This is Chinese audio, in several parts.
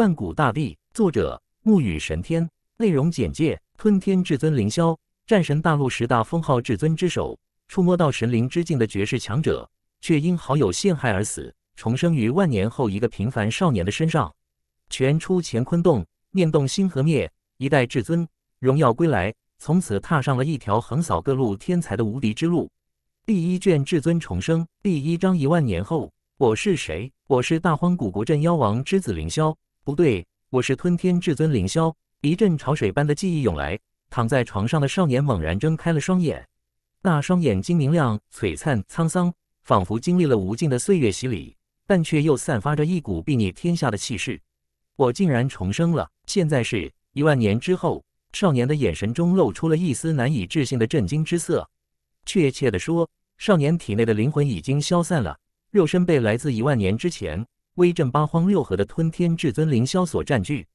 万古大帝，作者沐雨神天。内容简介：吞天至尊凌霄，战神大陆十大封号至尊之首，触摸到神灵之境的绝世强者，却因好友陷害而死，重生于万年后一个平凡少年的身上。拳出乾坤洞，念动星河灭，一代至尊荣耀归来，从此踏上了一条横扫各路天才的无敌之路。第一卷至尊重生，第一章一万年后，我是谁？我是大荒古国镇妖王之子凌霄。不对，我是吞天至尊凌霄。一阵潮水般的记忆涌来，躺在床上的少年猛然睁开了双眼。那双眼睛明亮、璀璨、沧桑，仿佛经历了无尽的岁月洗礼，但却又散发着一股睥睨天下的气势。我竟然重生了！现在是一万年之后，少年的眼神中露出了一丝难以置信的震惊之色。确切地说，少年体内的灵魂已经消散了，肉身被来自一万年之前。威震八荒六合的吞天至尊凌霄所占据，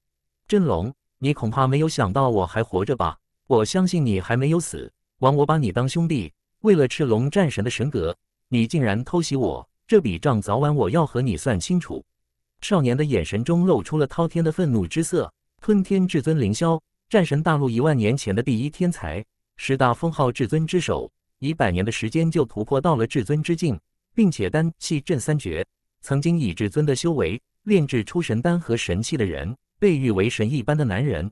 真龙，你恐怕没有想到我还活着吧？我相信你还没有死。枉我把你当兄弟，为了赤龙战神的神格，你竟然偷袭我，这笔账早晚我要和你算清楚。少年的眼神中露出了滔天的愤怒之色。吞天至尊凌霄，战神大陆一万年前的第一天才，十大封号至尊之首，以百年的时间就突破到了至尊之境，并且丹气震三绝。曾经以至尊的修为炼制出神丹和神器的人，被誉为神一般的男人，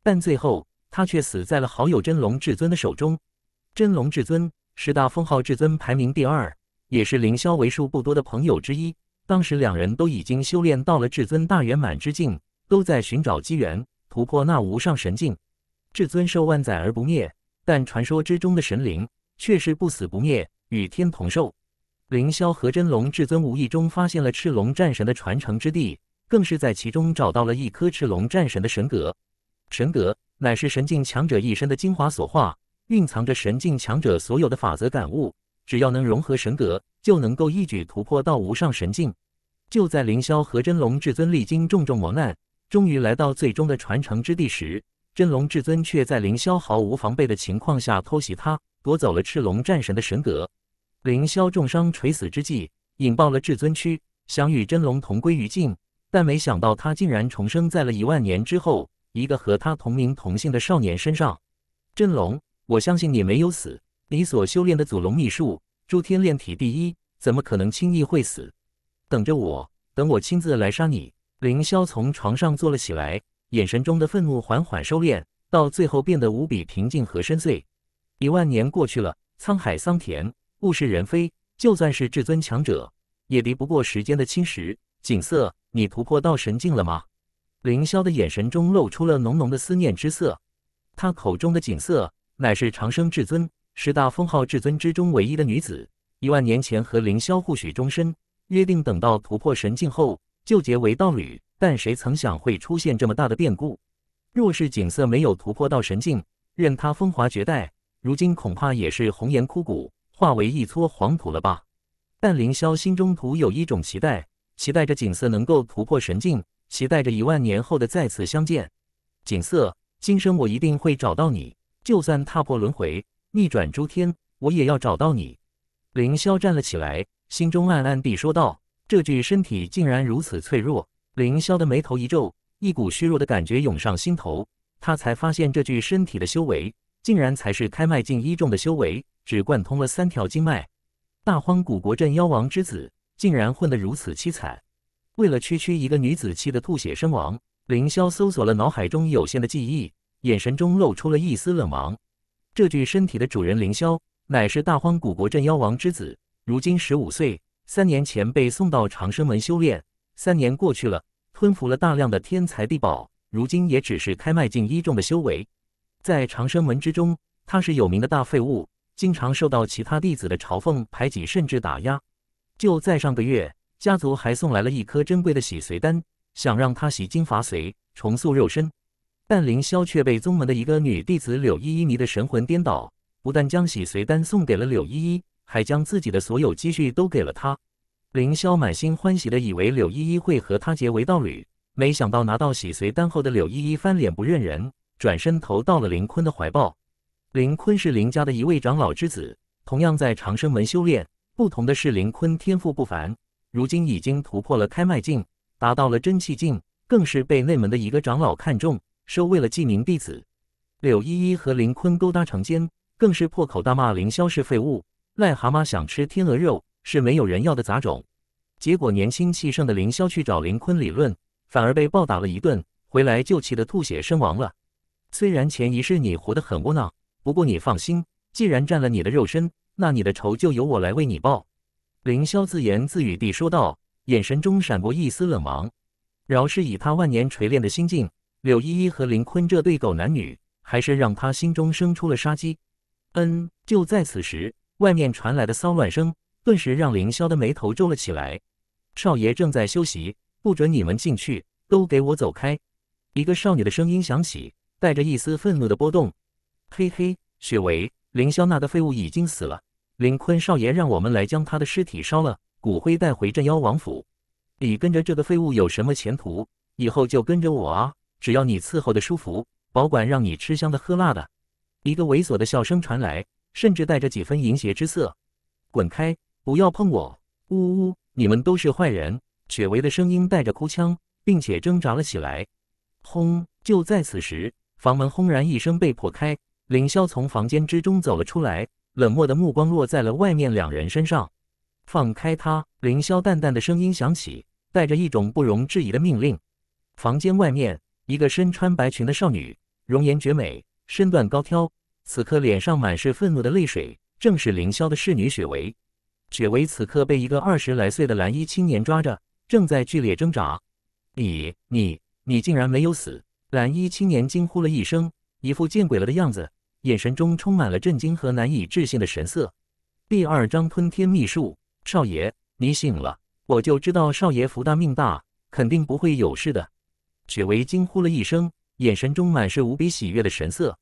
但最后他却死在了好友真龙至尊的手中。真龙至尊，十大封号至尊排名第二，也是凌霄为数不多的朋友之一。当时两人都已经修炼到了至尊大圆满之境，都在寻找机缘突破那无上神境。至尊寿万载而不灭，但传说之中的神灵却是不死不灭，与天同寿。凌霄和真龙至尊无意中发现了赤龙战神的传承之地，更是在其中找到了一颗赤龙战神的神格。神格乃是神境强者一身的精华所化，蕴藏着神境强者所有的法则感悟。只要能融合神格，就能够一举突破到无上神境。就在凌霄和真龙至尊历经重重磨难，终于来到最终的传承之地时，真龙至尊却在凌霄毫无防备的情况下偷袭他，夺走了赤龙战神的神格。凌霄重伤垂死之际，引爆了至尊躯，想与真龙同归于尽，但没想到他竟然重生在了一万年之后，一个和他同名同姓的少年身上。真龙，我相信你没有死，你所修炼的祖龙秘术，诸天炼体第一，怎么可能轻易会死？等着我，等我亲自来杀你。凌霄从床上坐了起来，眼神中的愤怒缓缓收敛，到最后变得无比平静和深邃。一万年过去了，沧海桑田。物是人非，就算是至尊强者，也敌不过时间的侵蚀。锦瑟，你突破到神境了吗？凌霄的眼神中露出了浓浓的思念之色。他口中的锦瑟，乃是长生至尊十大封号至尊之中唯一的女子。一万年前和凌霄互许终身，约定等到突破神境后就结为道侣。但谁曾想会出现这么大的变故？若是锦瑟没有突破到神境，任他风华绝代，如今恐怕也是红颜枯骨。化为一撮黄土了吧？但凌霄心中徒有一种期待，期待着景色能够突破神境，期待着一万年后的再次相见。景色，今生我一定会找到你，就算踏破轮回，逆转诸天，我也要找到你。凌霄站了起来，心中暗暗地说道：“这具身体竟然如此脆弱。”凌霄的眉头一皱，一股虚弱的感觉涌上心头。他才发现，这具身体的修为，竟然才是开脉境一重的修为。只贯通了三条经脉，大荒古国镇妖王之子竟然混得如此凄惨，为了区区一个女子，气得吐血身亡。凌霄搜索了脑海中有限的记忆，眼神中露出了一丝冷芒。这具身体的主人凌霄，乃是大荒古国镇妖王之子，如今十五岁，三年前被送到长生门修炼，三年过去了，吞服了大量的天材地宝，如今也只是开脉境一重的修为，在长生门之中，他是有名的大废物。经常受到其他弟子的嘲讽、排挤，甚至打压。就在上个月，家族还送来了一颗珍贵的洗髓丹，想让他洗精伐髓，重塑肉身。但凌霄却被宗门的一个女弟子柳依依迷得神魂颠倒，不但将洗髓丹送给了柳依依，还将自己的所有积蓄都给了她。凌霄满心欢喜的以为柳依依会和他结为道侣，没想到拿到洗髓丹后的柳依依翻脸不认人，转身投到了林坤的怀抱。林坤是林家的一位长老之子，同样在长生门修炼。不同的是，林坤天赋不凡，如今已经突破了开脉境，达到了真气境，更是被内门的一个长老看中，收为了记名弟子。柳依依和林坤勾搭成奸，更是破口大骂凌霄是废物，癞蛤蟆想吃天鹅肉，是没有人要的杂种。结果年轻气盛的凌霄去找林坤理论，反而被暴打了一顿，回来就气得吐血身亡了。虽然前一世你活得很窝囊。不过你放心，既然占了你的肉身，那你的仇就由我来为你报。”凌霄自言自语地说道，眼神中闪过一丝冷芒。饶是以他万年锤炼的心境，柳依依和林坤这对狗男女，还是让他心中生出了杀机。嗯，就在此时，外面传来的骚乱声，顿时让凌霄的眉头皱了起来。“少爷正在休息，不准你们进去，都给我走开！”一个少女的声音响起，带着一丝愤怒的波动。嘿嘿，雪薇，凌霄那个废物已经死了。凌坤少爷让我们来将他的尸体烧了，骨灰带回镇妖王府。你跟着这个废物有什么前途？以后就跟着我啊！只要你伺候的舒服，保管让你吃香的喝辣的。一个猥琐的笑声传来，甚至带着几分淫邪之色。滚开！不要碰我！呜呜！你们都是坏人！雪薇的声音带着哭腔，并且挣扎了起来。轰！就在此时，房门轰然一声被破开。凌霄从房间之中走了出来，冷漠的目光落在了外面两人身上。放开他！凌霄淡淡的声音响起，带着一种不容置疑的命令。房间外面，一个身穿白裙的少女，容颜绝美，身段高挑，此刻脸上满是愤怒的泪水。正是凌霄的侍女雪薇。雪薇此刻被一个二十来岁的蓝衣青年抓着，正在剧烈挣扎。你你你竟然没有死！蓝衣青年惊呼了一声，一副见鬼了的样子。眼神中充满了震惊和难以置信的神色。第二章吞天秘术，少爷，你醒了！我就知道少爷福大命大，肯定不会有事的。雪薇惊呼了一声，眼神中满是无比喜悦的神色。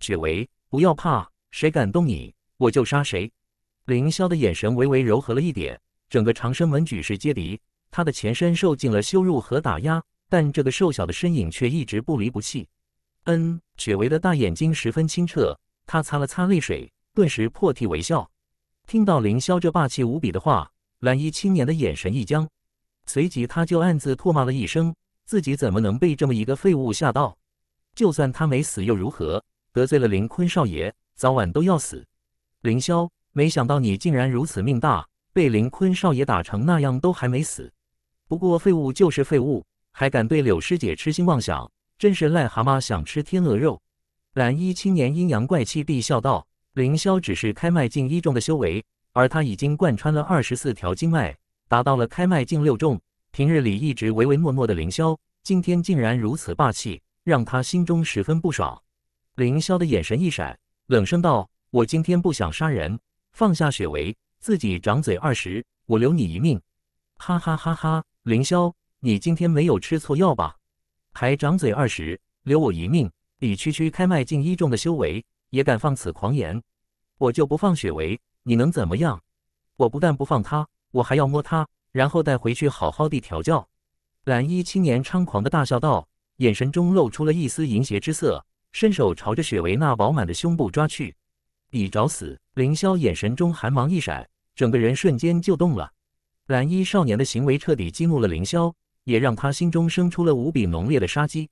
雪薇，不要怕，谁敢动你，我就杀谁。凌霄的眼神微微柔和了一点，整个长生门举世皆敌，他的前身受尽了羞辱和打压，但这个瘦小的身影却一直不离不弃。嗯，雪薇的大眼睛十分清澈。她擦了擦泪水，顿时破涕为笑。听到凌霄这霸气无比的话，蓝衣青年的眼神一僵，随即他就暗自唾骂了一声：自己怎么能被这么一个废物吓到？就算他没死又如何？得罪了凌坤少爷，早晚都要死。凌霄，没想到你竟然如此命大，被凌坤少爷打成那样都还没死。不过废物就是废物，还敢对柳师姐痴心妄想。真是癞蛤蟆想吃天鹅肉！蓝衣青年阴阳怪气地笑道：“凌霄只是开脉境一重的修为，而他已经贯穿了二十四条经脉，达到了开脉境六重。平日里一直唯唯诺诺的凌霄，今天竟然如此霸气，让他心中十分不爽。”凌霄的眼神一闪，冷声道：“我今天不想杀人，放下雪薇，自己掌嘴二十，我留你一命。”哈哈哈哈！凌霄，你今天没有吃错药吧？还掌嘴二十，留我一命！你区区开脉境一众的修为，也敢放此狂言？我就不放雪维，你能怎么样？我不但不放他，我还要摸他，然后再回去好好地调教。蓝衣青年猖狂的大笑道，眼神中露出了一丝淫邪之色，伸手朝着雪维那饱满的胸部抓去。你找死！凌霄眼神中寒芒一闪，整个人瞬间就动了。蓝衣少年的行为彻底激怒了凌霄。也让他心中生出了无比浓烈的杀机。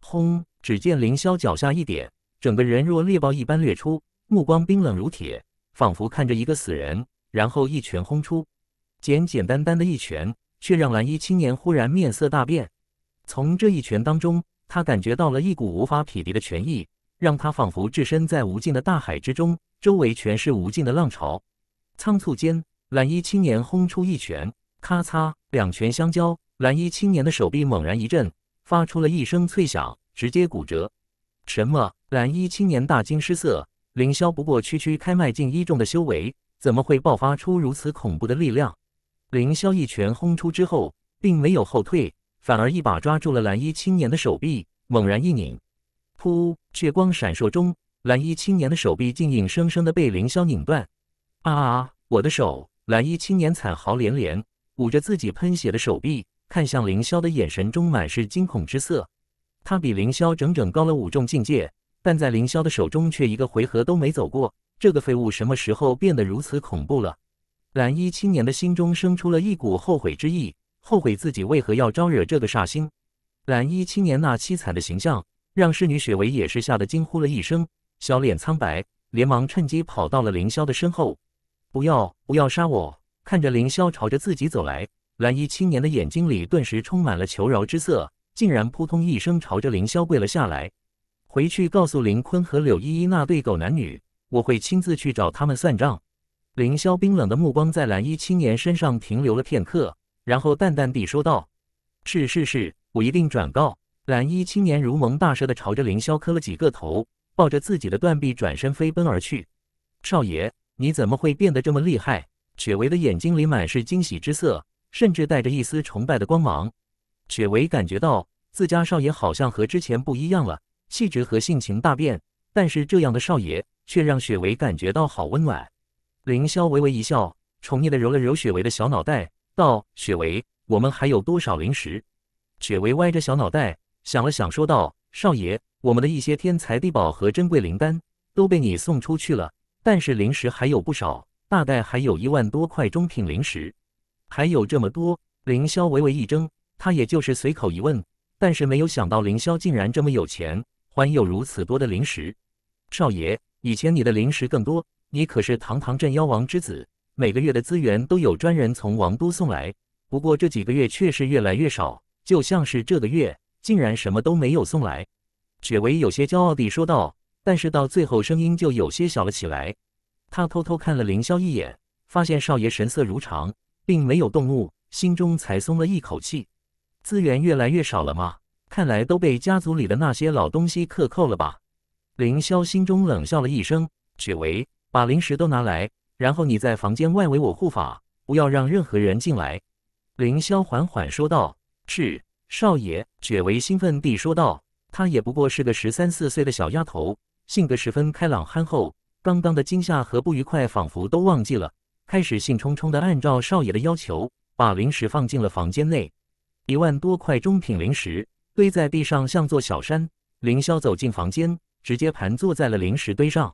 轰！只见凌霄脚下一点，整个人若猎豹一般掠出，目光冰冷如铁，仿佛看着一个死人。然后一拳轰出，简简单单的一拳，却让蓝衣青年忽然面色大变。从这一拳当中，他感觉到了一股无法匹敌的拳意，让他仿佛置身在无尽的大海之中，周围全是无尽的浪潮。仓促间，蓝衣青年轰出一拳，咔嚓，两拳相交。蓝衣青年的手臂猛然一震，发出了一声脆响，直接骨折。什么？蓝衣青年大惊失色。凌霄不过区区开脉境一重的修为，怎么会爆发出如此恐怖的力量？凌霄一拳轰出之后，并没有后退，反而一把抓住了蓝衣青年的手臂，猛然一拧。噗！血光闪烁中，蓝衣青年的手臂竟硬生生的被凌霄拧断。啊！我的手！蓝衣青年惨嚎连连，捂着自己喷血的手臂。看向凌霄的眼神中满是惊恐之色。他比凌霄整整高了五重境界，但在凌霄的手中却一个回合都没走过。这个废物什么时候变得如此恐怖了？蓝衣青年的心中生出了一股后悔之意，后悔自己为何要招惹这个煞星。蓝衣青年那凄惨的形象，让侍女雪薇也是吓得惊呼了一声，小脸苍白，连忙趁机跑到了凌霄的身后。不要，不要杀我！看着凌霄朝着自己走来。蓝衣青年的眼睛里顿时充满了求饶之色，竟然扑通一声朝着凌霄跪了下来。回去告诉林坤和柳依依那对狗男女，我会亲自去找他们算账。凌霄冰冷的目光在蓝衣青年身上停留了片刻，然后淡淡地说道：“是是是，我一定转告。”蓝衣青年如蒙大赦地朝着凌霄磕了几个头，抱着自己的断臂转身飞奔而去。少爷，你怎么会变得这么厉害？雪薇的眼睛里满是惊喜之色。甚至带着一丝崇拜的光芒，雪薇感觉到自家少爷好像和之前不一样了，气质和性情大变。但是这样的少爷却让雪薇感觉到好温暖。凌霄微微一笑，宠溺的揉了揉雪薇的小脑袋，道：“雪薇，我们还有多少零食？”雪薇歪着小脑袋想了想，说道：“少爷，我们的一些天才地宝和珍贵灵丹都被你送出去了，但是零食还有不少，大概还有一万多块中品零食。”还有这么多！凌霄微微一怔，他也就是随口一问，但是没有想到凌霄竟然这么有钱，还有如此多的灵石。少爷，以前你的灵石更多，你可是堂堂镇妖王之子，每个月的资源都有专人从王都送来。不过这几个月确实越来越少，就像是这个月竟然什么都没有送来。雪薇有些骄傲地说道，但是到最后声音就有些小了起来。他偷偷看了凌霄一眼，发现少爷神色如常。并没有动怒，心中才松了一口气。资源越来越少了吗？看来都被家族里的那些老东西克扣了吧。凌霄心中冷笑了一声。雪薇，把零食都拿来。然后你在房间外围，我护法，不要让任何人进来。凌霄缓缓说道。是，少爷。雪薇兴奋地说道。她也不过是个十三四岁的小丫头，性格十分开朗憨厚，刚刚的惊吓和不愉快仿佛都忘记了。开始兴冲冲的按照少爷的要求，把灵石放进了房间内，一万多块中品灵石堆在地上像座小山。凌霄走进房间，直接盘坐在了灵石堆上，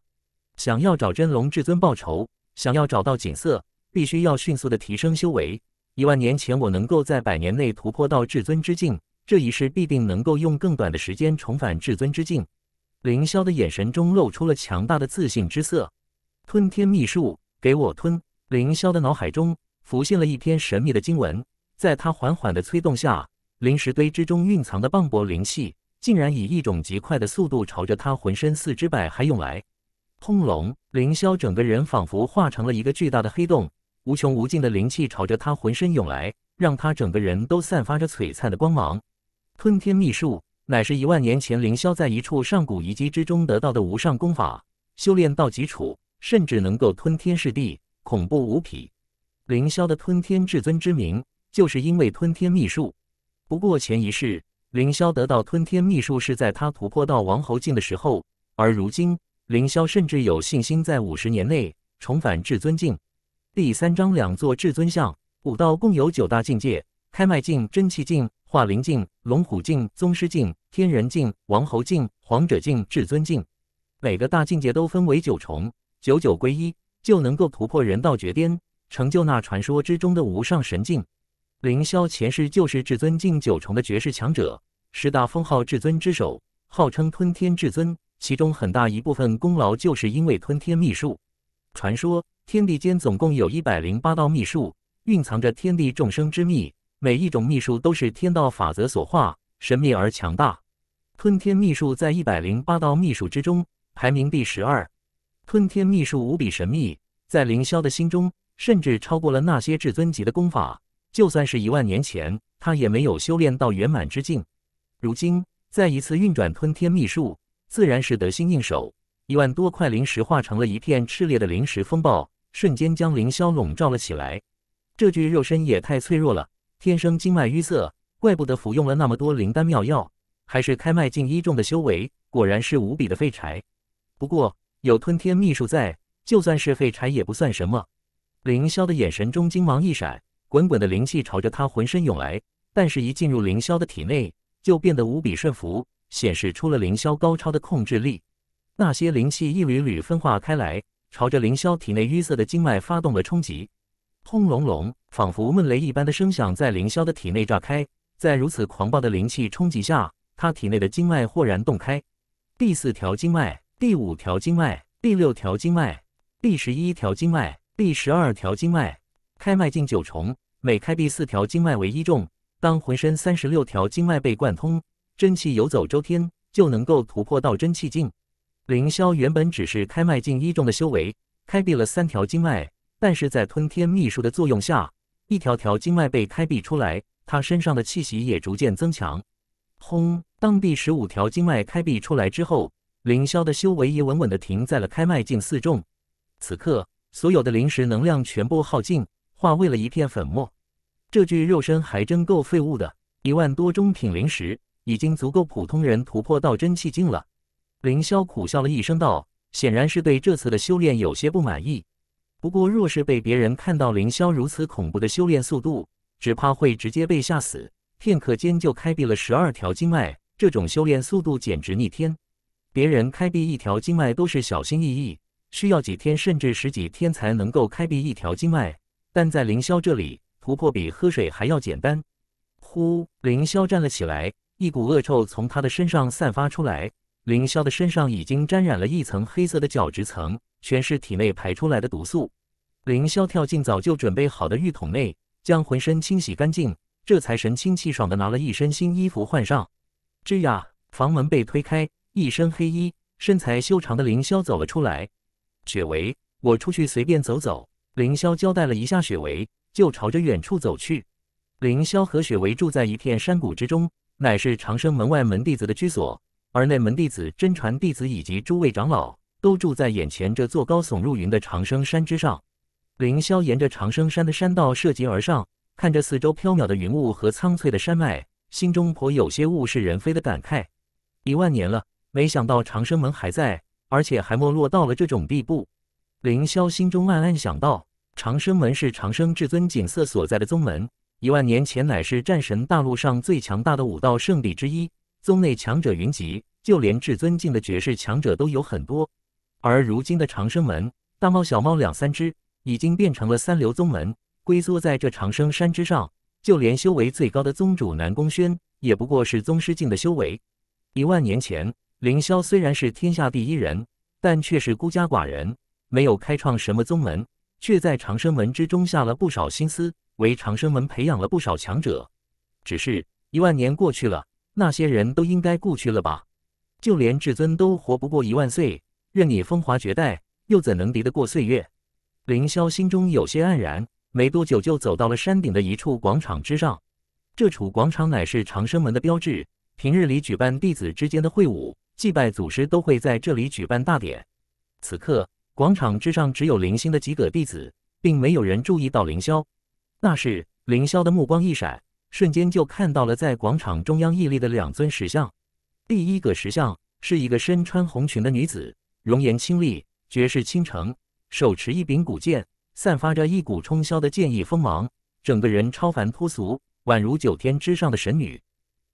想要找真龙至尊报仇，想要找到景色，必须要迅速的提升修为。一万年前我能够在百年内突破到至尊之境，这一世必定能够用更短的时间重返至尊之境。凌霄的眼神中露出了强大的自信之色，吞天秘术，给我吞！凌霄的脑海中浮现了一篇神秘的经文，在他缓缓的催动下，灵石堆之中蕴藏的磅礴灵气竟然以一种极快的速度朝着他浑身四肢百骸涌来。轰隆！凌霄整个人仿佛化成了一个巨大的黑洞，无穷无尽的灵气朝着他浑身涌来，让他整个人都散发着璀璨的光芒。吞天秘术乃是一万年前凌霄在一处上古遗迹之中得到的无上功法，修炼到极处，甚至能够吞天噬地。恐怖无匹，凌霄的吞天至尊之名，就是因为吞天秘术。不过前一世，凌霄得到吞天秘术是在他突破到王侯境的时候，而如今，凌霄甚至有信心在五十年内重返至尊境。第三章，两座至尊像，武道共有九大境界：开脉境、真气境、化灵境、龙虎境、宗师境、天人境、王侯境、皇者境、至尊境。每个大境界都分为九重，九九归一。就能够突破人道绝巅，成就那传说之中的无上神境。凌霄前世就是至尊境九重的绝世强者，十大封号至尊之首，号称吞天至尊。其中很大一部分功劳就是因为吞天秘术。传说天地间总共有一百零八道秘术，蕴藏着天地众生之秘，每一种秘术都是天道法则所化，神秘而强大。吞天秘术在一百零八道秘术之中排名第十二。吞天秘术无比神秘，在凌霄的心中，甚至超过了那些至尊级的功法。就算是一万年前，他也没有修炼到圆满之境。如今再一次运转吞天秘术，自然是得心应手。一万多块灵石化成了一片炽烈的灵石风暴，瞬间将凌霄笼罩了起来。这具肉身也太脆弱了，天生经脉淤塞，怪不得服用了那么多灵丹妙药，还是开脉境一重的修为，果然是无比的废柴。不过。有吞天秘术在，就算是废柴也不算什么。凌霄的眼神中金芒一闪，滚滚的灵气朝着他浑身涌来，但是一进入凌霄的体内，就变得无比顺服，显示出了凌霄高超的控制力。那些灵气一缕缕分化开来，朝着凌霄体内淤塞的经脉发动了冲击。轰隆隆，仿佛闷雷一般的声响在凌霄的体内炸开。在如此狂暴的灵气冲击下，他体内的经脉豁然洞开，第四条经脉。第五条经脉，第六条经脉，第十一条经脉，第十二条经脉，开脉境九重，每开闭四条经脉为一重。当浑身三十六条经脉被贯通，真气游走周天，就能够突破到真气境。凌霄原本只是开脉境一重的修为，开辟了三条经脉，但是在吞天秘术的作用下，一条条经脉被开辟出来，他身上的气息也逐渐增强。轰！当第十五条经脉开辟出来之后。凌霄的修为也稳稳地停在了开脉境四重，此刻所有的灵石能量全部耗尽，化为了一片粉末。这具肉身还真够废物的，一万多中品灵石已经足够普通人突破到真气境了。凌霄苦笑了一声，道：“显然是对这次的修炼有些不满意。不过若是被别人看到凌霄如此恐怖的修炼速度，只怕会直接被吓死。片刻间就开辟了十二条经脉，这种修炼速度简直逆天。”别人开辟一条经脉都是小心翼翼，需要几天甚至十几天才能够开辟一条经脉，但在凌霄这里突破比喝水还要简单。呼，凌霄站了起来，一股恶臭从他的身上散发出来。凌霄的身上已经沾染了一层黑色的角质层，全是体内排出来的毒素。凌霄跳进早就准备好的浴桶内，将浑身清洗干净，这才神清气爽的拿了一身新衣服换上。吱呀，房门被推开。一身黑衣、身材修长的凌霄走了出来。雪薇，我出去随便走走。凌霄交代了一下雪薇，就朝着远处走去。凌霄和雪薇住在一片山谷之中，乃是长生门外门弟子的居所，而内门弟子、真传弟子以及诸位长老都住在眼前这座高耸入云的长生山之上。凌霄沿着长生山的山道涉级而上，看着四周飘渺的云雾和苍翠的山脉，心中颇有些物是人非的感慨。一万年了。没想到长生门还在，而且还没落到了这种地步。凌霄心中暗暗想到：长生门是长生至尊景色所在的宗门，一万年前乃是战神大陆上最强大的武道圣地之一，宗内强者云集，就连至尊境的绝世强者都有很多。而如今的长生门，大猫小猫两三只，已经变成了三流宗门，龟缩在这长生山之上。就连修为最高的宗主南宫轩，也不过是宗师境的修为。一万年前。凌霄虽然是天下第一人，但却是孤家寡人，没有开创什么宗门，却在长生门之中下了不少心思，为长生门培养了不少强者。只是，一万年过去了，那些人都应该故去了吧？就连至尊都活不过一万岁，任你风华绝代，又怎能敌得过岁月？凌霄心中有些黯然，没多久就走到了山顶的一处广场之上。这处广场乃是长生门的标志，平日里举办弟子之间的会武。祭拜祖师都会在这里举办大典。此刻广场之上只有零星的几个弟子，并没有人注意到凌霄。那是凌霄的目光一闪，瞬间就看到了在广场中央屹立的两尊石像。第一个石像是一个身穿红裙的女子，容颜清丽，绝世倾城，手持一柄古剑，散发着一股冲霄的剑意锋芒，整个人超凡脱俗，宛如九天之上的神女。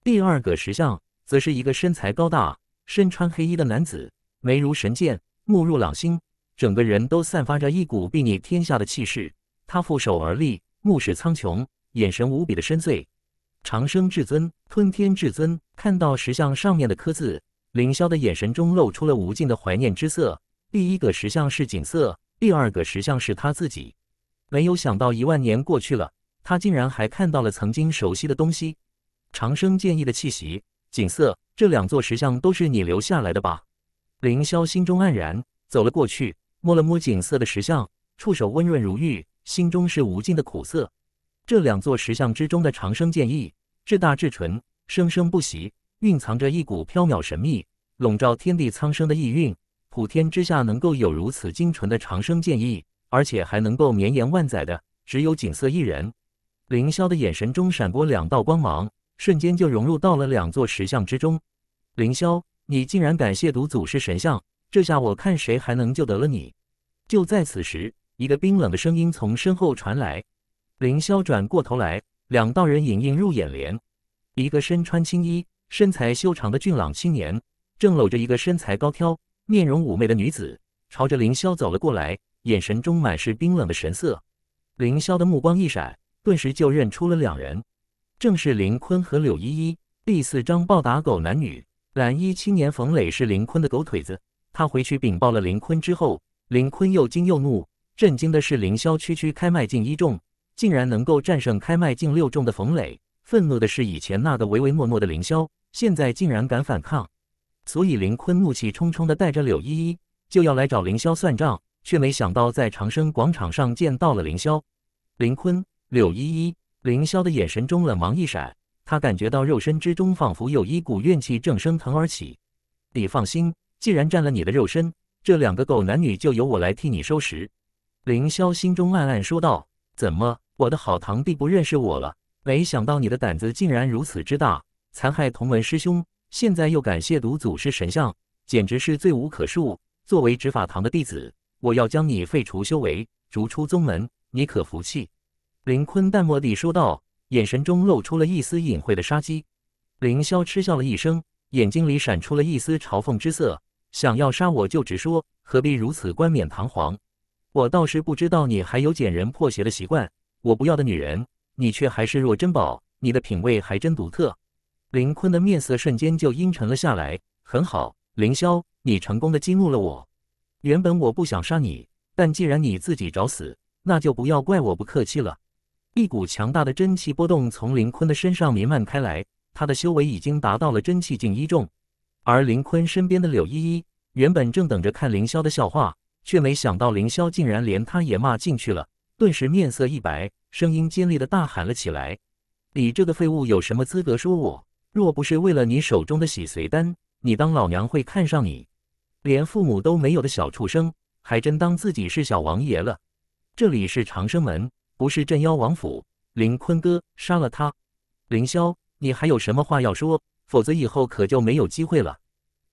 第二个石像则是一个身材高大。身穿黑衣的男子，眉如神剑，目若朗星，整个人都散发着一股睥睨天下的气势。他负手而立，目视苍穹，眼神无比的深邃。长生至尊，吞天至尊，看到石像上面的刻字，凌霄的眼神中露出了无尽的怀念之色。第一个石像是景色，第二个石像是他自己。没有想到一万年过去了，他竟然还看到了曾经熟悉的东西——长生剑意的气息。景色，这两座石像都是你留下来的吧？凌霄心中黯然，走了过去，摸了摸景色的石像，触手温润如玉，心中是无尽的苦涩。这两座石像之中的长生剑意，至大至纯，生生不息，蕴藏着一股飘渺神秘、笼罩天地苍生的意蕴。普天之下，能够有如此精纯的长生剑意，而且还能够绵延万载的，只有景色一人。凌霄的眼神中闪过两道光芒。瞬间就融入到了两座石像之中。凌霄，你竟然敢亵渎祖师神像，这下我看谁还能救得了你！就在此时，一个冰冷的声音从身后传来。凌霄转过头来，两道人影映入眼帘。一个身穿青衣、身材修长的俊朗青年，正搂着一个身材高挑、面容妩媚的女子，朝着凌霄走了过来，眼神中满是冰冷的神色。凌霄的目光一闪，顿时就认出了两人。正是林坤和柳依依。第四章暴打狗男女。蓝衣青年冯磊是林坤的狗腿子，他回去禀报了林坤之后，林坤又惊又怒。震惊的是，凌霄区区开麦境一重，竟然能够战胜开麦境六重的冯磊；愤怒的是，以前那个唯唯诺诺的凌霄，现在竟然敢反抗。所以林坤怒气冲冲的带着柳依依就要来找凌霄算账，却没想到在长生广场上见到了凌霄。林坤，柳依依。凌霄的眼神中冷芒一闪，他感觉到肉身之中仿佛有一股怨气正升腾而起。你放心，既然占了你的肉身，这两个狗男女就由我来替你收拾。凌霄心中暗暗说道：“怎么，我的好堂弟不认识我了？没想到你的胆子竟然如此之大，残害同门师兄，现在又敢亵渎祖师神像，简直是罪无可恕。作为执法堂的弟子，我要将你废除修为，逐出宗门，你可服气？”林坤淡漠地说道，眼神中露出了一丝隐晦的杀机。凌霄嗤笑了一声，眼睛里闪出了一丝嘲讽之色。想要杀我就直说，何必如此冠冕堂皇？我倒是不知道你还有捡人破鞋的习惯。我不要的女人，你却还视若珍宝，你的品味还真独特。林坤的面色瞬间就阴沉了下来。很好，凌霄，你成功的激怒了我。原本我不想杀你，但既然你自己找死，那就不要怪我不客气了。一股强大的真气波动从林坤的身上弥漫开来，他的修为已经达到了真气境一重。而林坤身边的柳依依原本正等着看凌霄的笑话，却没想到凌霄竟然连他也骂进去了，顿时面色一白，声音尖利的大喊了起来：“你这个废物有什么资格说我？若不是为了你手中的洗髓丹，你当老娘会看上你？连父母都没有的小畜生，还真当自己是小王爷了？这里是长生门。”不是镇妖王府，林坤哥杀了他。凌霄，你还有什么话要说？否则以后可就没有机会了。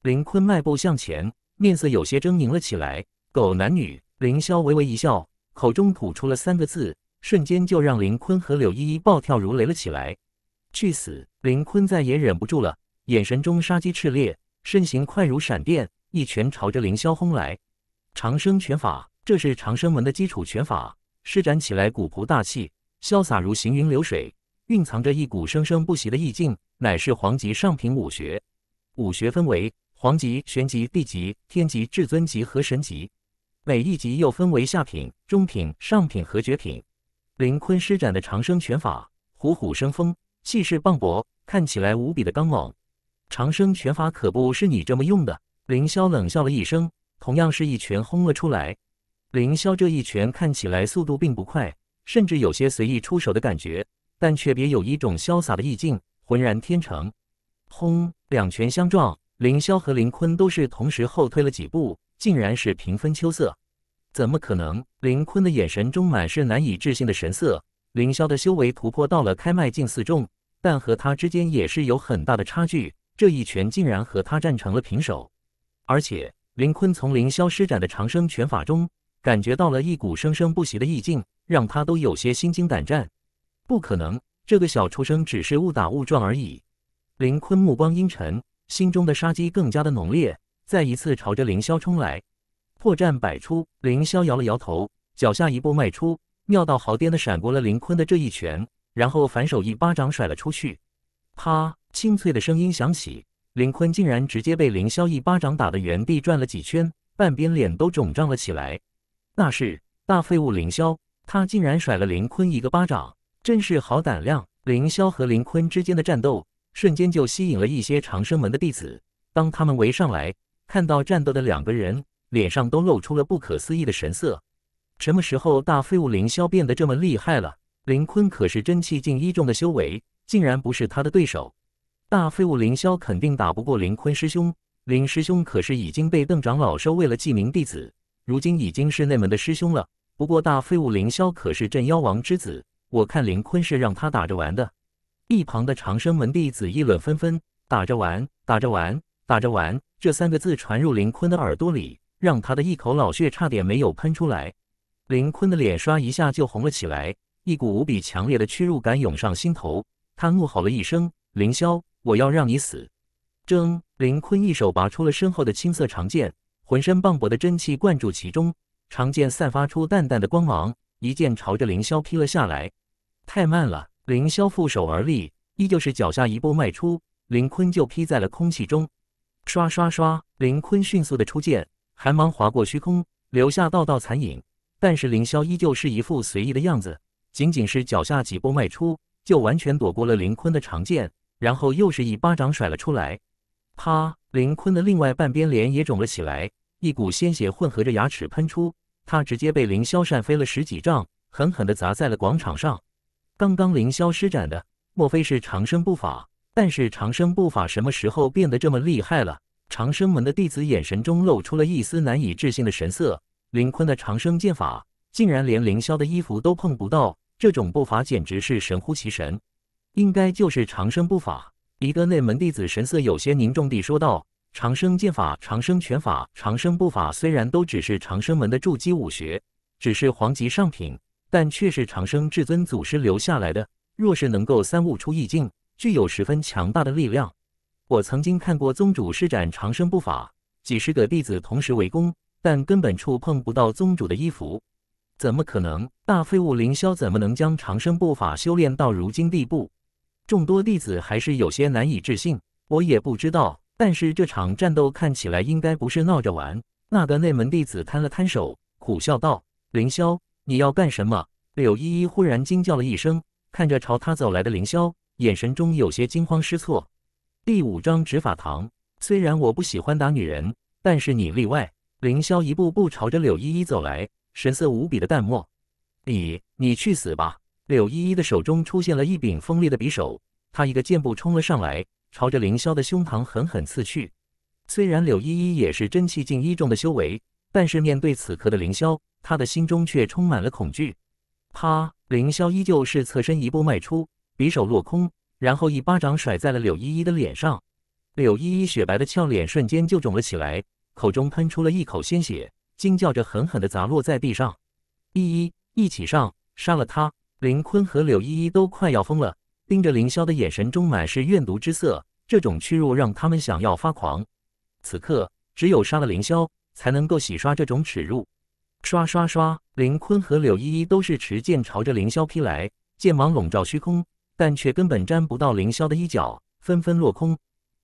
林坤迈步向前，面色有些狰狞了起来。狗男女！凌霄微微一笑，口中吐出了三个字，瞬间就让林坤和柳依依暴跳如雷了起来。去死！林坤再也忍不住了，眼神中杀机炽烈，身形快如闪电，一拳朝着凌霄轰来。长生拳法，这是长生门的基础拳法。施展起来古朴大气，潇洒如行云流水，蕴藏着一股生生不息的意境，乃是黄级上品武学。武学分为黄级、玄级、地级、天级、至尊级和神级，每一级又分为下品、中品、上品和绝品。林坤施展的长生拳法虎虎生风，气势磅礴，看起来无比的刚猛。长生拳法可不是你这么用的，凌霄冷笑了一声，同样是一拳轰了出来。凌霄这一拳看起来速度并不快，甚至有些随意出手的感觉，但却别有一种潇洒的意境，浑然天成。轰！两拳相撞，凌霄和凌坤都是同时后退了几步，竟然是平分秋色。怎么可能？凌坤的眼神中满是难以置信的神色。凌霄的修为突破到了开脉境四重，但和他之间也是有很大的差距。这一拳竟然和他战成了平手，而且凌坤从凌霄施展的长生拳法中。感觉到了一股生生不息的意境，让他都有些心惊胆战。不可能，这个小畜生只是误打误撞而已。林坤目光阴沉，心中的杀机更加的浓烈，再一次朝着凌霄冲来，破绽百出。凌霄摇了摇头，脚下一步迈出，妙到豪颠的闪过了林坤的这一拳，然后反手一巴掌甩了出去。啪，清脆的声音响起，林坤竟然直接被凌霄一巴掌打得原地转了几圈，半边脸都肿胀了起来。那是大废物凌霄，他竟然甩了林坤一个巴掌，真是好胆量！凌霄和林坤之间的战斗，瞬间就吸引了一些长生门的弟子。当他们围上来，看到战斗的两个人，脸上都露出了不可思议的神色。什么时候大废物凌霄变得这么厉害了？林坤可是真气境一重的修为，竟然不是他的对手。大废物凌霄肯定打不过林坤师兄，林师兄可是已经被邓长老收为了记名弟子。如今已经是内门的师兄了，不过大废物凌霄可是镇妖王之子，我看林坤是让他打着玩的。一旁的长生门弟子议论纷纷，打着玩，打着玩，打着玩，这三个字传入林坤的耳朵里，让他的一口老血差点没有喷出来。林坤的脸刷一下就红了起来，一股无比强烈的屈辱感涌上心头，他怒吼了一声：“凌霄，我要让你死！”争林坤一手拔出了身后的青色长剑。浑身磅礴的真气灌注其中，长剑散发出淡淡的光芒，一剑朝着凌霄劈了下来。太慢了！凌霄负手而立，依旧是脚下一步迈出，凌坤就劈在了空气中。刷刷刷！凌坤迅速的出剑，寒芒划过虚空，留下道道残影。但是凌霄依旧是一副随意的样子，仅仅是脚下几步迈出，就完全躲过了凌坤的长剑，然后又是一巴掌甩了出来。啪！林坤的另外半边脸也肿了起来，一股鲜血混合着牙齿喷出，他直接被凌霄扇飞了十几丈，狠狠地砸在了广场上。刚刚凌霄施展的，莫非是长生步法？但是长生步法什么时候变得这么厉害了？长生门的弟子眼神中露出了一丝难以置信的神色。林坤的长生剑法竟然连凌霄的衣服都碰不到，这种步法简直是神乎其神，应该就是长生步法。一个内门弟子神色有些凝重地说道：“长生剑法、长生拳法、长生步法，虽然都只是长生门的筑基武学，只是皇级上品，但却是长生至尊祖师留下来的。若是能够三悟出意境，具有十分强大的力量。我曾经看过宗主施展长生步法，几十个弟子同时围攻，但根本触碰不到宗主的衣服。怎么可能？大废物凌霄怎么能将长生步法修炼到如今地步？”众多弟子还是有些难以置信，我也不知道。但是这场战斗看起来应该不是闹着玩。那个内门弟子摊了摊手，苦笑道：“凌霄，你要干什么？”柳依依忽然惊叫了一声，看着朝他走来的凌霄，眼神中有些惊慌失措。第五章执法堂。虽然我不喜欢打女人，但是你例外。凌霄一步步朝着柳依依走来，神色无比的淡漠：“你，你去死吧！”柳依依的手中出现了一柄锋利的匕首，她一个箭步冲了上来，朝着凌霄的胸膛狠狠刺去。虽然柳依依也是真气境一重的修为，但是面对此刻的凌霄，她的心中却充满了恐惧。啪！凌霄依旧是侧身一步迈出，匕首落空，然后一巴掌甩在了柳依依的脸上。柳依依雪白的俏脸瞬间就肿了起来，口中喷出了一口鲜血，惊叫着狠狠地砸落在地上。依依，一起上，杀了他！林坤和柳依依都快要疯了，盯着凌霄的眼神中满是怨毒之色。这种屈辱让他们想要发狂。此刻，只有杀了凌霄，才能够洗刷这种耻辱。刷刷刷！林坤和柳依依都是持剑朝着凌霄劈来，剑芒笼罩虚空，但却根本沾不到凌霄的衣角，纷纷落空。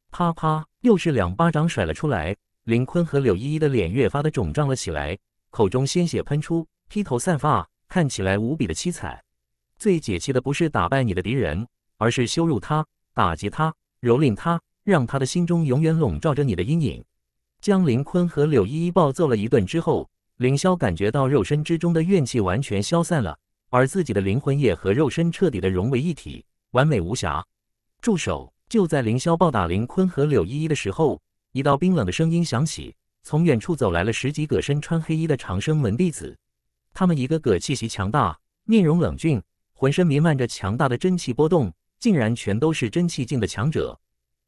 啪啪！又是两巴掌甩了出来，林坤和柳依依的脸越发的肿胀了起来，口中鲜血喷出，披头散发，看起来无比的凄惨。最解气的不是打败你的敌人，而是羞辱他、打击他、蹂躏他，让他的心中永远笼罩着你的阴影。将林坤和柳依依暴揍了一顿之后，凌霄感觉到肉身之中的怨气完全消散了，而自己的灵魂也和肉身彻底的融为一体，完美无瑕。住手！就在凌霄暴打林坤和柳依依的时候，一道冰冷的声音响起，从远处走来了十几个身穿黑衣的长生门弟子，他们一个个气息强大，面容冷峻。浑身弥漫着强大的真气波动，竟然全都是真气境的强者。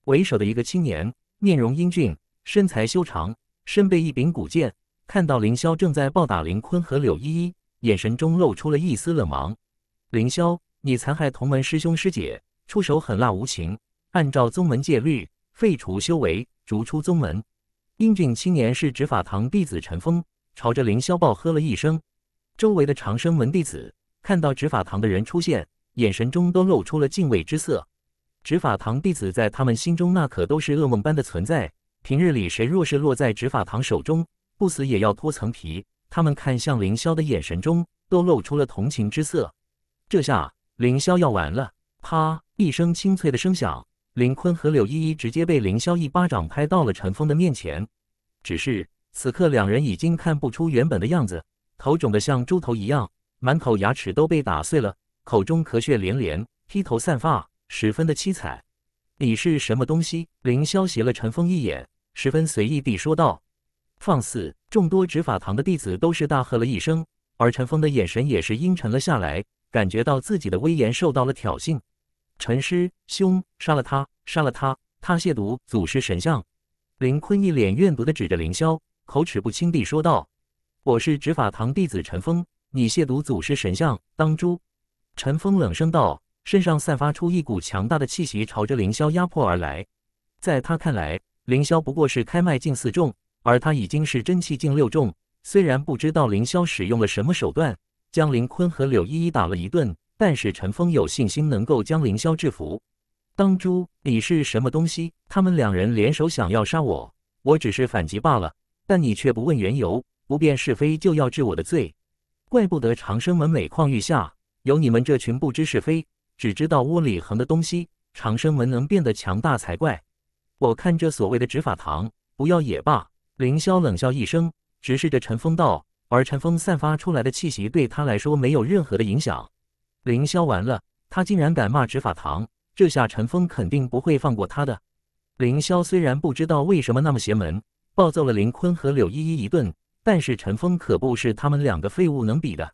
为首的一个青年，面容英俊，身材修长，身背一柄古剑。看到凌霄正在暴打林坤和柳依依，眼神中露出了一丝冷芒。凌霄，你残害同门师兄师姐，出手狠辣无情。按照宗门戒律，废除修为，逐出宗门。英俊青年是执法堂弟子陈峰，朝着凌霄暴喝了一声。周围的长生门弟子。看到执法堂的人出现，眼神中都露出了敬畏之色。执法堂弟子在他们心中那可都是噩梦般的存在。平日里谁若是落在执法堂手中，不死也要脱层皮。他们看向凌霄的眼神中都露出了同情之色。这下凌霄要完了！啪一声清脆的声响，林坤和柳依依直接被凌霄一巴掌拍到了尘封的面前。只是此刻两人已经看不出原本的样子，头肿得像猪头一样。满口牙齿都被打碎了，口中咳血连连，披头散发，十分的凄惨。你是什么东西？凌霄斜了陈峰一眼，十分随意地说道：“放肆！”众多执法堂的弟子都是大喝了一声，而陈峰的眼神也是阴沉了下来，感觉到自己的威严受到了挑衅。陈师兄，杀了他！杀了他！他亵渎祖师神像！林坤一脸怨毒地指着凌霄，口齿不清地说道：“我是执法堂弟子陈峰，你亵渎祖师神像，当诛！陈峰冷声道，身上散发出一股强大的气息，朝着凌霄压迫而来。在他看来，凌霄不过是开脉境四重，而他已经是真气境六重。虽然不知道凌霄使用了什么手段，将林坤和柳依依打了一顿，但是陈峰有信心能够将凌霄制服。当诛！你是什么东西？他们两人联手想要杀我，我只是反击罢了。但你却不问缘由，不辨是非，就要治我的罪。怪不得长生门每况愈下，有你们这群不知是非、只知道窝里横的东西，长生门能变得强大才怪。我看这所谓的执法堂，不要也罢。凌霄冷笑一声，直视着陈峰道：“而陈峰散发出来的气息对他来说没有任何的影响。”凌霄完了，他竟然敢骂执法堂，这下陈峰肯定不会放过他的。凌霄虽然不知道为什么那么邪门，暴揍了林坤和柳依依一顿。但是陈峰可不是他们两个废物能比的。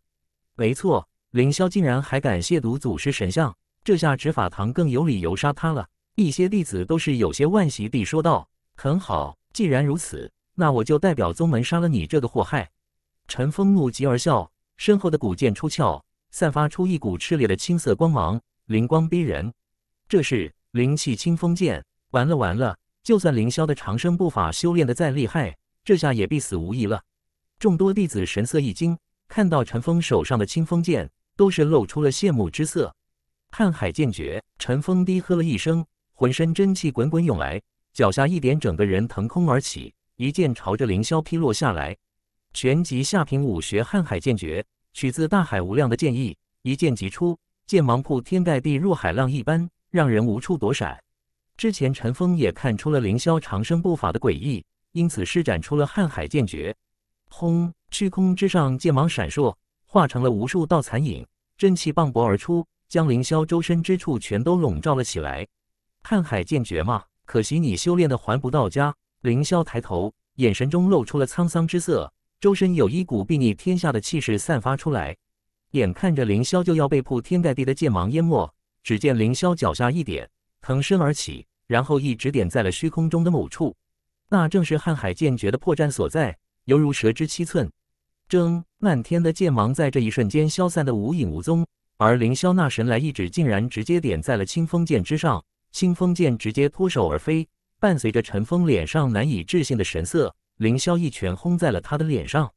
没错，凌霄竟然还敢亵渎祖师神像，这下执法堂更有理由杀他了。一些弟子都是有些惋惜地说道：“很好，既然如此，那我就代表宗门杀了你这个祸害。”陈峰怒极而笑，身后的古剑出鞘，散发出一股炽烈的青色光芒，灵光逼人。这是灵气清风剑。完了完了，就算凌霄的长生不法修炼的再厉害，这下也必死无疑了。众多弟子神色一惊，看到陈峰手上的清风剑，都是露出了羡慕之色。瀚海剑诀，陈峰低喝了一声，浑身真气滚滚涌来，脚下一点，整个人腾空而起，一剑朝着凌霄劈落下来。旋即，下品武学瀚海剑诀，取自大海无量的剑意，一剑即出，剑芒铺天盖地，若海浪一般，让人无处躲闪。之前陈峰也看出了凌霄长生步法的诡异，因此施展出了瀚海剑诀。轰！虚空之上，剑芒闪烁，化成了无数道残影。真气磅礴而出，将凌霄周身之处全都笼罩了起来。瀚海剑诀嘛，可惜你修炼的还不到家。凌霄抬头，眼神中露出了沧桑之色，周身有一股睥睨天下的气势散发出来。眼看着凌霄就要被铺天盖地的剑芒淹没，只见凌霄脚下一点，腾身而起，然后一指点在了虚空中的某处，那正是瀚海剑诀的破绽所在。犹如蛇之七寸，争漫天的剑芒在这一瞬间消散的无影无踪，而凌霄那神来一指竟然直接点在了清风剑之上，清风剑直接脱手而飞，伴随着陈峰脸上难以置信的神色，凌霄一拳轰在了他的脸上，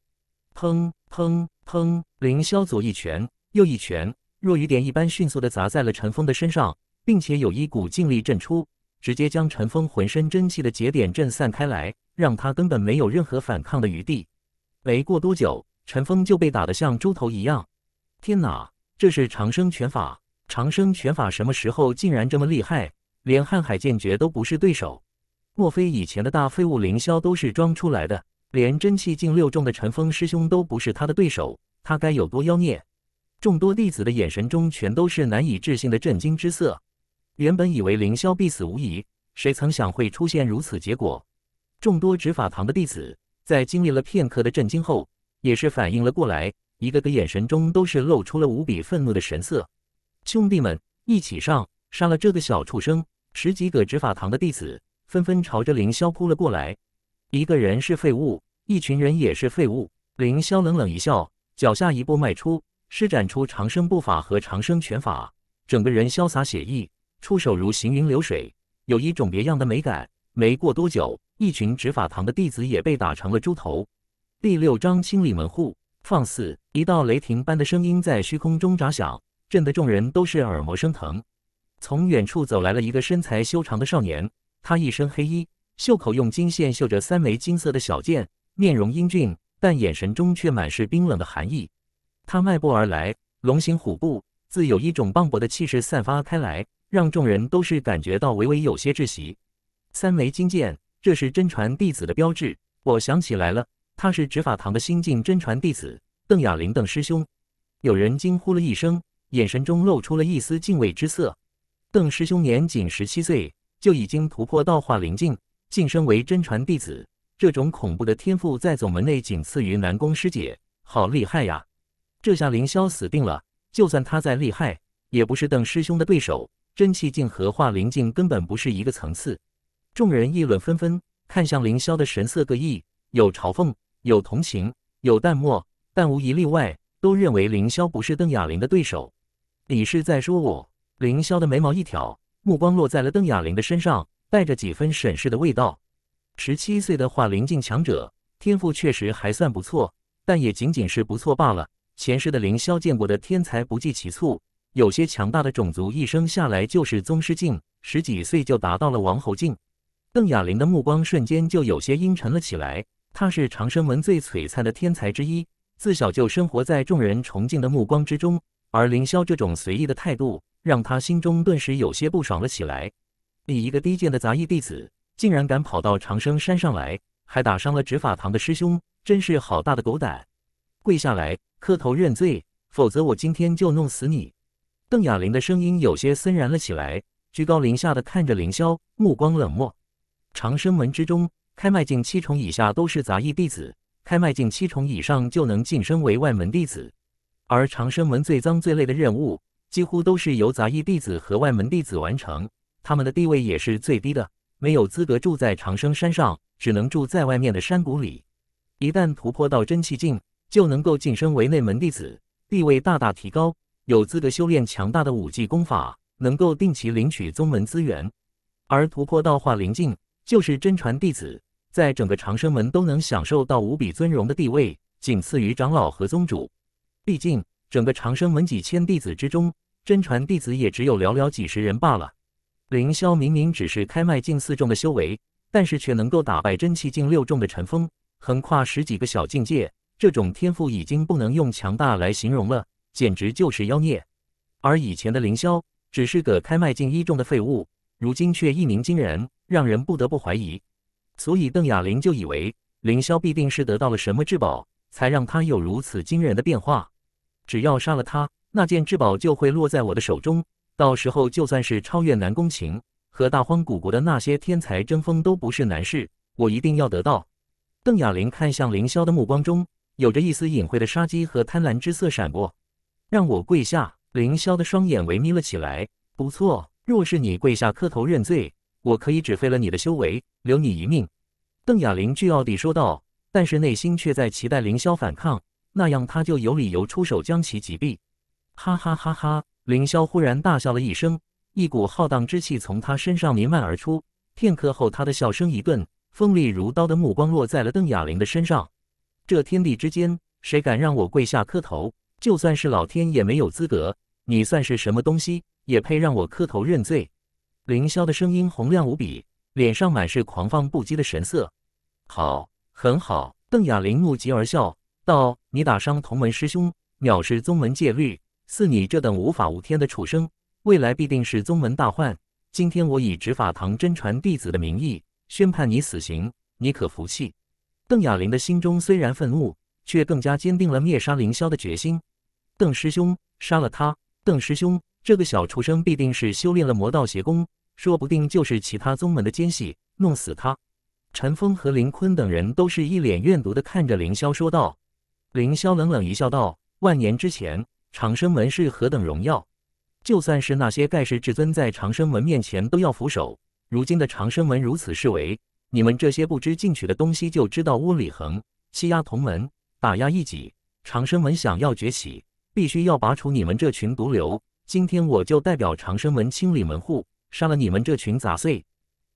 砰砰砰！凌霄左一拳，右一拳，若雨点一般迅速的砸在了陈峰的身上，并且有一股劲力震出。直接将陈峰浑身真气的节点震散开来，让他根本没有任何反抗的余地。没过多久，陈峰就被打得像猪头一样。天哪，这是长生拳法！长生拳法什么时候竟然这么厉害，连瀚海剑诀都不是对手？莫非以前的大废物凌霄都是装出来的？连真气境六重的陈峰师兄都不是他的对手，他该有多妖孽？众多弟子的眼神中全都是难以置信的震惊之色。原本以为凌霄必死无疑，谁曾想会出现如此结果？众多执法堂的弟子在经历了片刻的震惊后，也是反应了过来，一个个眼神中都是露出了无比愤怒的神色。兄弟们，一起上，杀了这个小畜生！十几个执法堂的弟子纷纷朝着凌霄扑了过来。一个人是废物，一群人也是废物。凌霄冷冷一笑，脚下一步迈出，施展出长生步法和长生拳法，整个人潇洒写意。出手如行云流水，有一种别样的美感。没过多久，一群执法堂的弟子也被打成了猪头。第六章清理门户。放肆！一道雷霆般的声音在虚空中炸响，震得众人都是耳膜生疼。从远处走来了一个身材修长的少年，他一身黑衣，袖口用金线绣着三枚金色的小剑，面容英俊，但眼神中却满是冰冷的寒意。他迈步而来，龙行虎步，自有一种磅礴的气势散发开来。让众人都是感觉到微微有些窒息。三枚金剑，这是真传弟子的标志。我想起来了，他是执法堂的新晋真传弟子，邓亚玲，邓师兄。有人惊呼了一声，眼神中露出了一丝敬畏之色。邓师兄年仅十七岁，就已经突破道化灵境，晋升为真传弟子。这种恐怖的天赋，在总门内仅次于南宫师姐，好厉害呀！这下凌霄死定了。就算他再厉害，也不是邓师兄的对手。真气境和化灵境根本不是一个层次，众人议论纷纷，看向凌霄的神色各异，有嘲讽，有同情，有淡漠，但无一例外都认为凌霄不是邓亚玲的对手。你是在说我？凌霄的眉毛一挑，目光落在了邓亚玲的身上，带着几分审视的味道。十七岁的化灵境强者，天赋确实还算不错，但也仅仅是不错罢了。前世的凌霄见过的天才不计其数。有些强大的种族一生下来就是宗师境，十几岁就达到了王侯境。邓亚玲的目光瞬间就有些阴沉了起来。她是长生门最璀璨的天才之一，自小就生活在众人崇敬的目光之中。而凌霄这种随意的态度，让他心中顿时有些不爽了起来。你一个低贱的杂役弟子，竟然敢跑到长生山上来，还打伤了执法堂的师兄，真是好大的狗胆！跪下来磕头认罪，否则我今天就弄死你！邓亚玲的声音有些森然了起来，居高临下的看着凌霄，目光冷漠。长生门之中，开脉境七重以下都是杂役弟子，开脉境七重以上就能晋升为外门弟子。而长生门最脏最累的任务，几乎都是由杂役弟子和外门弟子完成，他们的地位也是最低的，没有资格住在长生山上，只能住在外面的山谷里。一旦突破到真气境，就能够晋升为内门弟子，地位大大提高。有资格修炼强大的武技功法，能够定期领取宗门资源，而突破道化灵境就是真传弟子，在整个长生门都能享受到无比尊荣的地位，仅次于长老和宗主。毕竟，整个长生门几千弟子之中，真传弟子也只有寥寥几十人罢了。凌霄明明只是开脉境四重的修为，但是却能够打败真气境六重的陈封，横跨十几个小境界，这种天赋已经不能用强大来形容了。简直就是妖孽，而以前的凌霄只是个开迈进一众的废物，如今却一鸣惊人，让人不得不怀疑。所以邓亚玲就以为凌霄必定是得到了什么至宝，才让他有如此惊人的变化。只要杀了他，那件至宝就会落在我的手中。到时候就算是超越南宫行和大荒古国的那些天才争锋，都不是难事。我一定要得到。邓亚玲看向凌霄的目光中，有着一丝隐晦的杀机和贪婪之色闪过。让我跪下！凌霄的双眼微眯了起来。不错，若是你跪下磕头认罪，我可以只废了你的修为，留你一命。”邓雅玲倨傲地说道，但是内心却在期待凌霄反抗，那样他就有理由出手将其击毙。哈哈哈！哈凌霄忽然大笑了一声，一股浩荡之气从他身上弥漫而出。片刻后，他的笑声一顿，锋利如刀的目光落在了邓雅玲的身上。这天地之间，谁敢让我跪下磕头？就算是老天也没有资格，你算是什么东西，也配让我磕头认罪？凌霄的声音洪亮无比，脸上满是狂放不羁的神色。好，很好！邓雅玲怒极而笑道：“你打伤同门师兄，藐视宗门戒律，似你这等无法无天的畜生，未来必定是宗门大患。今天我以执法堂真传弟子的名义，宣判你死刑，你可服气？”邓雅玲的心中虽然愤怒，却更加坚定了灭杀凌霄的决心。邓师兄杀了他！邓师兄，这个小畜生必定是修炼了魔道邪功，说不定就是其他宗门的奸细。弄死他！陈峰和林坤等人都是一脸怨毒的看着凌霄，说道。凌霄冷冷一笑，道：“万年之前，长生门是何等荣耀，就算是那些盖世至尊，在长生门面前都要俯首。如今的长生门如此失为，你们这些不知进取的东西，就知道窝里横，欺压同门，打压异己。长生门想要崛起。”必须要拔除你们这群毒瘤！今天我就代表长生门清理门户，杀了你们这群杂碎！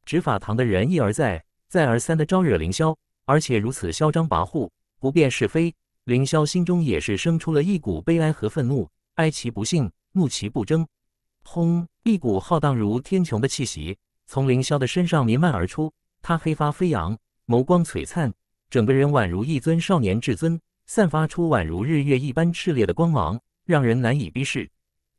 执法堂的人一而再、再而三的招惹凌霄，而且如此嚣张跋扈、不辨是非，凌霄心中也是生出了一股悲哀和愤怒，哀其不幸，怒其不争。轰！一股浩荡如天穹的气息从凌霄的身上弥漫而出，他黑发飞扬，眸光璀璨，整个人宛如一尊少年至尊。散发出宛如日月一般炽烈的光芒，让人难以逼视。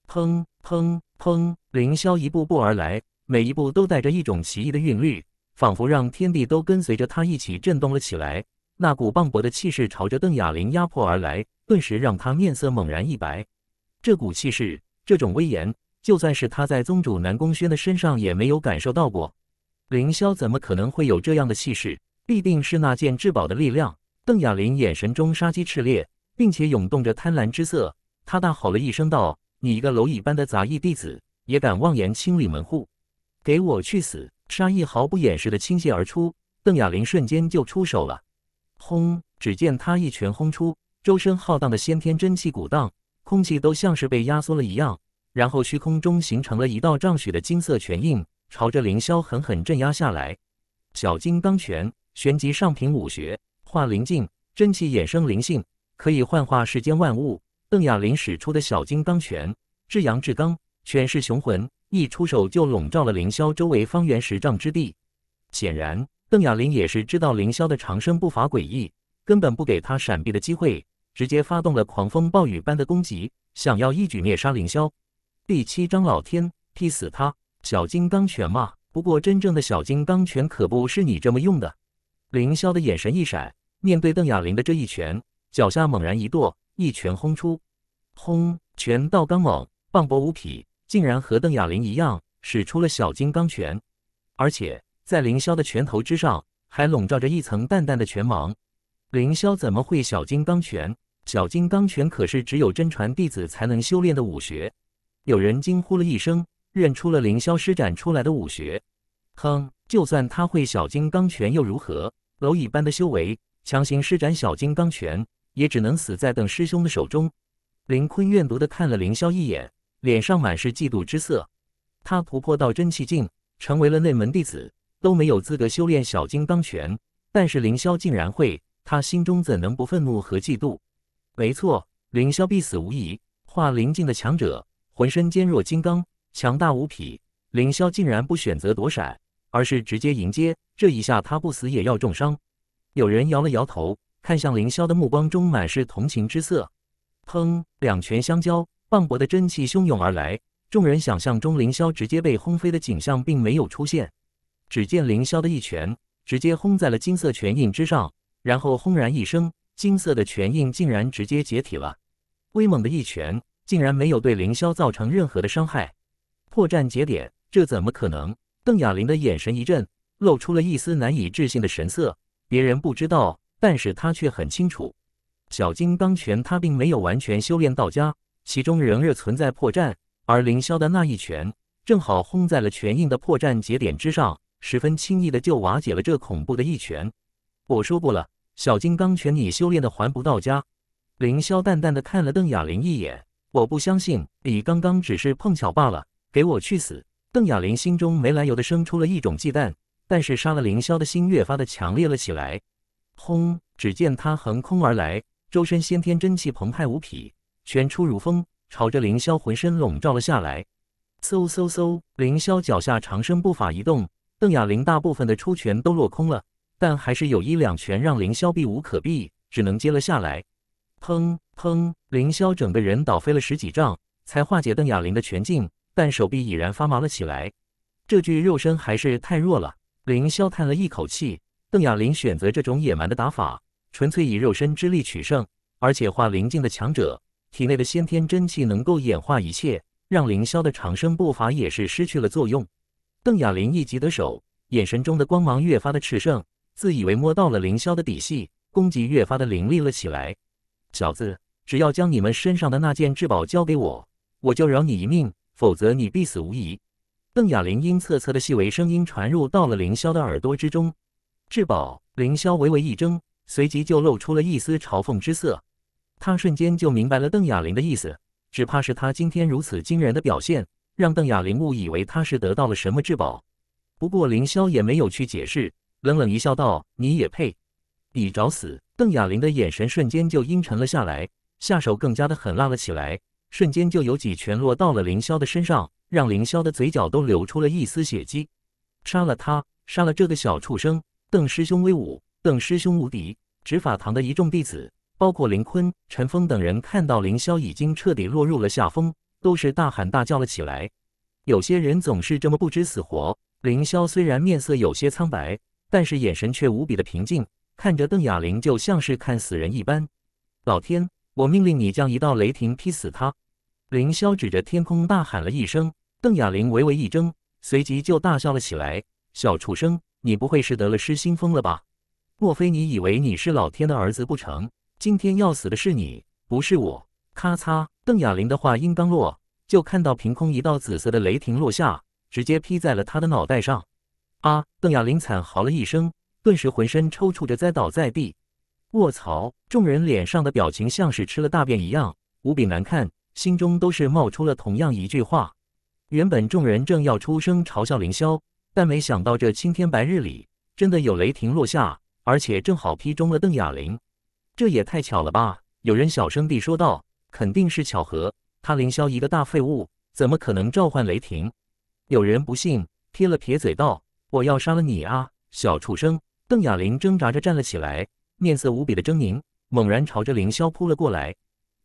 砰砰砰！凌霄一步步而来，每一步都带着一种奇异的韵律，仿佛让天地都跟随着他一起震动了起来。那股磅礴的气势朝着邓亚玲压迫而来，顿时让他面色猛然一白。这股气势，这种威严，就算是他在宗主南宫轩的身上也没有感受到过。凌霄怎么可能会有这样的气势？必定是那件至宝的力量。邓亚玲眼神中杀机炽烈，并且涌动着贪婪之色。他大吼了一声道：“你一个蝼蚁般的杂役弟子，也敢妄言清理门户？给我去死！”杀意毫不掩饰的倾泻而出。邓亚玲瞬间就出手了，轰！只见他一拳轰出，周身浩荡的先天真气鼓荡，空气都像是被压缩了一样。然后虚空中形成了一道丈许的金色拳印，朝着凌霄狠狠镇压下来。小金刚拳，旋即上品武学。化灵境真气衍生灵性，可以幻化世间万物。邓亚玲使出的小金刚拳，至阳至刚，拳势雄浑，一出手就笼罩了凌霄周围方圆十丈之地。显然，邓亚玲也是知道凌霄的长生不法诡异，根本不给他闪避的机会，直接发动了狂风暴雨般的攻击，想要一举灭杀凌霄。第七章，老天劈死他！小金刚拳嘛，不过真正的小金刚拳可不是你这么用的。凌霄的眼神一闪，面对邓亚玲的这一拳，脚下猛然一跺，一拳轰出，轰！拳道刚猛，磅礴无比，竟然和邓亚玲一样使出了小金刚拳，而且在凌霄的拳头之上还笼罩着一层淡淡的拳芒。凌霄怎么会小金刚拳？小金刚拳可是只有真传弟子才能修炼的武学。有人惊呼了一声，认出了凌霄施展出来的武学。哼，就算他会小金刚拳又如何？蝼蚁般的修为，强行施展小金刚拳，也只能死在邓师兄的手中。林坤怨毒的看了凌霄一眼，脸上满是嫉妒之色。他突破到真气境，成为了内门弟子，都没有资格修炼小金刚拳，但是凌霄竟然会，他心中怎能不愤怒和嫉妒？没错，凌霄必死无疑。化灵境的强者，浑身坚若金刚，强大无匹。凌霄竟然不选择躲闪，而是直接迎接。这一下他不死也要重伤，有人摇了摇头，看向凌霄的目光中满是同情之色。砰！两拳相交，磅礴的真气汹涌而来。众人想象中凌霄直接被轰飞的景象并没有出现，只见凌霄的一拳直接轰在了金色拳印之上，然后轰然一声，金色的拳印竟然直接解体了。威猛的一拳竟然没有对凌霄造成任何的伤害。破绽节点，这怎么可能？邓亚玲的眼神一震。露出了一丝难以置信的神色。别人不知道，但是他却很清楚，小金刚拳他并没有完全修炼到家，其中仍然存在破绽。而凌霄的那一拳正好轰在了拳印的破绽节点之上，十分轻易的就瓦解了这恐怖的一拳。我说不了，小金刚拳你修炼的还不到家。凌霄淡淡的看了邓雅玲一眼，我不相信，你刚刚只是碰巧罢了。给我去死！邓雅玲心中没来由的生出了一种忌惮。但是杀了凌霄的心越发的强烈了起来。轰！只见他横空而来，周身先天真气澎湃无比，拳出如风，朝着凌霄浑身笼罩了下来。嗖嗖嗖！凌霄脚下长生步法一动，邓亚玲大部分的出拳都落空了，但还是有一两拳让凌霄避无可避，只能接了下来。砰砰！凌霄整个人倒飞了十几丈，才化解邓亚玲的拳劲，但手臂已然发麻了起来。这具肉身还是太弱了。凌霄叹了一口气，邓亚玲选择这种野蛮的打法，纯粹以肉身之力取胜，而且化灵境的强者，体内的先天真气能够演化一切，让凌霄的长生步伐也是失去了作用。邓亚玲一急得手，眼神中的光芒越发的炽盛，自以为摸到了凌霄的底细，攻击越发的凌厉了起来。小子，只要将你们身上的那件至宝交给我，我就饶你一命，否则你必死无疑。邓亚玲阴恻恻的细微声音传入到了凌霄的耳朵之中。至宝，凌霄微微一怔，随即就露出了一丝嘲讽之色。他瞬间就明白了邓亚玲的意思，只怕是他今天如此惊人的表现，让邓亚玲误以为他是得到了什么至宝。不过凌霄也没有去解释，冷冷一笑道：“你也配？你找死！”邓亚玲的眼神瞬间就阴沉了下来，下手更加的狠辣了起来，瞬间就有几拳落到了凌霄的身上。让凌霄的嘴角都流出了一丝血迹，杀了他，杀了这个小畜生！邓师兄威武，邓师兄无敌！执法堂的一众弟子，包括林坤、陈峰等人，看到凌霄已经彻底落入了下风，都是大喊大叫了起来。有些人总是这么不知死活。凌霄虽然面色有些苍白，但是眼神却无比的平静，看着邓雅玲就像是看死人一般。老天，我命令你将一道雷霆劈死他！凌霄指着天空大喊了一声，邓亚玲微微一怔，随即就大笑了起来：“小畜生，你不会是得了失心疯了吧？莫非你以为你是老天的儿子不成？今天要死的是你，不是我！”咔嚓，邓亚玲的话音刚落，就看到凭空一道紫色的雷霆落下，直接劈在了他的脑袋上。啊！邓亚玲惨嚎了一声，顿时浑身抽搐着栽倒在地。卧槽！众人脸上的表情像是吃了大便一样，无比难看。心中都是冒出了同样一句话。原本众人正要出声嘲笑凌霄，但没想到这青天白日里真的有雷霆落下，而且正好劈中了邓雅玲。这也太巧了吧！有人小声地说道：“肯定是巧合。他凌霄一个大废物，怎么可能召唤雷霆？”有人不信，撇了撇嘴道：“我要杀了你啊，小畜生！”邓雅玲挣扎着站了起来，面色无比的狰狞，猛然朝着凌霄扑了过来。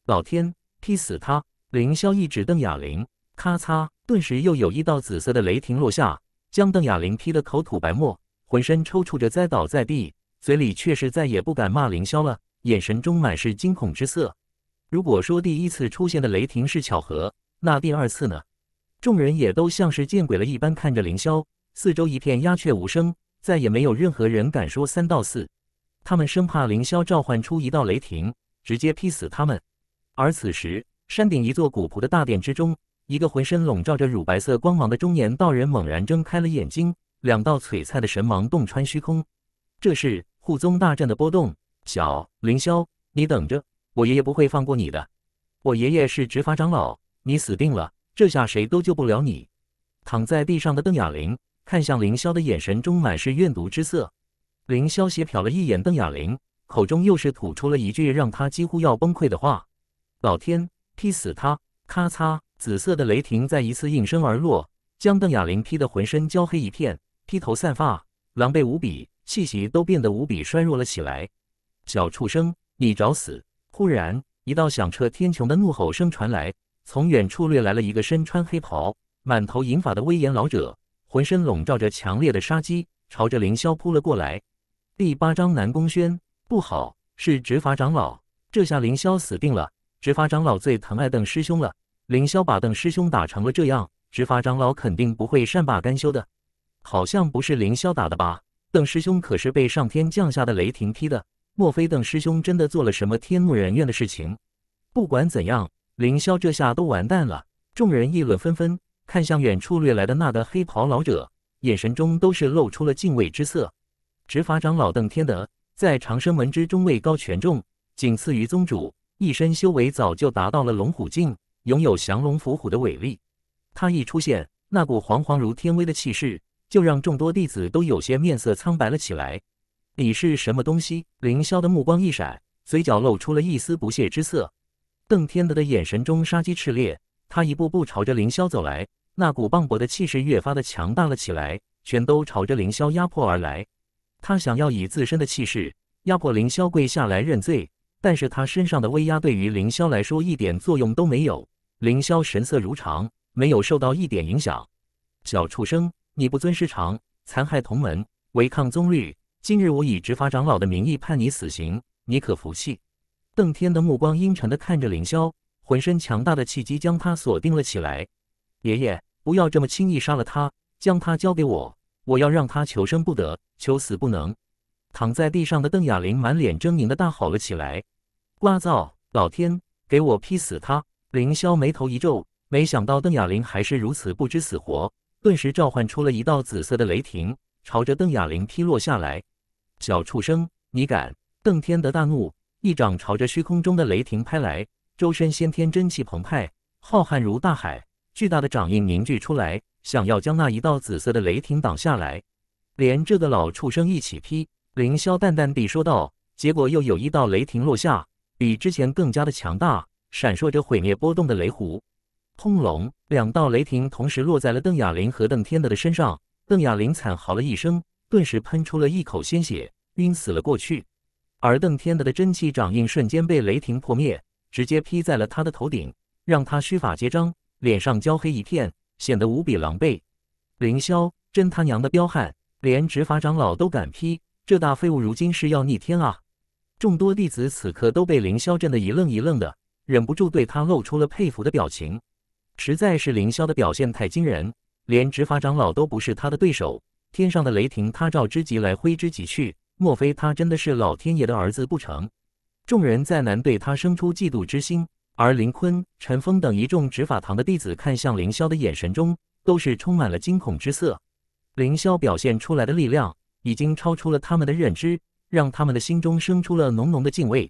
老天！劈死他！凌霄一指邓雅玲，咔嚓，顿时又有一道紫色的雷霆落下，将邓雅玲劈得口吐白沫，浑身抽搐着栽倒在地，嘴里却是再也不敢骂凌霄了，眼神中满是惊恐之色。如果说第一次出现的雷霆是巧合，那第二次呢？众人也都像是见鬼了一般看着凌霄，四周一片鸦雀无声，再也没有任何人敢说三道四，他们生怕凌霄召唤出一道雷霆，直接劈死他们。而此时，山顶一座古朴的大殿之中，一个浑身笼罩着乳白色光芒的中年道人猛然睁开了眼睛，两道璀璨的神芒洞穿虚空。这是护宗大阵的波动。小凌霄，你等着，我爷爷不会放过你的。我爷爷是执法长老，你死定了。这下谁都救不了你。躺在地上的邓亚玲看向凌霄的眼神中满是怨毒之色。凌霄斜瞟了一眼邓亚玲，口中又是吐出了一句让他几乎要崩溃的话。老天劈死他！咔嚓，紫色的雷霆再一次应声而落，将邓亚玲劈得浑身焦黑一片，披头散发，狼狈无比，气息都变得无比衰弱了起来。小畜生，你找死！忽然，一道响彻天穹的怒吼声传来，从远处掠来了一个身穿黑袍、满头银发的威严老者，浑身笼罩着强烈的杀机，朝着凌霄扑了过来。第八章，南宫轩不好，是执法长老，这下凌霄死定了。执法长老最疼爱邓师兄了，凌霄把邓师兄打成了这样，执法长老肯定不会善罢甘休的。好像不是凌霄打的吧？邓师兄可是被上天降下的雷霆劈的。莫非邓师兄真的做了什么天怒人怨的事情？不管怎样，凌霄这下都完蛋了。众人议论纷纷，看向远处掠来的那个黑袍老者，眼神中都是露出了敬畏之色。执法长老邓天德在长生门之中位高权重，仅次于宗主。一身修为早就达到了龙虎境，拥有降龙伏虎的伟力。他一出现，那股煌煌如天威的气势，就让众多弟子都有些面色苍白了起来。你是什么东西？凌霄的目光一闪，嘴角露出了一丝不屑之色。邓天德的眼神中杀机炽烈，他一步步朝着凌霄走来，那股磅礴的气势越发的强大了起来，全都朝着凌霄压迫而来。他想要以自身的气势压迫凌霄跪下来认罪。但是他身上的威压对于凌霄来说一点作用都没有，凌霄神色如常，没有受到一点影响。小畜生，你不遵师长，残害同门，违抗宗律，今日我以执法长老的名义判你死刑，你可服气？邓天的目光阴沉地看着凌霄，浑身强大的气机将他锁定了起来。爷爷，不要这么轻易杀了他，将他交给我，我要让他求生不得，求死不能。躺在地上的邓亚玲满脸狰狞的大吼了起来。哇操！老天，给我劈死他！凌霄眉头一皱，没想到邓亚玲还是如此不知死活，顿时召唤出了一道紫色的雷霆，朝着邓亚玲劈落下来。小畜生，你敢！邓天德大怒，一掌朝着虚空中的雷霆拍来，周身先天真气澎湃，浩瀚如大海，巨大的掌印凝聚出来，想要将那一道紫色的雷霆挡下来，连这个老畜生一起劈！凌霄淡淡地说道，结果又有一道雷霆落下。比之前更加的强大，闪烁着毁灭波动的雷弧，轰隆！两道雷霆同时落在了邓亚玲和邓天德的身上。邓亚玲惨嚎了一声，顿时喷出了一口鲜血，晕死了过去。而邓天德的真气掌印瞬间被雷霆破灭，直接劈在了他的头顶，让他须发皆张，脸上焦黑一片，显得无比狼狈。凌霄真他娘的彪悍，连执法长老都敢劈，这大废物如今是要逆天啊！众多弟子此刻都被凌霄震得一愣一愣的，忍不住对他露出了佩服的表情。实在是凌霄的表现太惊人，连执法长老都不是他的对手。天上的雷霆，他召之即来，挥之即去。莫非他真的是老天爷的儿子不成？众人再难对他生出嫉妒之心。而林坤、陈峰等一众执法堂的弟子看向凌霄的眼神中，都是充满了惊恐之色。凌霄表现出来的力量，已经超出了他们的认知。让他们的心中生出了浓浓的敬畏。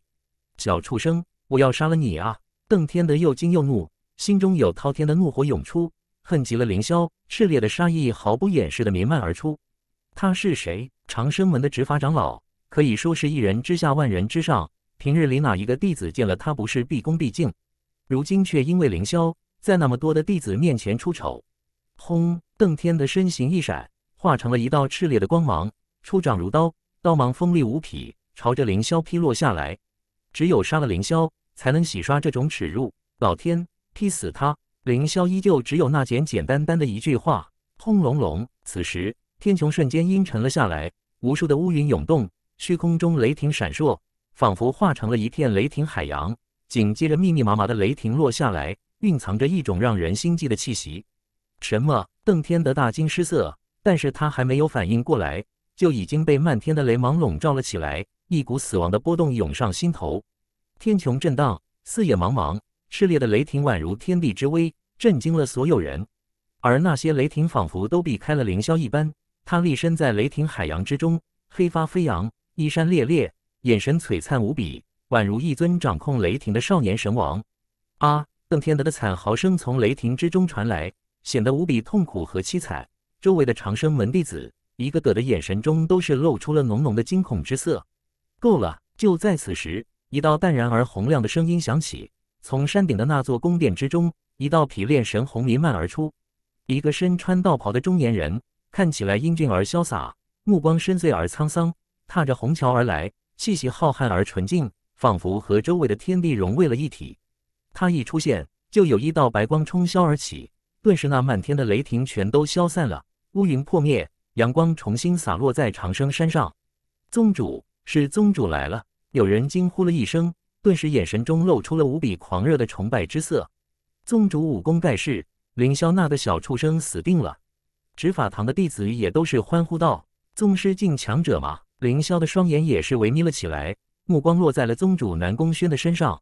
小畜生，我要杀了你啊！邓天德又惊又怒，心中有滔天的怒火涌出，恨极了凌霄，炽烈的杀意毫不掩饰的弥漫而出。他是谁？长生门的执法长老，可以说是一人之下，万人之上。平日里哪一个弟子见了他不是毕恭毕敬？如今却因为凌霄在那么多的弟子面前出丑。轰！邓天德身形一闪，化成了一道炽烈的光芒，出掌如刀。刀芒锋利无匹，朝着凌霄劈落下来。只有杀了凌霄，才能洗刷这种耻辱。老天，劈死他！凌霄依旧只有那简简单单的一句话。轰隆隆，此时天穹瞬间阴沉了下来，无数的乌云涌动，虚空中雷霆闪烁，仿佛化成了一片雷霆海洋。紧接着，密密麻麻的雷霆落下来，蕴藏着一种让人心悸的气息。什么？邓天德大惊失色，但是他还没有反应过来。就已经被漫天的雷芒笼罩了起来，一股死亡的波动涌上心头。天穹震荡，四野茫茫，炽烈的雷霆宛如天地之威，震惊了所有人。而那些雷霆仿佛都避开了凌霄一般。他立身在雷霆海洋之中，黑发飞扬，衣衫猎猎，眼神璀璨无比，宛如一尊掌控雷霆的少年神王。啊！邓天德的惨嚎声从雷霆之中传来，显得无比痛苦和凄惨。周围的长生门弟子。一个个的眼神中都是露出了浓浓的惊恐之色。够了！就在此时，一道淡然而洪亮的声音响起，从山顶的那座宫殿之中，一道匹练神虹弥漫而出。一个身穿道袍的中年人，看起来英俊而潇洒，目光深邃而沧桑，踏着虹桥而来，气息浩瀚而纯净，仿佛和周围的天地融为了一体。他一出现，就有一道白光冲霄而起，顿时那漫天的雷霆全都消散了，乌云破灭。阳光重新洒落在长生山上，宗主是宗主来了！有人惊呼了一声，顿时眼神中露出了无比狂热的崇拜之色。宗主武功盖世，凌霄那个小畜生死定了！执法堂的弟子也都是欢呼道：“宗师境强者嘛！”凌霄的双眼也是微眯了起来，目光落在了宗主南宫轩的身上。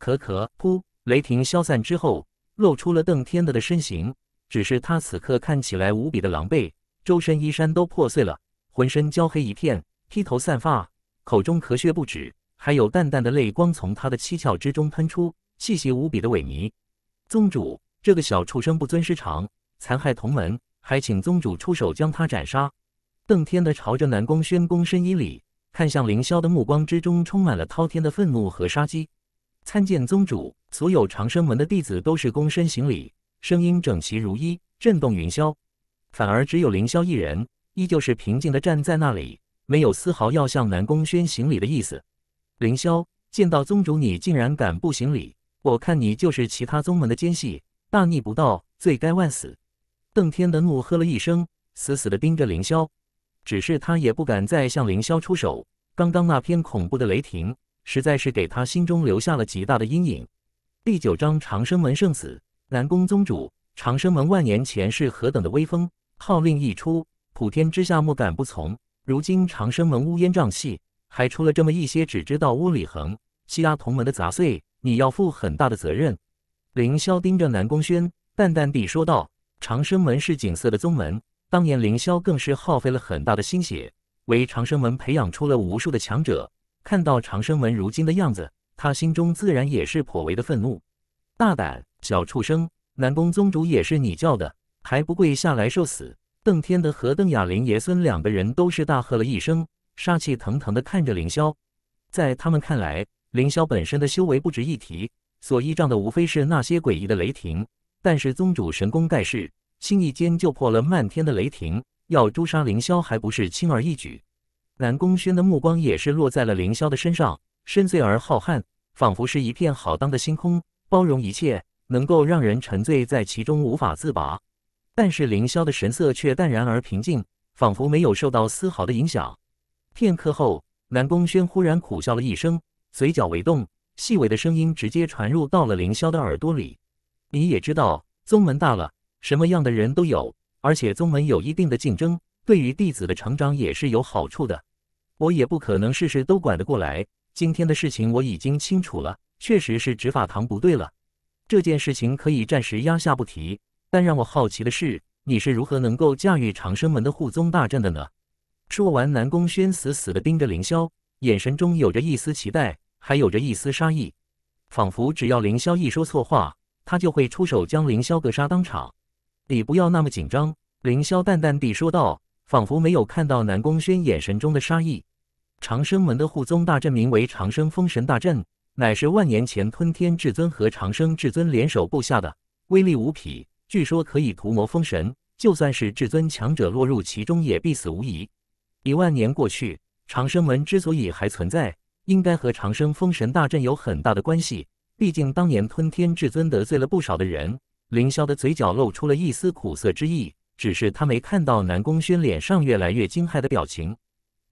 咳咳，噗！雷霆消散之后，露出了邓天德的身形，只是他此刻看起来无比的狼狈。周身衣衫都破碎了，浑身焦黑一片，披头散发，口中咳血不止，还有淡淡的泪光从他的七窍之中喷出，气息无比的萎靡。宗主，这个小畜生不尊师长，残害同门，还请宗主出手将他斩杀。邓天的朝着南宫宣躬身一礼，看向凌霄的目光之中充满了滔天的愤怒和杀机。参见宗主！所有长生门的弟子都是躬身行礼，声音整齐如一，震动云霄。反而只有凌霄一人，依旧是平静的站在那里，没有丝毫要向南宫轩行礼的意思。凌霄，见到宗主你竟然敢不行礼，我看你就是其他宗门的奸细，大逆不道，罪该万死！邓天的怒喝了一声，死死的盯着凌霄。只是他也不敢再向凌霄出手，刚刚那片恐怖的雷霆，实在是给他心中留下了极大的阴影。第九章长生门圣子，南宫宗主，长生门万年前是何等的威风！号令一出，普天之下莫敢不从。如今长生门乌烟瘴气，还出了这么一些只知道窝里横、欺压同门的杂碎，你要负很大的责任。凌霄盯着南宫轩，淡淡地说道：“长生门是景色的宗门，当年凌霄更是耗费了很大的心血，为长生门培养出了无数的强者。看到长生门如今的样子，他心中自然也是颇为的愤怒。大胆，小畜生！南宫宗主也是你叫的？”还不跪下来受死！邓天德和邓亚玲爷孙两个人都是大喝了一声，杀气腾腾的看着凌霄。在他们看来，凌霄本身的修为不值一提，所依仗的无非是那些诡异的雷霆。但是宗主神功盖世，轻易间就破了漫天的雷霆，要诛杀凌霄还不是轻而易举？南宫轩的目光也是落在了凌霄的身上，深邃而浩瀚，仿佛是一片浩荡的星空，包容一切，能够让人沉醉在其中无法自拔。但是凌霄的神色却淡然而平静，仿佛没有受到丝毫的影响。片刻后，南宫轩忽然苦笑了一声，嘴角微动，细微的声音直接传入到了凌霄的耳朵里。你也知道，宗门大了，什么样的人都有，而且宗门有一定的竞争，对于弟子的成长也是有好处的。我也不可能事事都管得过来。今天的事情我已经清楚了，确实是执法堂不对了。这件事情可以暂时压下不提。但让我好奇的是，你是如何能够驾驭长生门的护宗大阵的呢？说完，南宫轩死死地盯着凌霄，眼神中有着一丝期待，还有着一丝杀意，仿佛只要凌霄一说错话，他就会出手将凌霄格杀当场。你不要那么紧张，凌霄淡淡地说道，仿佛没有看到南宫轩眼神中的杀意。长生门的护宗大阵名为长生封神大阵，乃是万年前吞天至尊和长生至尊联手布下的，威力无匹。据说可以屠魔封神，就算是至尊强者落入其中也必死无疑。一万年过去，长生门之所以还存在，应该和长生封神大阵有很大的关系。毕竟当年吞天至尊得罪了不少的人。凌霄的嘴角露出了一丝苦涩之意，只是他没看到南宫轩脸上越来越惊骇的表情。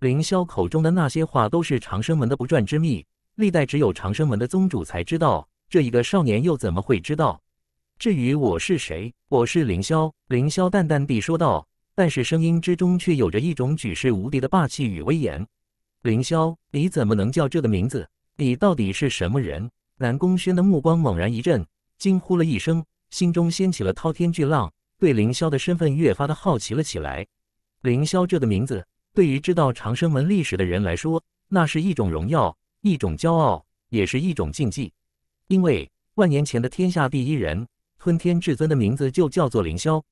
凌霄口中的那些话都是长生门的不传之秘，历代只有长生门的宗主才知道，这一个少年又怎么会知道？至于我是谁？我是凌霄。凌霄淡淡地说道，但是声音之中却有着一种举世无敌的霸气与威严。凌霄，你怎么能叫这个名字？你到底是什么人？南宫轩的目光猛然一震，惊呼了一声，心中掀起了滔天巨浪，对凌霄的身份越发的好奇了起来。凌霄这个名字，对于知道长生门历史的人来说，那是一种荣耀，一种骄傲，也是一种禁忌。因为万年前的天下第一人。吞天至尊的名字就叫做凌霄，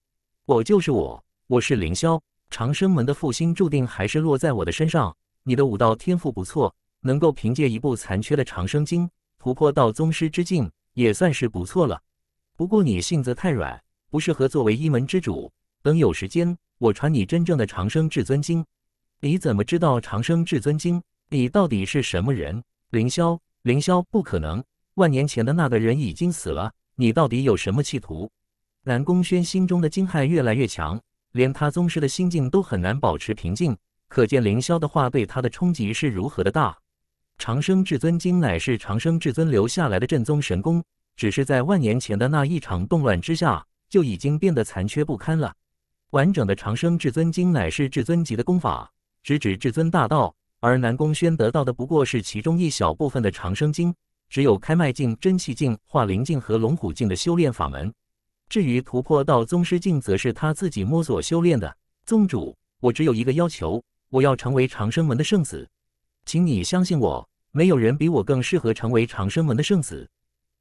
我就是我，我是凌霄，长生门的复兴注定还是落在我的身上。你的武道天赋不错，能够凭借一部残缺的长生经突破到宗师之境，也算是不错了。不过你性子太软，不适合作为一门之主。等有时间，我传你真正的长生至尊经。你怎么知道长生至尊经？你到底是什么人？凌霄，凌霄不可能，万年前的那个人已经死了。你到底有什么企图？南宫轩心中的惊骇越来越强，连他宗师的心境都很难保持平静。可见凌霄的话对他的冲击是如何的大。长生至尊经乃是长生至尊留下来的正宗神功，只是在万年前的那一场动乱之下，就已经变得残缺不堪了。完整的长生至尊经乃是至尊级的功法，直指至尊大道，而南宫轩得到的不过是其中一小部分的长生经。只有开脉境、真气境、化灵境和龙虎境的修炼法门。至于突破到宗师境，则是他自己摸索修炼的。宗主，我只有一个要求，我要成为长生门的圣子，请你相信我，没有人比我更适合成为长生门的圣子。”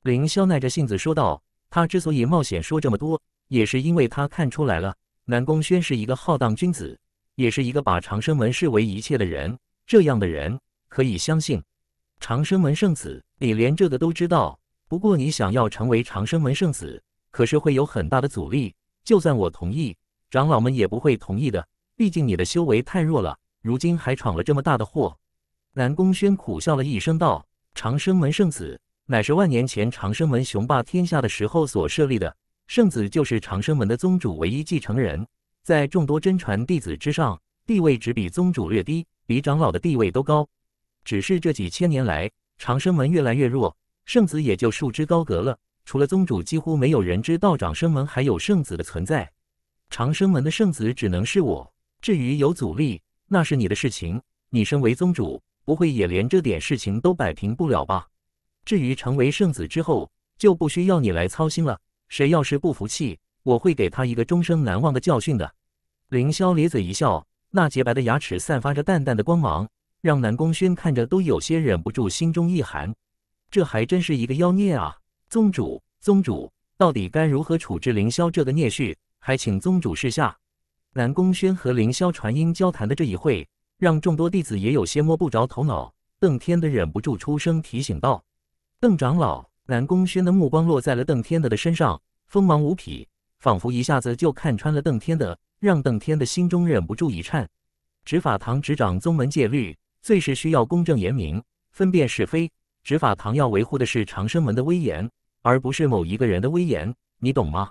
凌霄耐着性子说道。他之所以冒险说这么多，也是因为他看出来了，南宫轩是一个浩荡君子，也是一个把长生门视为一切的人。这样的人可以相信。长生门圣子，你连这个都知道。不过，你想要成为长生门圣子，可是会有很大的阻力。就算我同意，长老们也不会同意的。毕竟你的修为太弱了，如今还闯了这么大的祸。南宫轩苦笑了一声，道：“长生门圣子，乃是万年前长生门雄霸天下的时候所设立的。圣子就是长生门的宗主唯一继承人，在众多真传弟子之上，地位只比宗主略低，比长老的地位都高。”只是这几千年来，长生门越来越弱，圣子也就束之高阁了。除了宗主，几乎没有人知道长生门还有圣子的存在。长生门的圣子只能是我。至于有阻力，那是你的事情。你身为宗主，不会也连这点事情都摆平不了吧？至于成为圣子之后，就不需要你来操心了。谁要是不服气，我会给他一个终生难忘的教训的。凌霄咧嘴一笑，那洁白的牙齿散发着淡淡的光芒。让南宫轩看着都有些忍不住，心中一寒，这还真是一个妖孽啊！宗主，宗主，到底该如何处置凌霄这个孽畜？还请宗主示下。南宫轩和凌霄传音交谈的这一会，让众多弟子也有些摸不着头脑。邓天德忍不住出声提醒道：“邓长老。”南宫轩的目光落在了邓天德的身上，锋芒无比，仿佛一下子就看穿了邓天德，让邓天德心中忍不住一颤。执法堂执掌宗门戒律。最是需要公正严明，分辨是非。执法堂要维护的是长生门的威严，而不是某一个人的威严，你懂吗？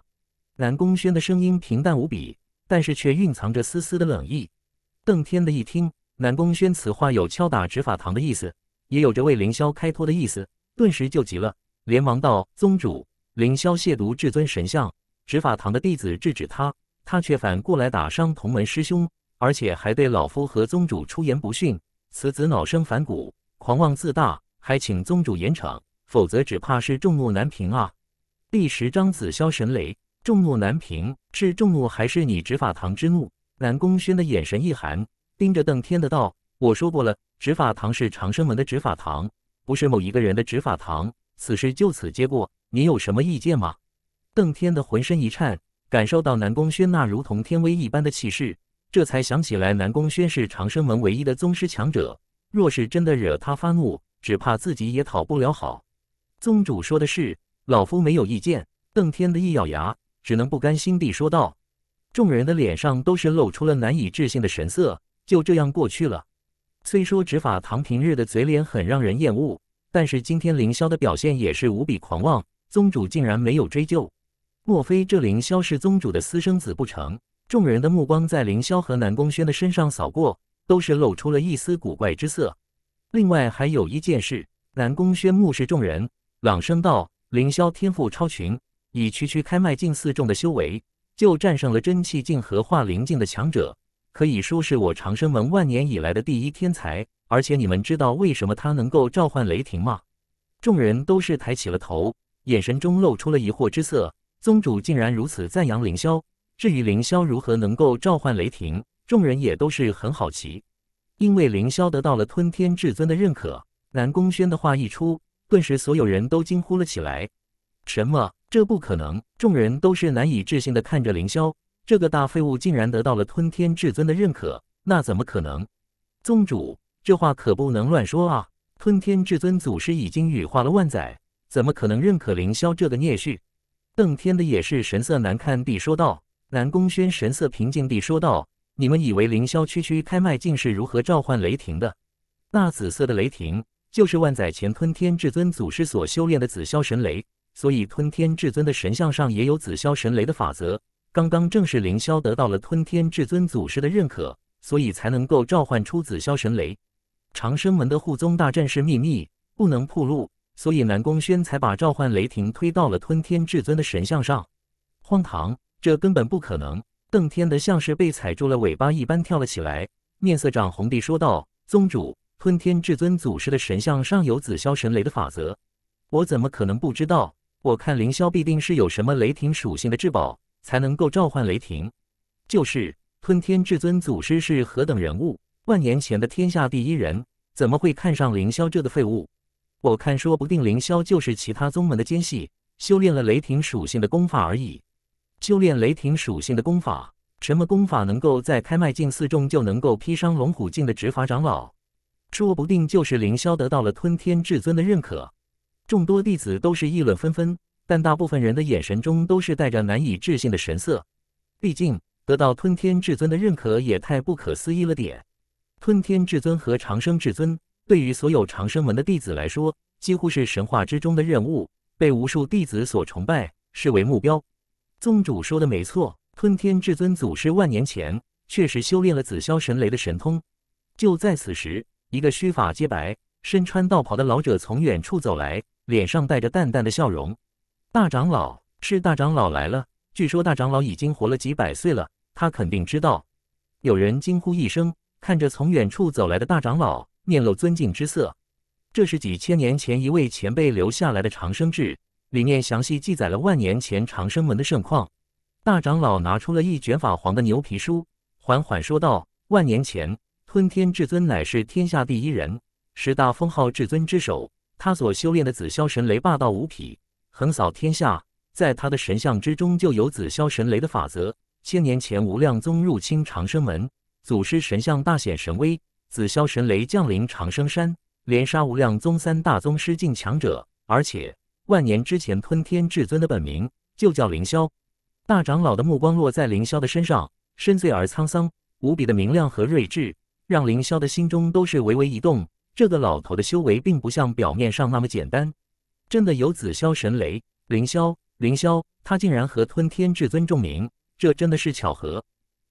南宫轩的声音平淡无比，但是却蕴藏着丝丝的冷意。邓天的一听，南宫轩此话有敲打执法堂的意思，也有着为凌霄开脱的意思，顿时就急了，连忙道：“宗主，凌霄亵渎至尊神像，执法堂的弟子制止他，他却反过来打伤同门师兄，而且还对老夫和宗主出言不逊。”此子恼生反骨，狂妄自大，还请宗主严惩，否则只怕是众怒难平啊！第十章子霄神雷，众怒难平，是众怒还是你执法堂之怒？南宫轩的眼神一寒，盯着邓天的道：“我说过了，执法堂是长生门的执法堂，不是某一个人的执法堂。此事就此揭过，你有什么意见吗？”邓天的浑身一颤，感受到南宫轩那如同天威一般的气势。这才想起来，南宫轩是长生门唯一的宗师强者。若是真的惹他发怒，只怕自己也讨不了好。宗主说的是，老夫没有意见。邓天的一咬牙，只能不甘心地说道。众人的脸上都是露出了难以置信的神色。就这样过去了。虽说执法堂平日的嘴脸很让人厌恶，但是今天凌霄的表现也是无比狂妄。宗主竟然没有追究，莫非这凌霄是宗主的私生子不成？众人的目光在凌霄和南宫轩的身上扫过，都是露出了一丝古怪之色。另外还有一件事，南宫轩目视众人，朗声道：“凌霄天赋超群，以区区开脉境四重的修为，就战胜了真气境和化灵境的强者，可以说是我长生门万年以来的第一天才。而且你们知道为什么他能够召唤雷霆吗？”众人都是抬起了头，眼神中露出了疑惑之色。宗主竟然如此赞扬凌霄。至于凌霄如何能够召唤雷霆，众人也都是很好奇。因为凌霄得到了吞天至尊的认可，南宫轩的话一出，顿时所有人都惊呼了起来：“什么？这不可能！”众人都是难以置信的看着凌霄，这个大废物竟然得到了吞天至尊的认可，那怎么可能？宗主，这话可不能乱说啊！吞天至尊祖师已经羽化了万载，怎么可能认可凌霄这个孽畜？邓天的也是神色难看地说道。南宫轩神色平静地说道：“你们以为凌霄区区开麦竟是如何召唤雷霆的？那紫色的雷霆就是万载前吞天至尊祖师所修炼的紫霄神雷，所以吞天至尊的神像上也有紫霄神雷的法则。刚刚正是凌霄得到了吞天至尊祖师的认可，所以才能够召唤出紫霄神雷。长生门的护宗大战是秘密，不能暴露，所以南宫轩才把召唤雷霆推到了吞天至尊的神像上。荒唐！”这根本不可能！邓天的像是被踩住了尾巴一般跳了起来，面色涨红地说道：“宗主，吞天至尊祖师的神像上有紫霄神雷的法则，我怎么可能不知道？我看凌霄必定是有什么雷霆属性的至宝，才能够召唤雷霆。就是吞天至尊祖师是何等人物，万年前的天下第一人，怎么会看上凌霄这个废物？我看说不定凌霄就是其他宗门的奸细，修炼了雷霆属性的功法而已。”修炼雷霆属性的功法，什么功法能够在开脉境四重就能够劈伤龙虎境的执法长老？说不定就是凌霄得到了吞天至尊的认可。众多弟子都是议论纷纷，但大部分人的眼神中都是带着难以置信的神色。毕竟得到吞天至尊的认可也太不可思议了点。吞天至尊和长生至尊对于所有长生门的弟子来说，几乎是神话之中的人物，被无数弟子所崇拜，视为目标。宗主说的没错，吞天至尊祖师万年前确实修炼了紫霄神雷的神通。就在此时，一个须发皆白、身穿道袍的老者从远处走来，脸上带着淡淡的笑容。大长老，是大长老来了！据说大长老已经活了几百岁了，他肯定知道。有人惊呼一声，看着从远处走来的大长老，面露尊敬之色。这是几千年前一位前辈留下来的长生志。里面详细记载了万年前长生门的盛况。大长老拿出了一卷法黄的牛皮书，缓缓说道：“万年前，吞天至尊乃是天下第一人，十大封号至尊之首。他所修炼的紫霄神雷霸道无匹，横扫天下。在他的神像之中就有紫霄神雷的法则。千年前，无量宗入侵长生门，祖师神像大显神威，紫霄神雷降临长生山，连杀无量宗三大宗师境强者，而且。”万年之前，吞天至尊的本名就叫凌霄。大长老的目光落在凌霄的身上，深邃而沧桑，无比的明亮和睿智，让凌霄的心中都是微微一动。这个老头的修为并不像表面上那么简单。真的有紫霄神雷？凌霄，凌霄，他竟然和吞天至尊重名，这真的是巧合。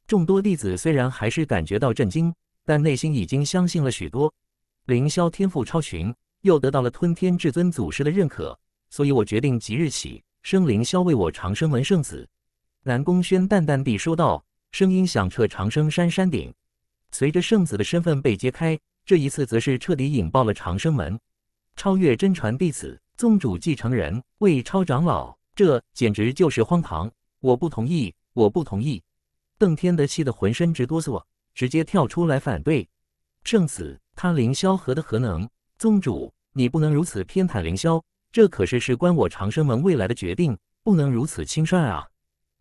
众多弟子虽然还是感觉到震惊，但内心已经相信了许多。凌霄天赋超群，又得到了吞天至尊祖师的认可。所以我决定即日起，升灵霄为我长生门圣子。”南宫轩淡淡地说道，声音响彻长生山山顶。随着圣子的身份被揭开，这一次则是彻底引爆了长生门，超越真传弟子、宗主继承人为超长老，这简直就是荒唐！我不同意，我不同意！邓天德气得浑身直哆嗦，直接跳出来反对。圣子，他凌霄何的何能？宗主，你不能如此偏袒凌霄！这可是事关我长生门未来的决定，不能如此轻率啊！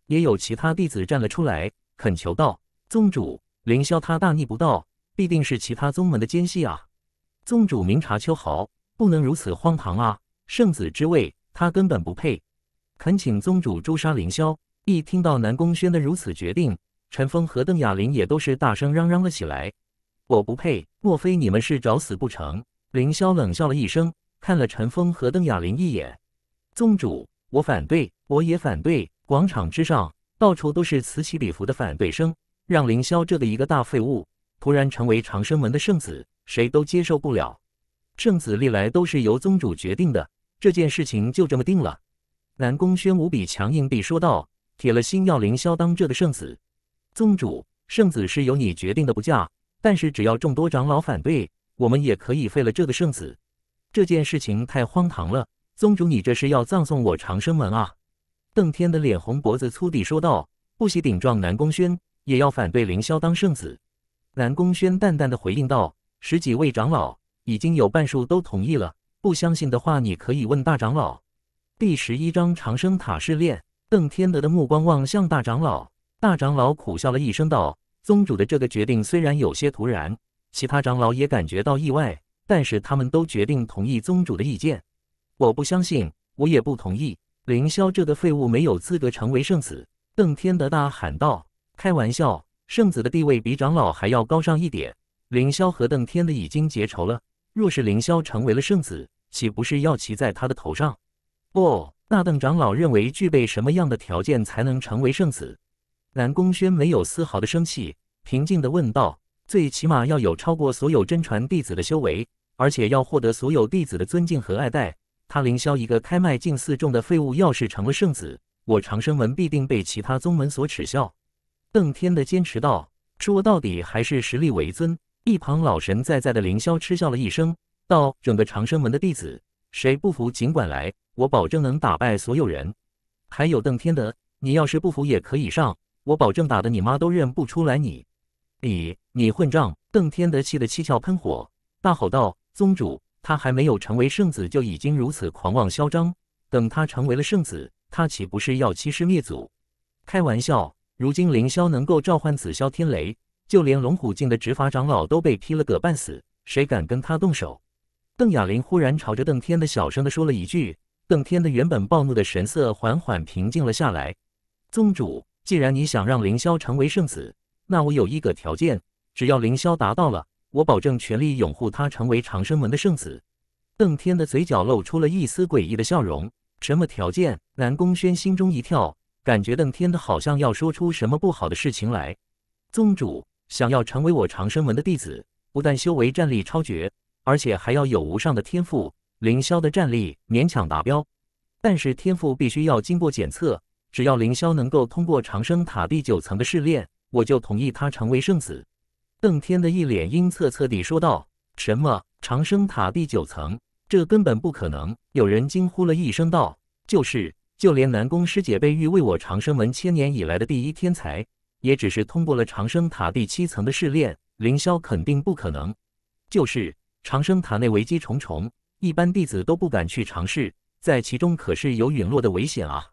也有其他弟子站了出来，恳求道：“宗主，凌霄他大逆不道，必定是其他宗门的奸细啊！宗主明察秋毫，不能如此荒唐啊！圣子之位，他根本不配！恳请宗主诛杀凌霄！”一听到南宫轩的如此决定，陈峰和邓亚玲也都是大声嚷嚷了起来：“我不配！莫非你们是找死不成？”凌霄冷笑了一声。看了陈峰和邓亚玲一眼，宗主，我反对，我也反对。广场之上，到处都是此起彼伏的反对声。让凌霄这个一个大废物突然成为长生门的圣子，谁都接受不了。圣子历来都是由宗主决定的，这件事情就这么定了。南宫轩无比强硬地说道：“铁了心要凌霄当这个圣子，宗主，圣子是由你决定的，不嫁。但是只要众多长老反对，我们也可以废了这个圣子。”这件事情太荒唐了，宗主，你这是要葬送我长生门啊！邓天的脸红脖子粗地说道：“不惜顶撞南宫轩，也要反对凌霄当圣子。”南宫轩淡淡地回应道：“十几位长老已经有半数都同意了，不相信的话，你可以问大长老。”第十一章长生塔试炼。邓天德的目光望向大长老，大长老苦笑了一声道：“宗主的这个决定虽然有些突然，其他长老也感觉到意外。”但是他们都决定同意宗主的意见，我不相信，我也不同意。凌霄这个废物没有资格成为圣子。邓天德大喊道：“开玩笑，圣子的地位比长老还要高上一点。凌霄和邓天德已经结仇了，若是凌霄成为了圣子，岂不是要骑在他的头上？”哦，那邓长老认为具备什么样的条件才能成为圣子？南宫轩没有丝毫的生气，平静地问道：“最起码要有超过所有真传弟子的修为。”而且要获得所有弟子的尊敬和爱戴，他凌霄一个开脉境四重的废物，要是成了圣子，我长生门必定被其他宗门所耻笑。邓天德坚持道：“说到底还是实力为尊。”一旁老神在在的凌霄嗤笑了一声，道：“整个长生门的弟子，谁不服尽管来，我保证能打败所有人。还有邓天德，你要是不服也可以上，我保证打得你妈都认不出来你！你你混账！”邓天德气得七窍喷火，大吼道。宗主，他还没有成为圣子就已经如此狂妄嚣张，等他成为了圣子，他岂不是要欺师灭祖？开玩笑，如今凌霄能够召唤紫霄天雷，就连龙虎境的执法长老都被劈了个半死，谁敢跟他动手？邓雅玲忽然朝着邓天的，小声的说了一句。邓天的原本暴怒的神色缓缓平静了下来。宗主，既然你想让凌霄成为圣子，那我有一个条件，只要凌霄达到了。我保证全力拥护他成为长生门的圣子。邓天的嘴角露出了一丝诡异的笑容。什么条件？南宫轩心中一跳，感觉邓天的好像要说出什么不好的事情来。宗主想要成为我长生门的弟子，不但修为战力超绝，而且还要有无上的天赋。凌霄的战力勉强达标，但是天赋必须要经过检测。只要凌霄能够通过长生塔第九层的试炼，我就同意他成为圣子。邓天的一脸阴恻恻地说道：“什么？长生塔第九层？这根本不可能！”有人惊呼了一声道：“就是！就连南宫师姐被誉为我长生门千年以来的第一天才，也只是通过了长生塔第七层的试炼。凌霄肯定不可能！就是长生塔内危机重重，一般弟子都不敢去尝试，在其中可是有陨落的危险啊！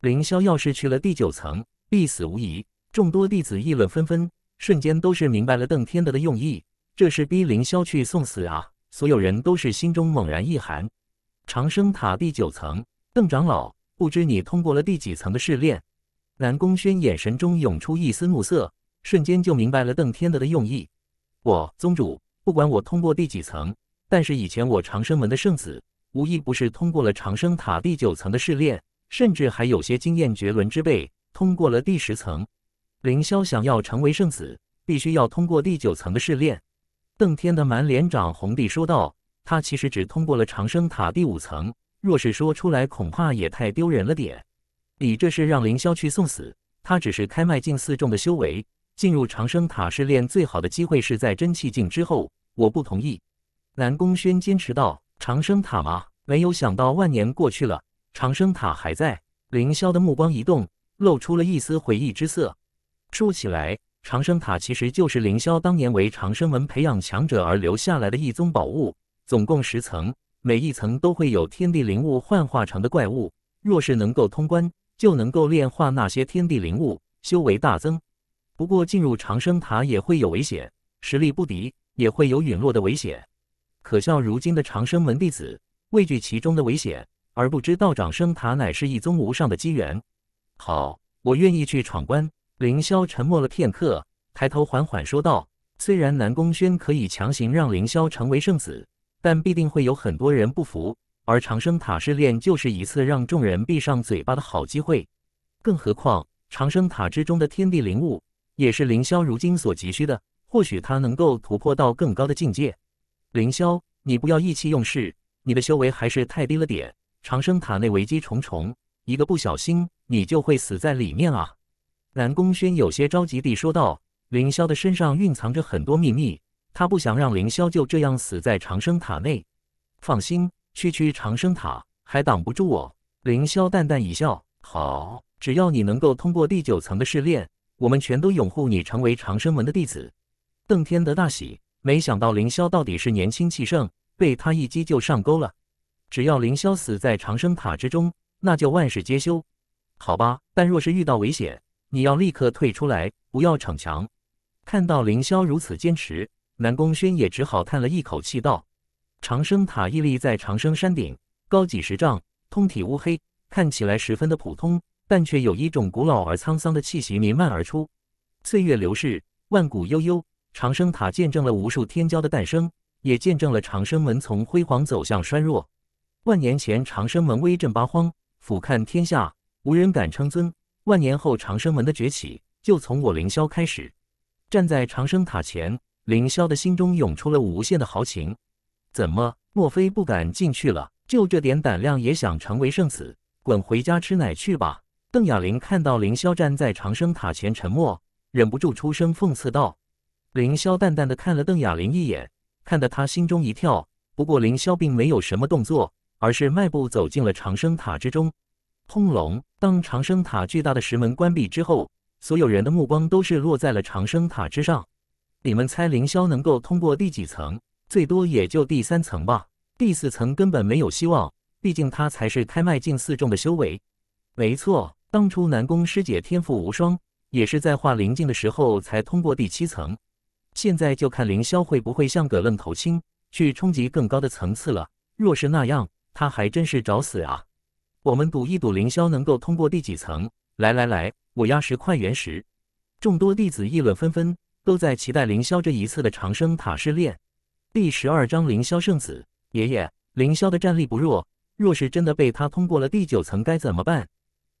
凌霄要是去了第九层，必死无疑。”众多弟子议论纷纷。瞬间都是明白了邓天德的用意，这是逼凌霄去送死啊！所有人都是心中猛然一寒。长生塔第九层，邓长老，不知你通过了第几层的试炼？南宫轩眼神中涌出一丝怒色，瞬间就明白了邓天德的用意。我宗主，不管我通过第几层，但是以前我长生门的圣子，无一不是通过了长生塔第九层的试炼，甚至还有些惊艳绝伦之辈通过了第十层。凌霄想要成为圣子，必须要通过第九层的试炼。邓天的满脸涨红地说道：“他其实只通过了长生塔第五层，若是说出来，恐怕也太丢人了点。你这是让凌霄去送死？他只是开脉境四重的修为，进入长生塔试炼最好的机会是在真气境之后。我不同意。”南宫轩坚持道：“长生塔吗？没有想到万年过去了，长生塔还在。”凌霄的目光一动，露出了一丝回忆之色。说起来，长生塔其实就是凌霄当年为长生门培养强者而留下来的一宗宝物，总共十层，每一层都会有天地灵物幻化成的怪物。若是能够通关，就能够炼化那些天地灵物，修为大增。不过进入长生塔也会有危险，实力不敌也会有陨落的危险。可笑如今的长生门弟子畏惧其中的危险，而不知道长生塔乃是一宗无上的机缘。好，我愿意去闯关。凌霄沉默了片刻，抬头缓缓说道：“虽然南宫轩可以强行让凌霄成为圣子，但必定会有很多人不服。而长生塔试炼就是一次让众人闭上嘴巴的好机会。更何况，长生塔之中的天地灵物也是凌霄如今所急需的，或许他能够突破到更高的境界。凌霄，你不要意气用事，你的修为还是太低了点。长生塔内危机重重，一个不小心，你就会死在里面啊！”南宫轩有些着急地说道：“凌霄的身上蕴藏着很多秘密，他不想让凌霄就这样死在长生塔内。放心，区区长生塔还挡不住我。”凌霄淡淡一笑：“好，只要你能够通过第九层的试炼，我们全都拥护你成为长生门的弟子。”邓天德大喜，没想到凌霄到底是年轻气盛，被他一击就上钩了。只要凌霄死在长生塔之中，那就万事皆休，好吧？但若是遇到危险，你要立刻退出来，不要逞强。看到凌霄如此坚持，南宫轩也只好叹了一口气，道：“长生塔屹立在长生山顶，高几十丈，通体乌黑，看起来十分的普通，但却有一种古老而沧桑的气息弥漫而出。岁月流逝，万古悠悠，长生塔见证了无数天骄的诞生，也见证了长生门从辉煌走向衰弱。万年前，长生门威震八荒，俯瞰天下，无人敢称尊。”万年后长生门的崛起，就从我凌霄开始。站在长生塔前，凌霄的心中涌出了无限的豪情。怎么？莫非不敢进去了？就这点胆量也想成为圣子？滚回家吃奶去吧！邓亚玲看到凌霄站在长生塔前沉默，忍不住出声讽刺道。凌霄淡淡的看了邓亚玲一眼，看得他心中一跳。不过凌霄并没有什么动作，而是迈步走进了长生塔之中。轰隆！当长生塔巨大的石门关闭之后，所有人的目光都是落在了长生塔之上。你们猜凌霄能够通过第几层？最多也就第三层吧。第四层根本没有希望，毕竟他才是开脉境四重的修为。没错，当初南宫师姐天赋无双，也是在化灵境的时候才通过第七层。现在就看凌霄会不会像个愣头青去冲击更高的层次了。若是那样，他还真是找死啊！我们赌一赌，凌霄能够通过第几层？来来来，我压十块原石。众多弟子议论纷纷，都在期待凌霄这一次的长生塔试炼。第十二章，凌霄圣子。爷爷，凌霄的战力不弱，若是真的被他通过了第九层，该怎么办？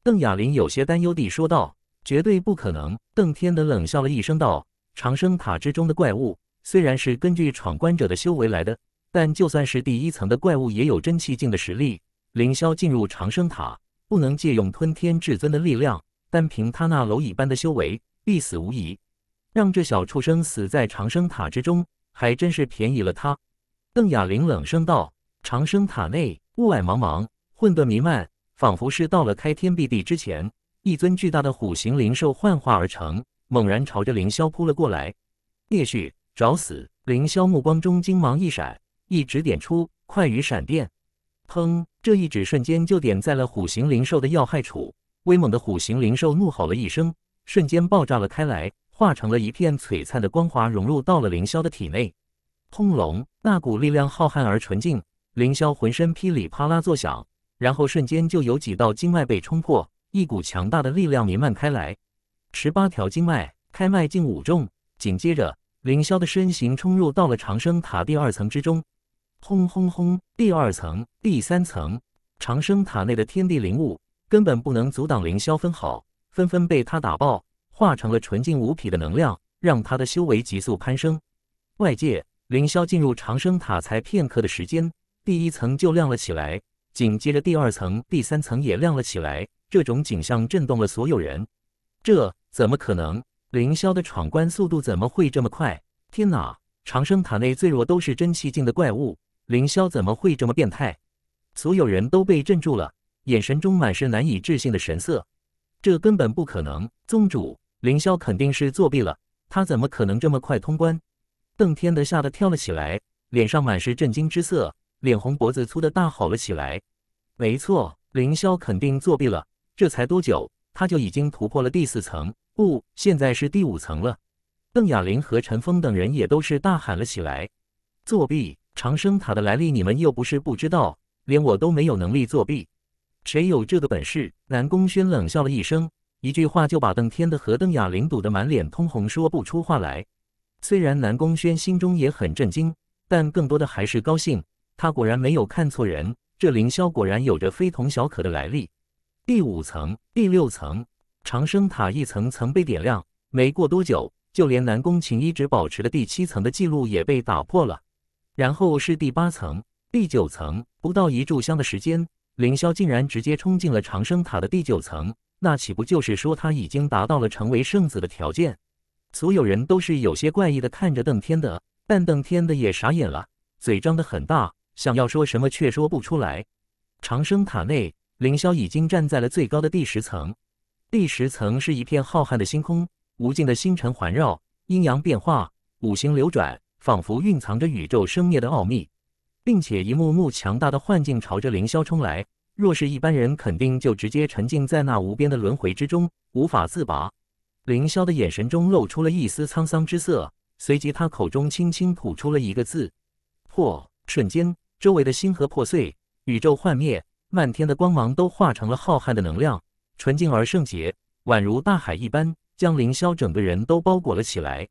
邓雅玲有些担忧地说道：“绝对不可能。”邓天德冷笑了一声道：“长生塔之中的怪物，虽然是根据闯关者的修为来的，但就算是第一层的怪物，也有真气境的实力。”凌霄进入长生塔，不能借用吞天至尊的力量，单凭他那蝼蚁般的修为，必死无疑。让这小畜生死在长生塔之中，还真是便宜了他。邓亚玲冷声道：“长生塔内雾霭茫茫，混沌弥漫，仿佛是到了开天辟地之前。一尊巨大的虎形灵兽幻化而成，猛然朝着凌霄扑了过来。叶旭，找死！”凌霄目光中金芒一闪，一指点出，快于闪电。砰！这一指瞬间就点在了虎形灵兽的要害处，威猛的虎形灵兽怒吼了一声，瞬间爆炸了开来，化成了一片璀璨的光华，融入到了凌霄的体内。轰隆！那股力量浩瀚而纯净，凌霄浑身噼里啪啦作响，然后瞬间就有几道经脉被冲破，一股强大的力量弥漫开来。十八条经脉开脉近五重，紧接着，凌霄的身形冲入到了长生塔第二层之中。轰轰轰！第二层、第三层长生塔内的天地灵物根本不能阻挡凌霄分毫，纷纷被他打爆，化成了纯净无匹的能量，让他的修为急速攀升。外界，凌霄进入长生塔才片刻的时间，第一层就亮了起来，紧接着第二层、第三层也亮了起来。这种景象震动了所有人。这怎么可能？凌霄的闯关速度怎么会这么快？天哪！长生塔内最弱都是真气境的怪物！凌霄怎么会这么变态？所有人都被镇住了，眼神中满是难以置信的神色。这根本不可能！宗主凌霄肯定是作弊了，他怎么可能这么快通关？邓天德吓得跳了起来，脸上满是震惊之色，脸红脖子粗的大吼了起来：“没错，凌霄肯定作弊了！这才多久，他就已经突破了第四层？不，现在是第五层了！”邓亚玲和陈峰等人也都是大喊了起来：“作弊！”长生塔的来历，你们又不是不知道，连我都没有能力作弊，谁有这个本事？南宫轩冷笑了一声，一句话就把邓天的和邓雅玲堵得满脸通红，说不出话来。虽然南宫轩心中也很震惊，但更多的还是高兴，他果然没有看错人，这凌霄果然有着非同小可的来历。第五层、第六层，长生塔一层层被点亮，没过多久，就连南宫晴一直保持的第七层的记录也被打破了。然后是第八层、第九层，不到一炷香的时间，凌霄竟然直接冲进了长生塔的第九层，那岂不就是说他已经达到了成为圣子的条件？所有人都是有些怪异的看着邓天的，但邓天的也傻眼了，嘴张得很大，想要说什么却说不出来。长生塔内，凌霄已经站在了最高的第十层。第十层是一片浩瀚的星空，无尽的星辰环绕，阴阳变化，五行流转。仿佛蕴藏着宇宙生灭的奥秘，并且一幕幕强大的幻境朝着凌霄冲来。若是一般人，肯定就直接沉浸在那无边的轮回之中，无法自拔。凌霄的眼神中露出了一丝沧桑之色，随即他口中轻轻吐出了一个字：“破。”瞬间，周围的星河破碎，宇宙幻灭，漫天的光芒都化成了浩瀚的能量，纯净而圣洁，宛如大海一般，将凌霄整个人都包裹了起来。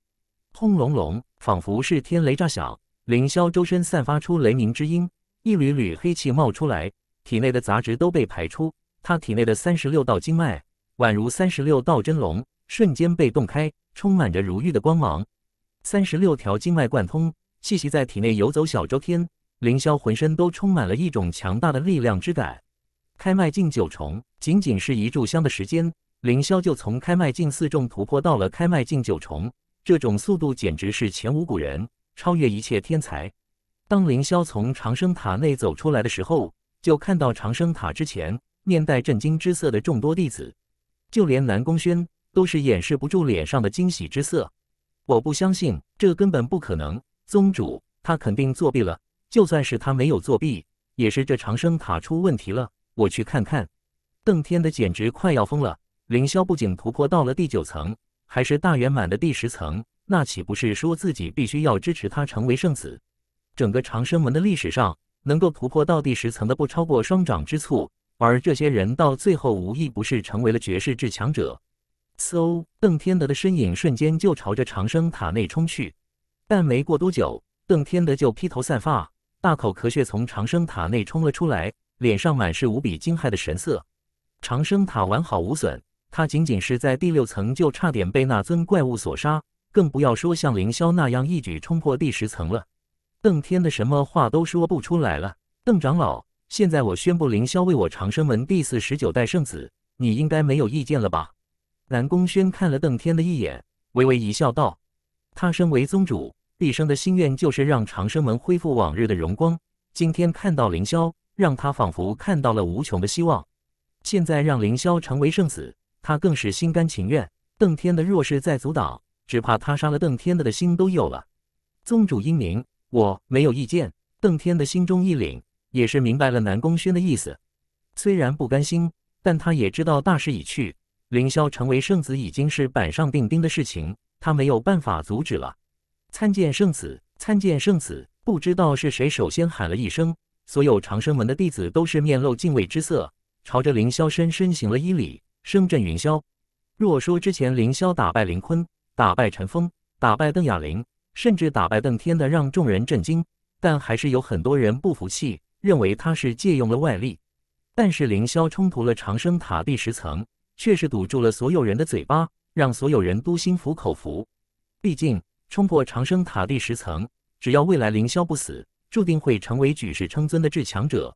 轰隆隆，仿佛是天雷炸响。凌霄周身散发出雷鸣之音，一缕缕黑气冒出来，体内的杂质都被排出。他体内的三十六道经脉，宛如三十六道真龙，瞬间被洞开，充满着如玉的光芒。三十六条经脉贯通，气息在体内游走小周天。凌霄浑身都充满了一种强大的力量之感。开脉境九重，仅仅是一炷香的时间，凌霄就从开脉境四重突破到了开脉境九重。这种速度简直是前无古人，超越一切天才。当凌霄从长生塔内走出来的时候，就看到长生塔之前面带震惊之色的众多弟子，就连南宫轩都是掩饰不住脸上的惊喜之色。我不相信，这根本不可能！宗主，他肯定作弊了。就算是他没有作弊，也是这长生塔出问题了。我去看看。邓天的简直快要疯了。凌霄不仅突破到了第九层。还是大圆满的第十层，那岂不是说自己必须要支持他成为圣子？整个长生门的历史上，能够突破到第十层的不超过双掌之数，而这些人到最后无一不是成为了绝世至强者。嗖！邓天德的身影瞬间就朝着长生塔内冲去，但没过多久，邓天德就披头散发、大口咳血从长生塔内冲了出来，脸上满是无比惊骇的神色。长生塔完好无损。他仅仅是在第六层就差点被那尊怪物所杀，更不要说像凌霄那样一举冲破第十层了。邓天的什么话都说不出来了。邓长老，现在我宣布凌霄为我长生门第四十九代圣子，你应该没有意见了吧？南宫轩看了邓天的一眼，微微一笑，道：“他身为宗主，毕生的心愿就是让长生门恢复往日的荣光。今天看到凌霄，让他仿佛看到了无穷的希望。现在让凌霄成为圣子。”他更是心甘情愿。邓天的若是再阻挡，只怕他杀了邓天的的心都有了。宗主英明，我没有意见。邓天的心中一凛，也是明白了南宫轩的意思。虽然不甘心，但他也知道大势已去，凌霄成为圣子已经是板上钉钉的事情，他没有办法阻止了。参见圣子，参见圣子！不知道是谁首先喊了一声，所有长生门的弟子都是面露敬畏之色，朝着凌霄深深行了一礼。声震云霄。若说之前凌霄打败林坤、打败陈峰、打败邓亚玲，甚至打败邓天的，让众人震惊，但还是有很多人不服气，认为他是借用了外力。但是凌霄冲突了长生塔第十层，却是堵住了所有人的嘴巴，让所有人都心服口服。毕竟冲破长生塔第十层，只要未来凌霄不死，注定会成为举世称尊的至强者。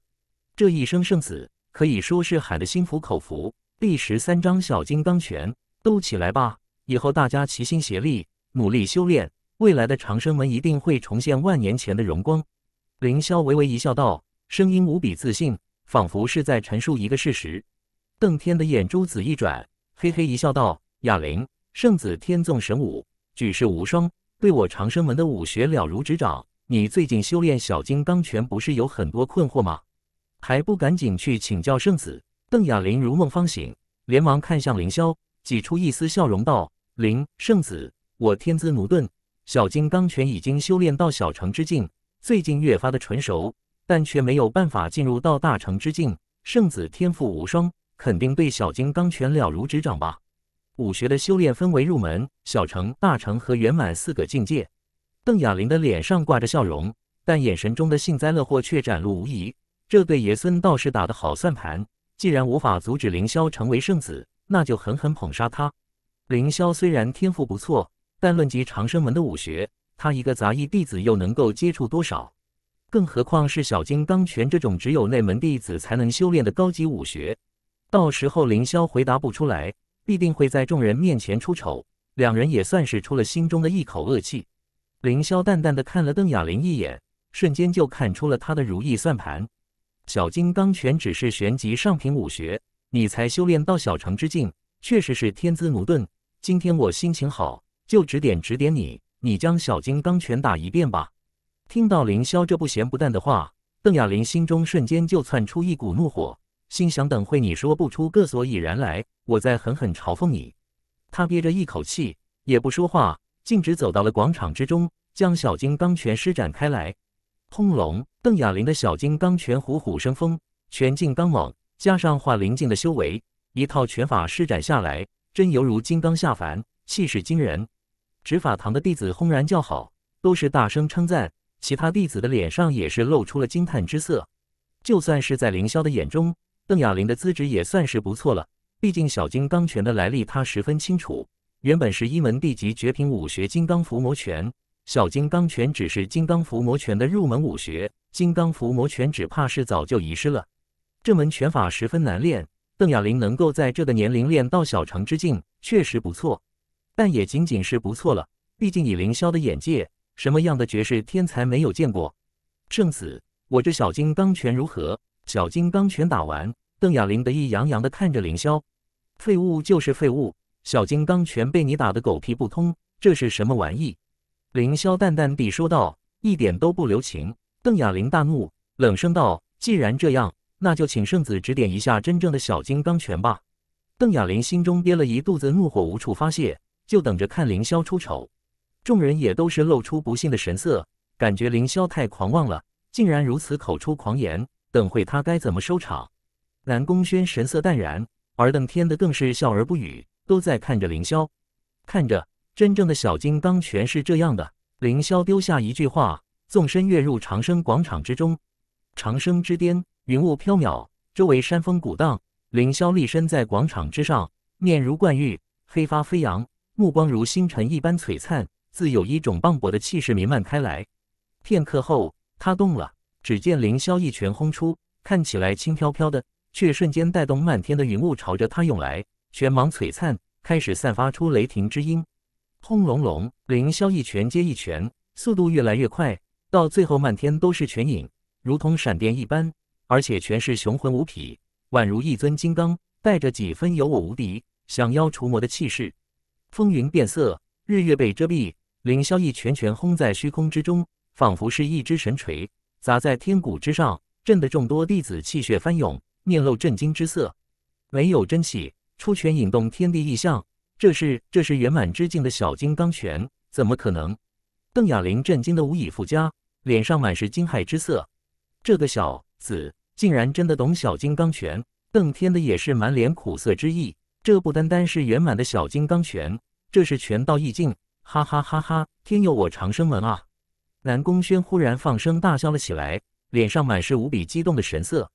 这一生胜死，可以说是喊的心服口服。第十三章小金刚拳，都起来吧！以后大家齐心协力，努力修炼，未来的长生门一定会重现万年前的荣光。凌霄微微一笑，道，声音无比自信，仿佛是在陈述一个事实。邓天的眼珠子一转，嘿嘿一笑，道：“哑铃，圣子天纵神武，举世无双，对我长生门的武学了如指掌。你最近修炼小金刚拳，不是有很多困惑吗？还不赶紧去请教圣子？”邓亚玲如梦方醒，连忙看向凌霄，挤出一丝笑容道：“凌圣子，我天资驽钝，小金刚拳已经修炼到小成之境，最近越发的纯熟，但却没有办法进入到大成之境。圣子天赋无双，肯定对小金刚拳了如指掌吧？武学的修炼分为入门、小成、大成和圆满四个境界。邓亚玲的脸上挂着笑容，但眼神中的幸灾乐祸却展露无遗。这对爷孙倒是打的好算盘。”既然无法阻止凌霄成为圣子，那就狠狠捧杀他。凌霄虽然天赋不错，但论及长生门的武学，他一个杂役弟子又能够接触多少？更何况是小金刚拳这种只有内门弟子才能修炼的高级武学？到时候凌霄回答不出来，必定会在众人面前出丑。两人也算是出了心中的一口恶气。凌霄淡淡的看了邓亚玲一眼，瞬间就看出了他的如意算盘。小金刚拳只是玄级上品武学，你才修炼到小成之境，确实是天资驽钝。今天我心情好，就指点指点你。你将小金刚拳打一遍吧。听到凌霄这不咸不淡的话，邓亚玲心中瞬间就窜出一股怒火，心想等会你说不出个所以然来，我再狠狠嘲讽你。她憋着一口气，也不说话，径直走到了广场之中，将小金刚拳施展开来。轰隆！邓亚玲的小金刚拳虎虎生风，拳劲刚猛，加上化灵境的修为，一套拳法施展下来，真犹如金刚下凡，气势惊人。执法堂的弟子轰然叫好，都是大声称赞。其他弟子的脸上也是露出了惊叹之色。就算是在凌霄的眼中，邓亚玲的资质也算是不错了。毕竟小金刚拳的来历他十分清楚，原本是一门地级绝品武学——金刚伏魔拳。小金刚拳只是金刚伏魔拳的入门武学，金刚伏魔拳只怕是早就遗失了。这门拳法十分难练，邓亚玲能够在这个年龄练到小成之境，确实不错，但也仅仅是不错了。毕竟以凌霄的眼界，什么样的绝世天才没有见过？圣子，我这小金刚拳如何？小金刚拳打完，邓亚玲得意洋洋地看着凌霄：“废物就是废物，小金刚拳被你打得狗屁不通，这是什么玩意？”凌霄淡淡地说道：“一点都不留情。”邓雅玲大怒，冷声道：“既然这样，那就请圣子指点一下真正的小金刚拳吧。”邓雅玲心中憋了一肚子怒火，无处发泄，就等着看凌霄出丑。众人也都是露出不信的神色，感觉凌霄太狂妄了，竟然如此口出狂言。等会他该怎么收场？南宫轩神色淡然，而邓天的更是笑而不语，都在看着凌霄，看着。真正的小金刚拳是这样的。凌霄丢下一句话，纵身跃入长生广场之中。长生之巅，云雾飘渺，周围山峰鼓荡。凌霄立身在广场之上，面如冠玉，黑发飞扬，目光如星辰一般璀璨，自有一种磅礴的气势弥漫开来。片刻后，他动了。只见凌霄一拳轰出，看起来轻飘飘的，却瞬间带动漫天的云雾朝着他涌来，拳芒璀璨，开始散发出雷霆之音。轰隆隆！凌霄一拳接一拳，速度越来越快，到最后漫天都是拳影，如同闪电一般，而且全是雄浑无比，宛如一尊金刚，带着几分有我无敌、降妖除魔的气势。风云变色，日月被遮蔽。凌霄一拳拳轰在虚空之中，仿佛是一只神锤砸在天鼓之上，震得众多弟子气血翻涌，面露震惊之色。唯有真气出拳，引动天地异象。这是这是圆满之境的小金刚拳，怎么可能？邓亚玲震惊的无以复加，脸上满是惊骇之色。这个小子竟然真的懂小金刚拳！邓天的也是满脸苦涩之意。这不单单是圆满的小金刚拳，这是拳道意境！哈哈哈哈！天佑我长生门啊！南宫轩忽然放声大笑了起来，脸上满是无比激动的神色。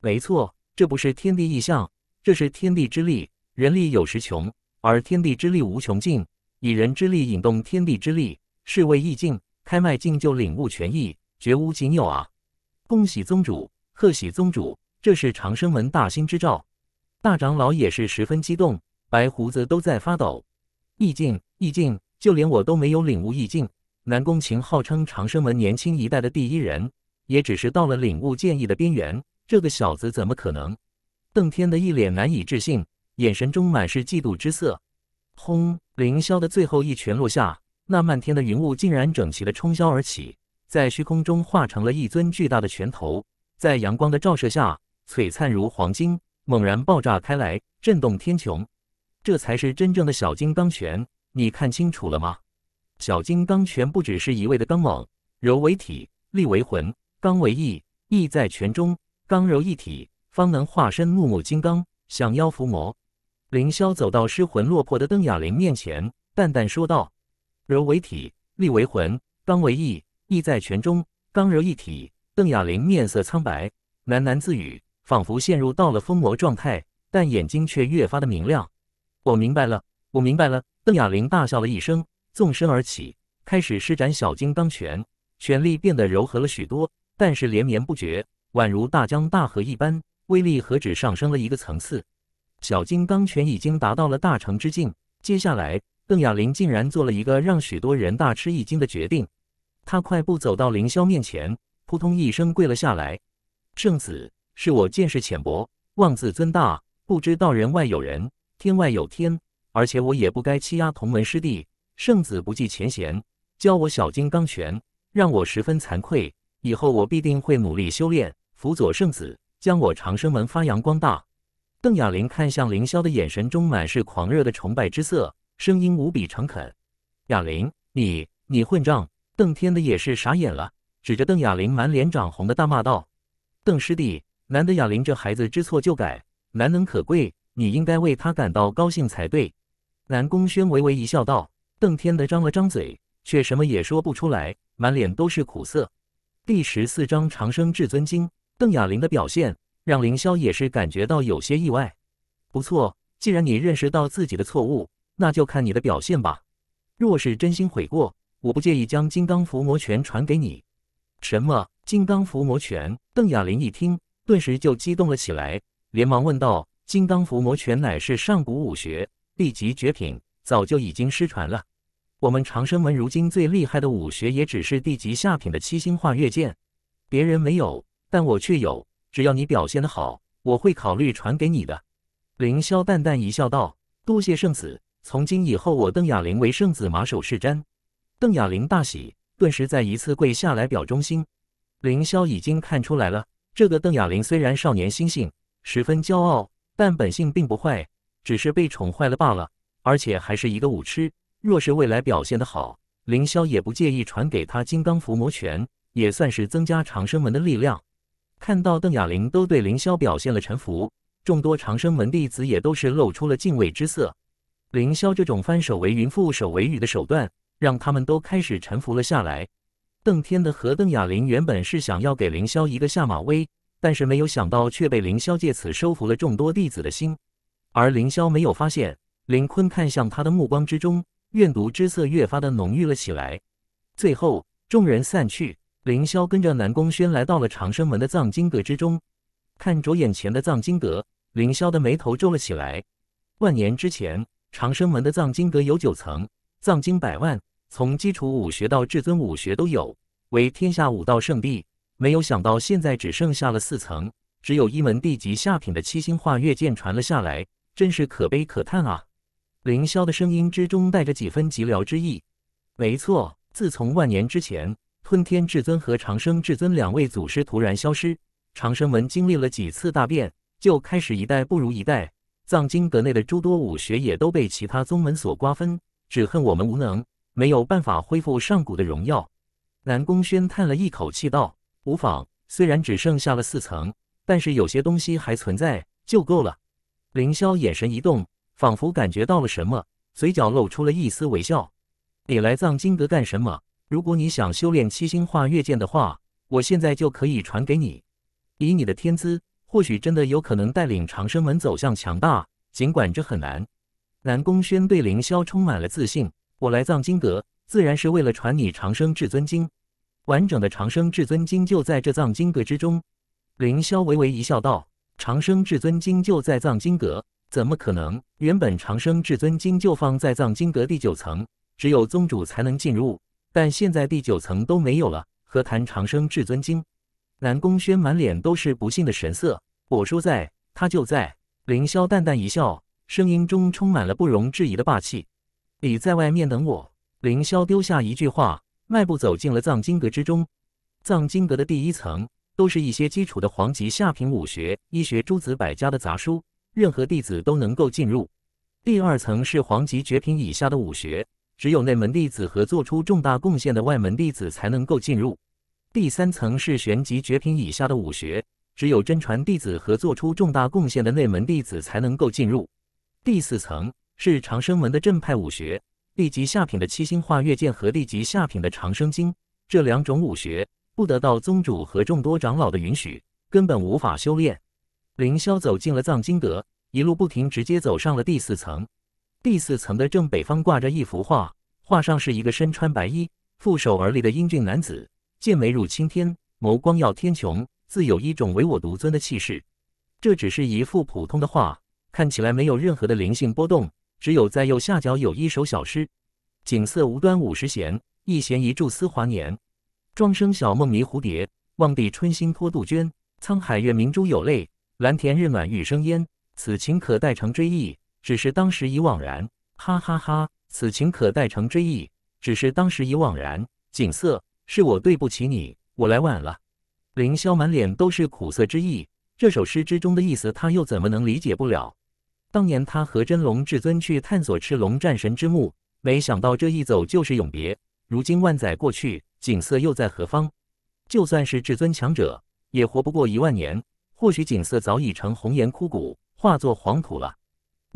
没错，这不是天地异象，这是天地之力。人力有时穷。而天地之力无穷尽，以人之力引动天地之力，是谓意境。开脉境就领悟全意，绝无仅有啊！恭喜宗主，贺喜宗主，这是长生门大兴之兆。大长老也是十分激动，白胡子都在发抖。意境，意境，就连我都没有领悟意境。南宫晴号称长生门年轻一代的第一人，也只是到了领悟剑意的边缘。这个小子怎么可能？邓天的一脸难以置信。眼神中满是嫉妒之色。轰！凌霄的最后一拳落下，那漫天的云雾竟然整齐的冲霄而起，在虚空中化成了一尊巨大的拳头，在阳光的照射下，璀璨如黄金，猛然爆炸开来，震动天穹。这才是真正的小金刚拳，你看清楚了吗？小金刚拳不只是一味的刚猛，柔为体，力为魂，刚为意，意在拳中，刚柔一体，方能化身怒目金刚，降妖伏魔。凌霄走到失魂落魄的邓亚玲面前，淡淡说道：“柔为体，力为魂，刚为意，意在拳中，刚柔一体。”邓亚玲面色苍白，喃喃自语，仿佛陷入到了疯魔状态，但眼睛却越发的明亮。“我明白了，我明白了！”邓亚玲大笑了一声，纵身而起，开始施展小金刚拳，拳力变得柔和了许多，但是连绵不绝，宛如大江大河一般，威力何止上升了一个层次。小金刚拳已经达到了大成之境，接下来邓亚玲竟然做了一个让许多人大吃一惊的决定。他快步走到凌霄面前，扑通一声跪了下来：“圣子，是我见识浅薄，妄自尊大，不知道人外有人，天外有天。而且我也不该欺压同门师弟。圣子不计前嫌，教我小金刚拳，让我十分惭愧。以后我必定会努力修炼，辅佐圣子，将我长生门发扬光大。”邓亚玲看向凌霄的眼神中满是狂热的崇拜之色，声音无比诚恳：“亚玲，你你混账！”邓天的也是傻眼了，指着邓亚玲满脸涨红的大骂道：“邓师弟，难得亚玲这孩子知错就改，难能可贵，你应该为他感到高兴才对。”南宫轩微微一笑，道：“邓天的张了张嘴，却什么也说不出来，满脸都是苦涩。”第十四章《长生至尊经》，邓亚玲的表现。让凌霄也是感觉到有些意外。不错，既然你认识到自己的错误，那就看你的表现吧。若是真心悔过，我不介意将金刚伏魔拳传给你。什么？金刚伏魔拳？邓雅玲一听，顿时就激动了起来，连忙问道：“金刚伏魔拳乃是上古武学，帝级绝品，早就已经失传了。我们长生门如今最厉害的武学，也只是地级下品的七星化月剑。别人没有，但我却有。”只要你表现的好，我会考虑传给你的。”凌霄淡淡一笑，道：“多谢圣子，从今以后我邓雅玲为圣子马首是瞻。”邓雅玲大喜，顿时再一次跪下来表忠心。凌霄已经看出来了，这个邓雅玲虽然少年心性，十分骄傲，但本性并不坏，只是被宠坏了罢了。而且还是一个武痴，若是未来表现的好，凌霄也不介意传给他金刚伏魔拳，也算是增加长生门的力量。看到邓亚玲都对凌霄表现了臣服，众多长生门弟子也都是露出了敬畏之色。凌霄这种翻手为云覆手为雨的手段，让他们都开始臣服了下来。邓天的和邓亚玲原本是想要给凌霄一个下马威，但是没有想到却被凌霄借此收服了众多弟子的心。而凌霄没有发现，林坤看向他的目光之中怨毒之色越发的浓郁了起来。最后，众人散去。凌霄跟着南宫轩来到了长生门的藏经阁之中，看着眼前的藏经阁，凌霄的眉头皱了起来。万年之前，长生门的藏经阁有九层，藏经百万，从基础武学到至尊武学都有，为天下武道圣地。没有想到现在只剩下了四层，只有一门地级下品的七星化月剑传了下来，真是可悲可叹啊！凌霄的声音之中带着几分寂寥之意。没错，自从万年之前。吞天至尊和长生至尊两位祖师突然消失，长生门经历了几次大变，就开始一代不如一代。藏经阁内的诸多武学也都被其他宗门所瓜分，只恨我们无能，没有办法恢复上古的荣耀。南宫轩叹了一口气道：“无妨，虽然只剩下了四层，但是有些东西还存在，就够了。”凌霄眼神一动，仿佛感觉到了什么，嘴角露出了一丝微笑。“你来藏经阁干什么？”如果你想修炼七星化月剑的话，我现在就可以传给你。以你的天资，或许真的有可能带领长生门走向强大，尽管这很难。南宫轩对凌霄充满了自信。我来藏经阁，自然是为了传你长生至尊经。完整的长生至尊经就在这藏经阁之中。凌霄微微一笑，道：“长生至尊经就在藏经阁？怎么可能？原本长生至尊经就放在藏经阁第九层，只有宗主才能进入。”但现在第九层都没有了，何谈长生至尊经？南宫轩满脸都是不信的神色。我说在，他就在。凌霄淡淡一笑，声音中充满了不容置疑的霸气。你在外面等我。凌霄丢下一句话，迈步走进了藏经阁之中。藏经阁的第一层都是一些基础的黄级下品武学、医学、诸子百家的杂书，任何弟子都能够进入。第二层是黄级绝品以下的武学。只有内门弟子和做出重大贡献的外门弟子才能够进入。第三层是玄级绝品以下的武学，只有真传弟子和做出重大贡献的内门弟子才能够进入。第四层是长生门的正派武学，地级下品的七星化月剑和地级下品的长生经这两种武学，不得到宗主和众多长老的允许，根本无法修炼。凌霄走进了藏经阁，一路不停，直接走上了第四层。第四层的正北方挂着一幅画，画上是一个身穿白衣、负手而立的英俊男子，剑眉入青天，眸光耀天穹，自有一种唯我独尊的气势。这只是一幅普通的画，看起来没有任何的灵性波动，只有在右下角有一首小诗：“景色无端五十弦，一弦一柱思华年。庄生晓梦迷蝴蝶，望帝春心托杜鹃。沧海月明珠有泪，蓝田日暖玉生烟。此情可待成追忆？”只是当时已惘然，哈哈哈！此情可待成追忆。只是当时已惘然。锦瑟，是我对不起你，我来晚了。凌霄满脸都是苦涩之意，这首诗之中的意思，他又怎么能理解不了？当年他和真龙至尊去探索赤龙战神之墓，没想到这一走就是永别。如今万载过去，锦瑟又在何方？就算是至尊强者，也活不过一万年。或许景色早已成红颜枯骨，化作黄土了。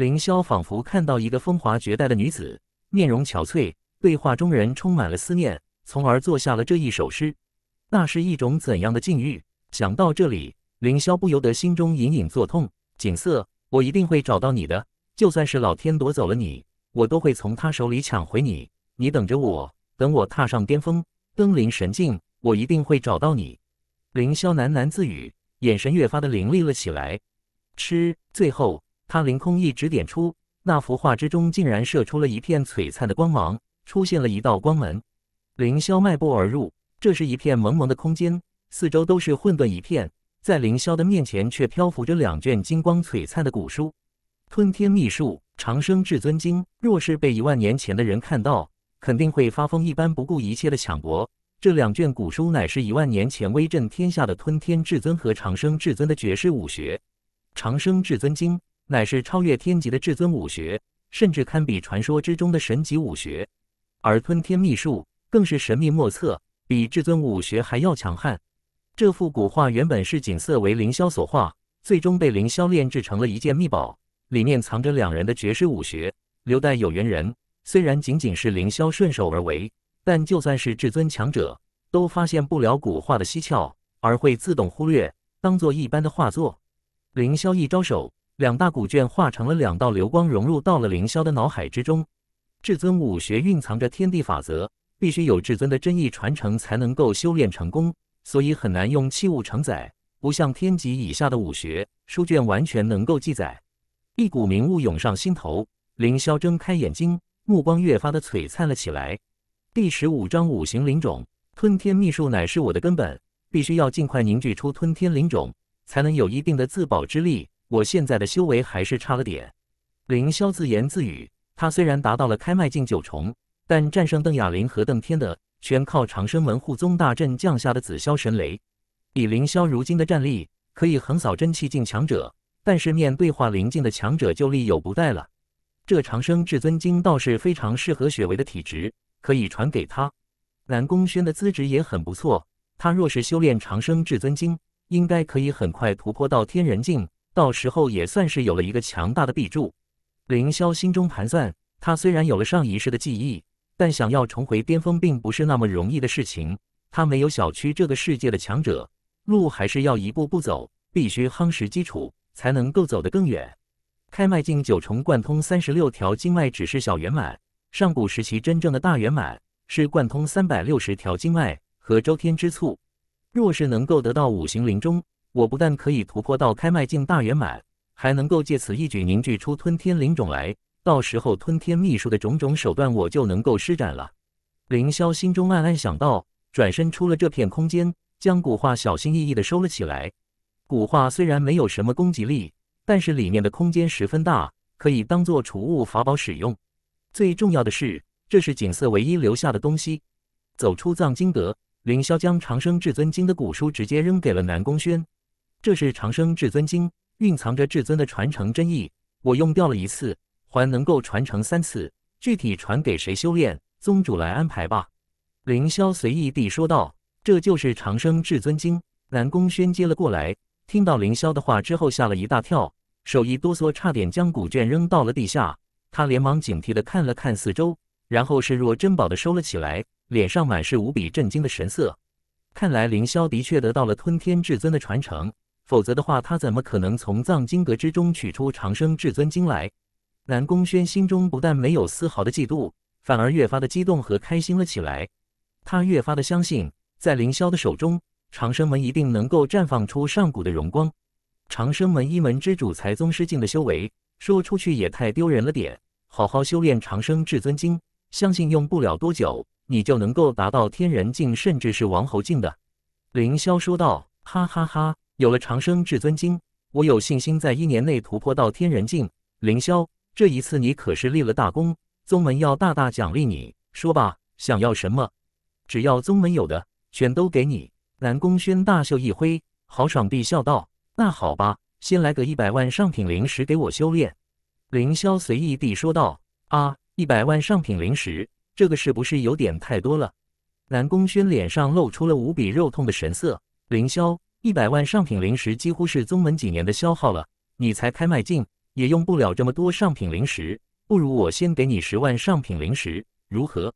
凌霄仿佛看到一个风华绝代的女子，面容憔悴，对画中人充满了思念，从而作下了这一首诗。那是一种怎样的境遇？想到这里，凌霄不由得心中隐隐作痛。景色，我一定会找到你的。就算是老天夺走了你，我都会从他手里抢回你。你等着我，等我踏上巅峰，登临神境，我一定会找到你。凌霄喃喃自语，眼神越发的凌厉了起来。吃，最后。他凌空一指点出，那幅画之中竟然射出了一片璀璨的光芒，出现了一道光门。凌霄迈步而入，这是一片蒙蒙的空间，四周都是混沌一片，在凌霄的面前却漂浮着两卷金光璀璨的古书，《吞天秘术》《长生至尊经》。若是被一万年前的人看到，肯定会发疯一般不顾一切的抢夺。这两卷古书乃是一万年前威震天下的吞天至尊和长生至尊的绝世武学，《长生至尊经》。乃是超越天级的至尊武学，甚至堪比传说之中的神级武学。而吞天秘术更是神秘莫测，比至尊武学还要强悍。这幅古画原本是锦瑟为凌霄所画，最终被凌霄炼制成了一件秘宝，里面藏着两人的绝世武学，留待有缘人。虽然仅仅是凌霄顺手而为，但就算是至尊强者都发现不了古画的蹊跷，而会自动忽略，当做一般的画作。凌霄一招手。两大古卷化成了两道流光，融入到了凌霄的脑海之中。至尊武学蕴藏着天地法则，必须有至尊的真意传承才能够修炼成功，所以很难用器物承载。不像天级以下的武学，书卷完全能够记载。一股明悟涌上心头，凌霄睁开眼睛，目光越发的璀璨了起来。第十五章：五行灵种，吞天秘术乃是我的根本，必须要尽快凝聚出吞天灵种，才能有一定的自保之力。我现在的修为还是差了点，凌霄自言自语。他虽然达到了开脉境九重，但战胜邓亚玲和邓天的，全靠长生门护宗大阵降下的紫霄神雷。以凌霄如今的战力，可以横扫真气境强者，但是面对化灵境的强者就力有不逮了。这长生至尊经倒是非常适合雪薇的体质，可以传给他。南宫轩的资质也很不错，他若是修炼长生至尊经，应该可以很快突破到天人境。到时候也算是有了一个强大的臂柱。凌霄心中盘算，他虽然有了上一世的记忆，但想要重回巅峰并不是那么容易的事情。他没有小区这个世界的强者，路还是要一步步走，必须夯实基础，才能够走得更远。开脉境九重贯通三十六条经脉只是小圆满，上古时期真正的大圆满是贯通三百六十条经脉和周天之数。若是能够得到五行灵钟，我不但可以突破到开脉境大圆满，还能够借此一举凝聚出吞天灵种来。到时候吞天秘术的种种手段，我就能够施展了。凌霄心中暗暗想到，转身出了这片空间，将古画小心翼翼的收了起来。古画虽然没有什么攻击力，但是里面的空间十分大，可以当做储物法宝使用。最重要的是，这是景色唯一留下的东西。走出藏经阁，凌霄将长生至尊经的古书直接扔给了南宫轩。这是长生至尊经，蕴藏着至尊的传承真意。我用掉了一次，还能够传承三次。具体传给谁修炼，宗主来安排吧。凌霄随意地说道。这就是长生至尊经。南宫轩接了过来，听到凌霄的话之后，吓了一大跳，手一哆嗦，差点将古卷扔到了地下。他连忙警惕地看了看四周，然后视若珍宝地收了起来，脸上满是无比震惊的神色。看来凌霄的确得到了吞天至尊的传承。否则的话，他怎么可能从藏经阁之中取出长生至尊经来？南宫轩心中不但没有丝毫的嫉妒，反而越发的激动和开心了起来。他越发的相信，在凌霄的手中，长生门一定能够绽放出上古的荣光。长生门一门之主才宗师境的修为，说出去也太丢人了点。好好修炼长生至尊经，相信用不了多久，你就能够达到天人境，甚至是王侯境的。凌霄说道：“哈哈哈。”有了长生至尊经，我有信心在一年内突破到天人境。凌霄，这一次你可是立了大功，宗门要大大奖励你。说吧，想要什么？只要宗门有的，全都给你。南宫轩大袖一挥，豪爽地笑道：“那好吧，先来个一百万上品灵石给我修炼。”凌霄随意地说道：“啊，一百万上品灵石，这个是不是有点太多了？”南宫轩脸上露出了无比肉痛的神色。凌霄。一百万上品灵石几乎是宗门几年的消耗了，你才开卖进，也用不了这么多上品灵石。不如我先给你十万上品灵石，如何？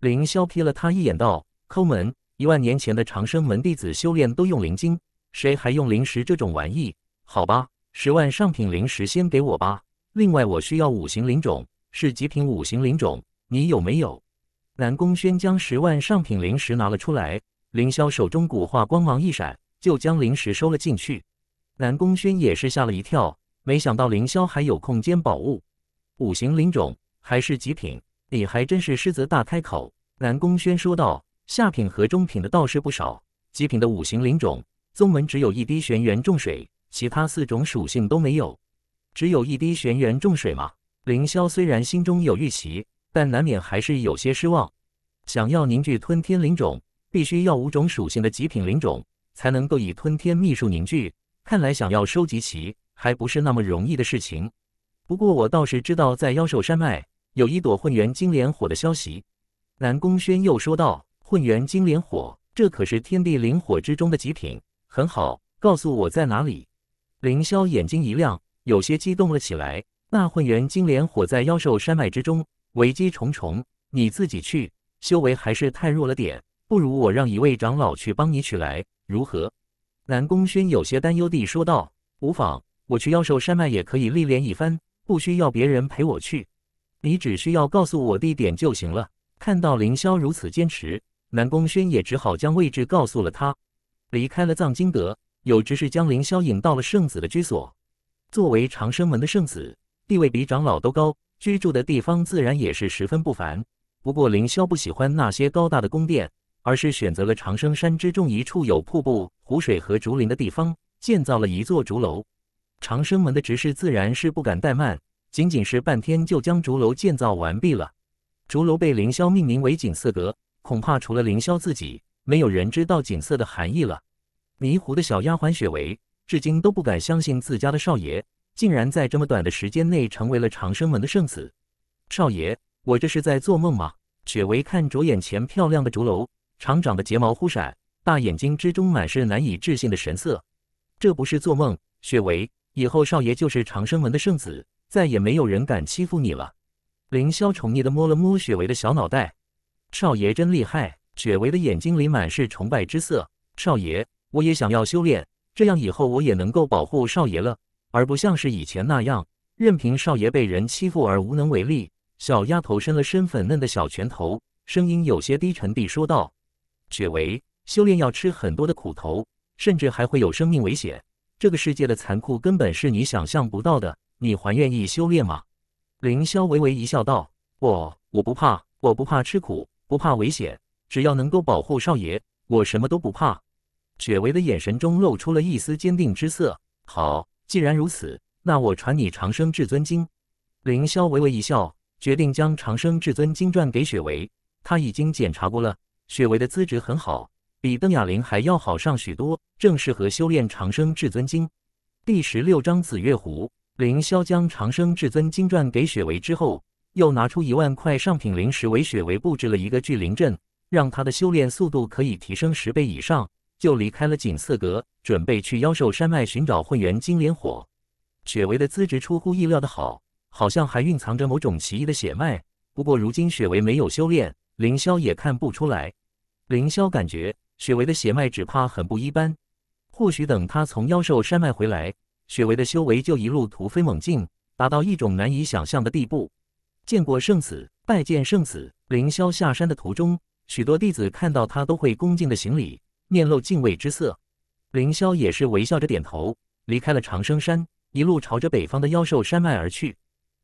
凌霄瞥了他一眼，道：“抠门！一万年前的长生门弟子修炼都用灵晶，谁还用灵石这种玩意？好吧，十万上品灵石先给我吧。另外，我需要五行灵种，是极品五行灵种，你有没有？”南宫轩将十万上品灵石拿了出来，凌霄手中古画光芒一闪。就将灵石收了进去。南宫轩也是吓了一跳，没想到凌霄还有空间宝物，五行灵种还是极品，你还真是狮子大开口。南宫轩说道：“下品和中品的倒是不少，极品的五行灵种，宗门只有一滴玄元重水，其他四种属性都没有，只有一滴玄元重水吗？”凌霄虽然心中有预期，但难免还是有些失望。想要凝聚吞天灵种，必须要五种属性的极品灵种。才能够以吞天秘术凝聚。看来想要收集齐，还不是那么容易的事情。不过我倒是知道，在妖兽山脉有一朵混元金莲火的消息。南宫轩又说道：“混元金莲火，这可是天地灵火之中的极品。很好，告诉我在哪里。”凌霄眼睛一亮，有些激动了起来。那混元金莲火在妖兽山脉之中危机重重，你自己去，修为还是太弱了点。不如我让一位长老去帮你取来。如何？南宫轩有些担忧地说道：“无妨，我去妖兽山脉也可以历练一番，不需要别人陪我去。你只需要告诉我地点就行了。”看到凌霄如此坚持，南宫轩也只好将位置告诉了他。离开了藏经阁，有执事将凌霄引到了圣子的居所。作为长生门的圣子，地位比长老都高，居住的地方自然也是十分不凡。不过凌霄不喜欢那些高大的宫殿。而是选择了长生山之中一处有瀑布、湖水和竹林的地方，建造了一座竹楼。长生门的执事自然是不敢怠慢，仅仅是半天就将竹楼建造完毕了。竹楼被凌霄命名为景色阁，恐怕除了凌霄自己，没有人知道景色的含义了。迷糊的小丫鬟雪薇至今都不敢相信自家的少爷竟然在这么短的时间内成为了长生门的圣子。少爷，我这是在做梦吗？雪薇看着眼前漂亮的竹楼。厂长的睫毛忽闪，大眼睛之中满是难以置信的神色。这不是做梦，雪薇，以后少爷就是长生门的圣子，再也没有人敢欺负你了。凌霄宠溺的摸了摸雪薇的小脑袋，少爷真厉害。雪薇的眼睛里满是崇拜之色。少爷，我也想要修炼，这样以后我也能够保护少爷了，而不像是以前那样，任凭少爷被人欺负而无能为力。小丫头伸了伸粉嫩的小拳头，声音有些低沉地说道。雪唯，修炼要吃很多的苦头，甚至还会有生命危险。这个世界的残酷根本是你想象不到的。你还愿意修炼吗？凌霄微微一笑道：“我我不怕，我不怕吃苦，不怕危险，只要能够保护少爷，我什么都不怕。”雪薇的眼神中露出了一丝坚定之色。好，既然如此，那我传你长生至尊经。凌霄微微一笑，决定将长生至尊经传给雪薇。他已经检查过了。雪薇的资质很好，比邓亚玲还要好上许多，正适合修炼长生至尊经。第十六章紫月湖，凌霄将长生至尊经传给雪薇之后，又拿出一万块上品灵石为雪薇布置了一个聚灵阵，让他的修炼速度可以提升十倍以上，就离开了锦瑟阁，准备去妖兽山脉寻找混元金莲火。雪薇的资质出乎意料的好，好像还蕴藏着某种奇异的血脉，不过如今雪薇没有修炼。凌霄也看不出来，凌霄感觉雪薇的血脉只怕很不一般，或许等他从妖兽山脉回来，雪薇的修为就一路突飞猛进，达到一种难以想象的地步。见过圣子，拜见圣子。凌霄下山的途中，许多弟子看到他都会恭敬的行礼，面露敬畏之色。凌霄也是微笑着点头，离开了长生山，一路朝着北方的妖兽山脉而去。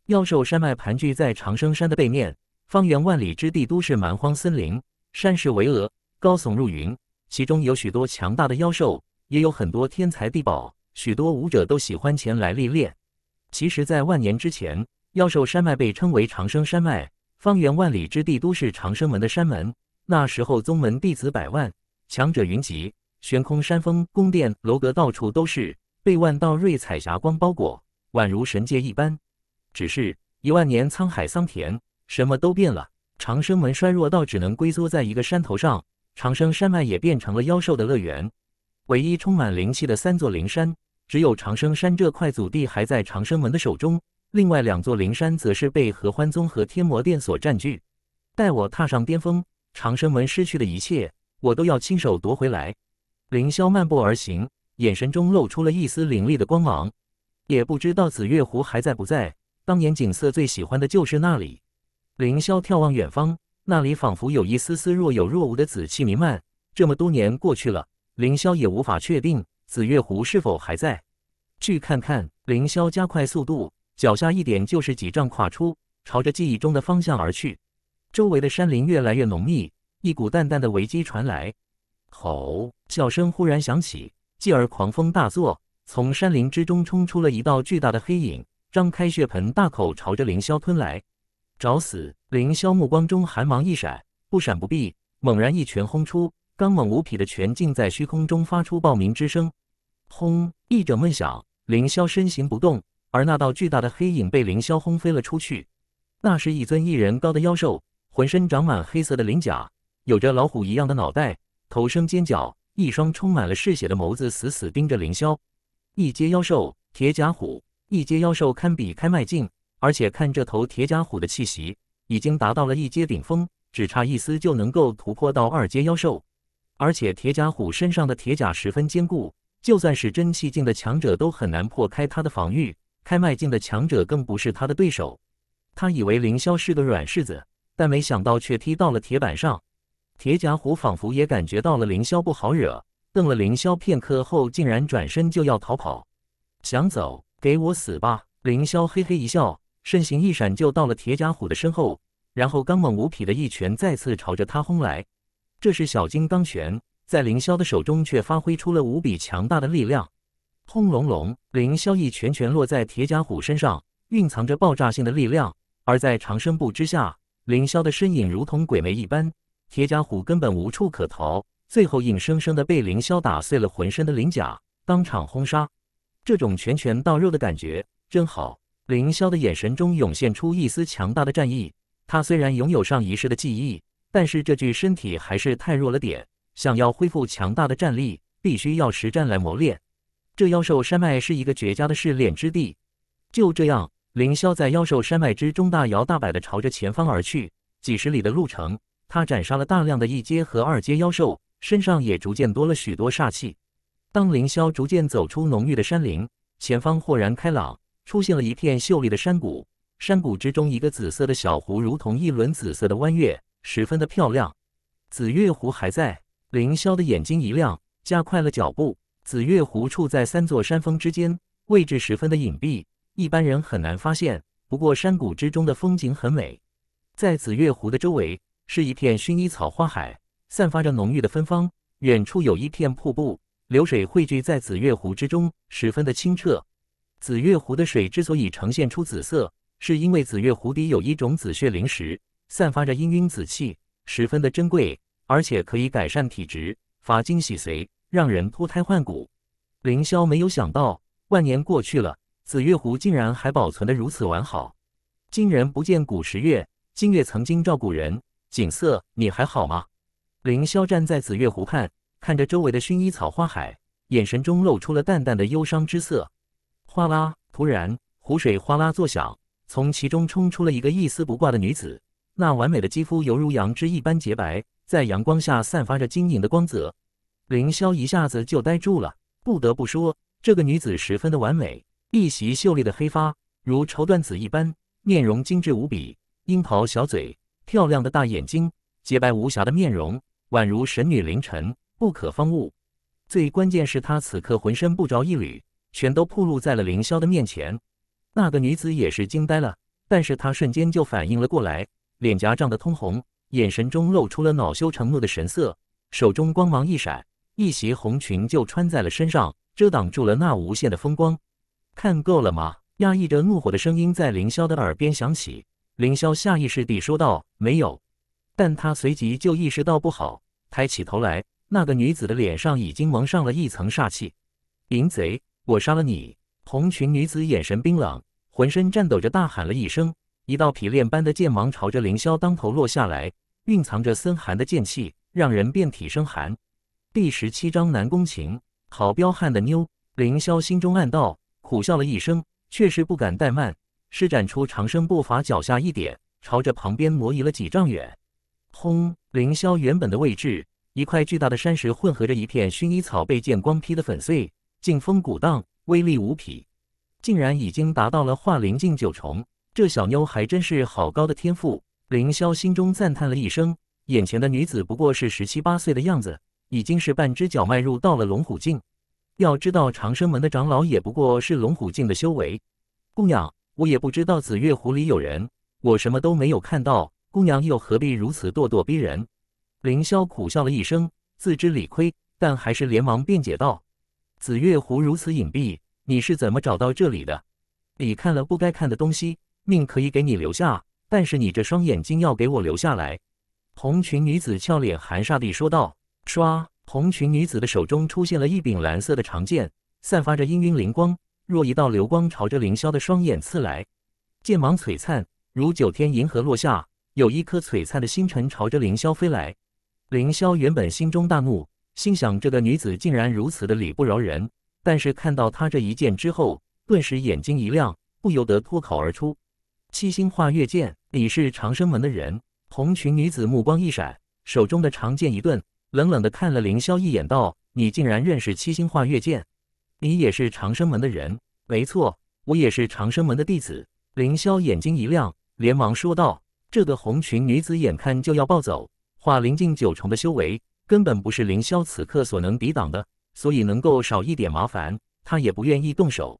妖兽山脉盘踞在长生山的背面。方圆万里之地都是蛮荒森林，山势巍峨，高耸入云。其中有许多强大的妖兽，也有很多天才地宝。许多武者都喜欢前来历练。其实，在万年之前，妖兽山脉被称为长生山脉，方圆万里之地都是长生门的山门。那时候，宗门弟子百万，强者云集，悬空山峰、宫殿、楼阁到处都是，被万道瑞彩霞光包裹，宛如神界一般。只是一万年沧海桑田。什么都变了，长生门衰弱到只能龟缩在一个山头上，长生山脉也变成了妖兽的乐园。唯一充满灵气的三座灵山，只有长生山这块祖地还在长生门的手中，另外两座灵山则是被合欢宗和天魔殿所占据。待我踏上巅峰，长生门失去的一切，我都要亲手夺回来。凌霄漫步而行，眼神中露出了一丝凌厉的光芒。也不知道紫月湖还在不在，当年景色最喜欢的就是那里。凌霄眺望远方，那里仿佛有一丝丝若有若无的紫气弥漫。这么多年过去了，凌霄也无法确定紫月湖是否还在。去看看！凌霄加快速度，脚下一点就是几丈跨出，朝着记忆中的方向而去。周围的山林越来越浓密，一股淡淡的危机传来。吼！叫声忽然响起，继而狂风大作，从山林之中冲出了一道巨大的黑影，张开血盆大口朝着凌霄吞来。找死！凌霄目光中寒芒一闪，不闪不避，猛然一拳轰出。刚猛无匹的拳劲在虚空中发出爆鸣之声，轰！一整闷响。凌霄身形不动，而那道巨大的黑影被凌霄轰飞了出去。那是一尊一人高的妖兽，浑身长满黑色的鳞甲，有着老虎一样的脑袋，头生尖角，一双充满了嗜血的眸子死死盯着凌霄。一阶妖兽，铁甲虎。一阶妖兽堪比开脉境。而且看这头铁甲虎的气息，已经达到了一阶顶峰，只差一丝就能够突破到二阶妖兽。而且铁甲虎身上的铁甲十分坚固，就算是真气境的强者都很难破开它的防御，开脉境的强者更不是他的对手。他以为凌霄是个软柿子，但没想到却踢到了铁板上。铁甲虎仿佛也感觉到了凌霄不好惹，瞪了凌霄片刻后，竟然转身就要逃跑。想走？给我死吧！凌霄嘿嘿一笑。身形一闪，就到了铁甲虎的身后，然后刚猛无匹的一拳再次朝着他轰来。这是小金刚拳，在凌霄的手中却发挥出了无比强大的力量。轰隆隆，凌霄一拳拳落在铁甲虎身上，蕴藏着爆炸性的力量。而在长生步之下，凌霄的身影如同鬼魅一般，铁甲虎根本无处可逃，最后硬生生的被凌霄打碎了浑身的鳞甲，当场轰杀。这种拳拳到肉的感觉真好。凌霄的眼神中涌现出一丝强大的战意。他虽然拥有上一世的记忆，但是这具身体还是太弱了点。想要恢复强大的战力，必须要实战来磨练。这妖兽山脉是一个绝佳的试炼之地。就这样，凌霄在妖兽山脉之中大摇大摆地朝着前方而去。几十里的路程，他斩杀了大量的一阶和二阶妖兽，身上也逐渐多了许多煞气。当凌霄逐渐走出浓郁的山林，前方豁然开朗。出现了一片秀丽的山谷，山谷之中一个紫色的小湖，如同一轮紫色的弯月，十分的漂亮。紫月湖还在，凌霄的眼睛一亮，加快了脚步。紫月湖处在三座山峰之间，位置十分的隐蔽，一般人很难发现。不过山谷之中的风景很美，在紫月湖的周围是一片薰衣草花海，散发着浓郁的芬芳。远处有一片瀑布，流水汇聚在紫月湖之中，十分的清澈。紫月湖的水之所以呈现出紫色，是因为紫月湖底有一种紫血灵石，散发着氤氲紫气，十分的珍贵，而且可以改善体质、伐精洗髓，让人脱胎换骨。凌霄没有想到，万年过去了，紫月湖竟然还保存得如此完好。今人不见古时月，今月曾经照古人。景色，你还好吗？凌霄站在紫月湖畔，看着周围的薰衣草花海，眼神中露出了淡淡的忧伤之色。哗啦！突然，湖水哗啦作响，从其中冲出了一个一丝不挂的女子。那完美的肌肤犹如羊脂一般洁白，在阳光下散发着晶莹的光泽。凌霄一下子就呆住了。不得不说，这个女子十分的完美。一袭秀丽的黑发如绸缎子一般，面容精致无比，樱桃小嘴，漂亮的大眼睛，洁白无瑕的面容宛如神女。凌晨不可方物。最关键是她此刻浑身不着一缕。全都暴露在了凌霄的面前，那个女子也是惊呆了，但是她瞬间就反应了过来，脸颊涨得通红，眼神中露出了恼羞成怒的神色，手中光芒一闪，一袭红裙就穿在了身上，遮挡住了那无限的风光。看够了吗？压抑着怒火的声音在凌霄的耳边响起。凌霄下意识地说道：“没有。”但他随即就意识到不好，抬起头来，那个女子的脸上已经蒙上了一层煞气，淫贼。我杀了你！红裙女子眼神冰冷，浑身颤抖着大喊了一声，一道劈炼般的剑芒朝着凌霄当头落下来，蕴藏着森寒的剑气，让人遍体生寒。第十七章南宫情，好彪悍的妞！凌霄心中暗道，苦笑了一声，确实不敢怠慢，施展出长生步伐，脚下一点，朝着旁边挪移了几丈远。轰！凌霄原本的位置，一块巨大的山石混合着一片薰衣草被剑光劈得粉碎。劲风鼓荡，威力无匹，竟然已经达到了化灵境九重。这小妞还真是好高的天赋！凌霄心中赞叹了一声。眼前的女子不过是十七八岁的样子，已经是半只脚迈入到了龙虎境。要知道，长生门的长老也不过是龙虎境的修为。姑娘，我也不知道紫月湖里有人，我什么都没有看到。姑娘又何必如此咄咄逼人？凌霄苦笑了一声，自知理亏，但还是连忙辩解道。紫月湖如此隐蔽，你是怎么找到这里的？你看了不该看的东西，命可以给你留下，但是你这双眼睛要给我留下来。”红裙女子俏脸含煞地说道。唰，红裙女子的手中出现了一柄蓝色的长剑，散发着氤氲灵光，若一道流光朝着凌霄的双眼刺来，剑芒璀璨，如九天银河落下，有一颗璀璨的星辰朝着凌霄飞来。凌霄原本心中大怒。心想这个女子竟然如此的理不饶人，但是看到她这一剑之后，顿时眼睛一亮，不由得脱口而出：“七星化月剑，你是长生门的人？”红裙女子目光一闪，手中的长剑一顿，冷冷的看了凌霄一眼，道：“你竟然认识七星化月剑？你也是长生门的人？”“没错，我也是长生门的弟子。”凌霄眼睛一亮，连忙说道。这个红裙女子眼看就要暴走，化灵境九重的修为。根本不是凌霄此刻所能抵挡的，所以能够少一点麻烦，他也不愿意动手。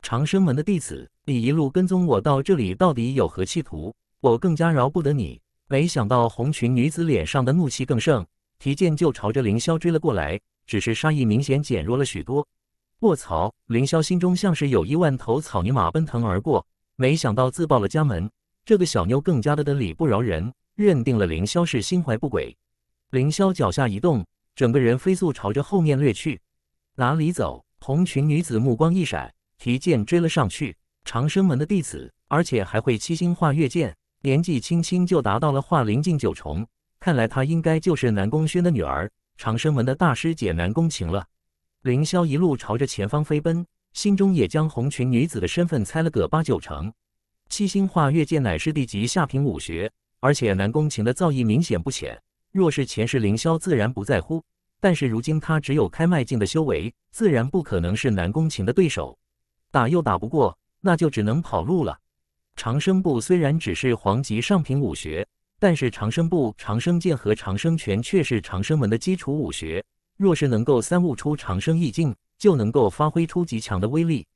长生门的弟子，你一路跟踪我到这里，到底有何企图？我更加饶不得你！没想到红裙女子脸上的怒气更盛，提剑就朝着凌霄追了过来，只是杀意明显减弱了许多。卧槽！凌霄心中像是有一万头草泥马奔腾而过，没想到自爆了家门，这个小妞更加的得理不饶人，认定了凌霄是心怀不轨。凌霄脚下一动，整个人飞速朝着后面掠去。哪里走？红裙女子目光一闪，提剑追了上去。长生门的弟子，而且还会七星化月剑，年纪轻轻就达到了化灵境九重，看来她应该就是南宫轩的女儿，长生门的大师姐南宫晴了。凌霄一路朝着前方飞奔，心中也将红裙女子的身份猜了个八九成。七星化月剑乃是地级下品武学，而且南宫晴的造诣明显不浅。若是前世凌霄自然不在乎，但是如今他只有开脉境的修为，自然不可能是南宫晴的对手。打又打不过，那就只能跑路了。长生步虽然只是皇级上品武学，但是长生步、长生剑和长生拳却是长生门的基础武学。若是能够三悟出长生意境，就能够发挥出极强的威力。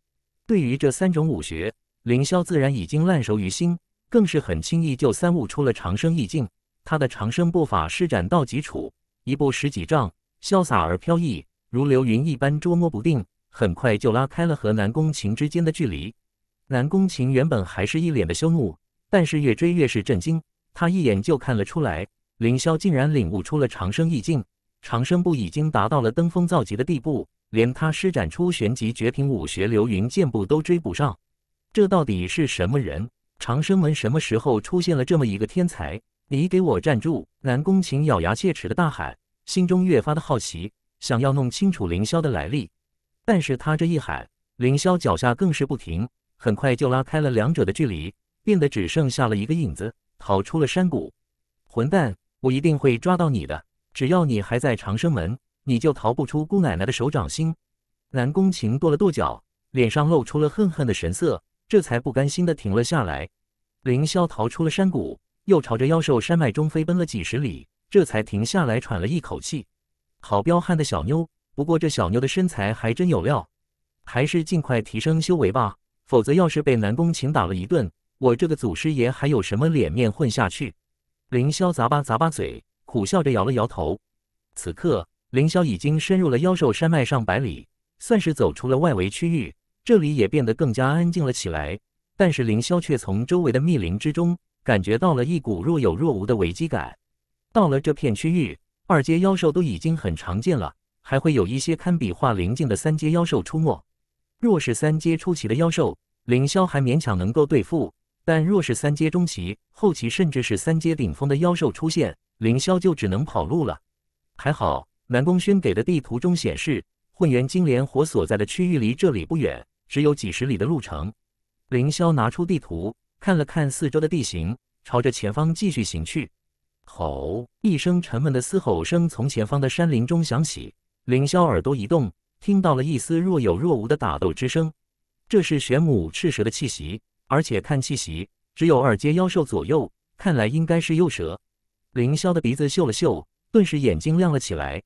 对于这三种武学，凌霄自然已经烂熟于心，更是很轻易就三悟出了长生意境。他的长生步法施展到极处，一步十几丈，潇洒而飘逸，如流云一般捉摸不定。很快就拉开了和南宫琴之间的距离。南宫琴原本还是一脸的羞怒，但是越追越是震惊。他一眼就看了出来，凌霄竟然领悟出了长生意境，长生步已经达到了登峰造极的地步，连他施展出玄级绝品武学流云剑步都追不上。这到底是什么人？长生门什么时候出现了这么一个天才？你给我站住！南宫晴咬牙切齿的大喊，心中越发的好奇，想要弄清楚凌霄的来历。但是他这一喊，凌霄脚下更是不停，很快就拉开了两者的距离，变得只剩下了一个影子，逃出了山谷。混蛋！我一定会抓到你的！只要你还在长生门，你就逃不出姑奶奶的手掌心！南宫晴跺了跺脚，脸上露出了恨恨的神色，这才不甘心的停了下来。凌霄逃出了山谷。又朝着妖兽山脉中飞奔了几十里，这才停下来喘了一口气。好彪悍的小妞，不过这小妞的身材还真有料。还是尽快提升修为吧，否则要是被南宫情打了一顿，我这个祖师爷还有什么脸面混下去？凌霄咂巴咂巴嘴，苦笑着摇了摇头。此刻，凌霄已经深入了妖兽山脉上百里，算是走出了外围区域。这里也变得更加安静了起来，但是凌霄却从周围的密林之中。感觉到了一股若有若无的危机感。到了这片区域，二阶妖兽都已经很常见了，还会有一些堪比化灵境的三阶妖兽出没。若是三阶初期的妖兽，凌霄还勉强能够对付；但若是三阶中期、后期，甚至是三阶顶峰的妖兽出现，凌霄就只能跑路了。还好，南宫轩给的地图中显示，混元金莲火所在的区域离这里不远，只有几十里的路程。凌霄拿出地图。看了看四周的地形，朝着前方继续行去。吼！一声沉闷的嘶吼声从前方的山林中响起，凌霄耳朵一动，听到了一丝若有若无的打斗之声。这是玄母赤蛇的气息，而且看气息只有二阶妖兽左右，看来应该是幼蛇。凌霄的鼻子嗅了嗅，顿时眼睛亮了起来。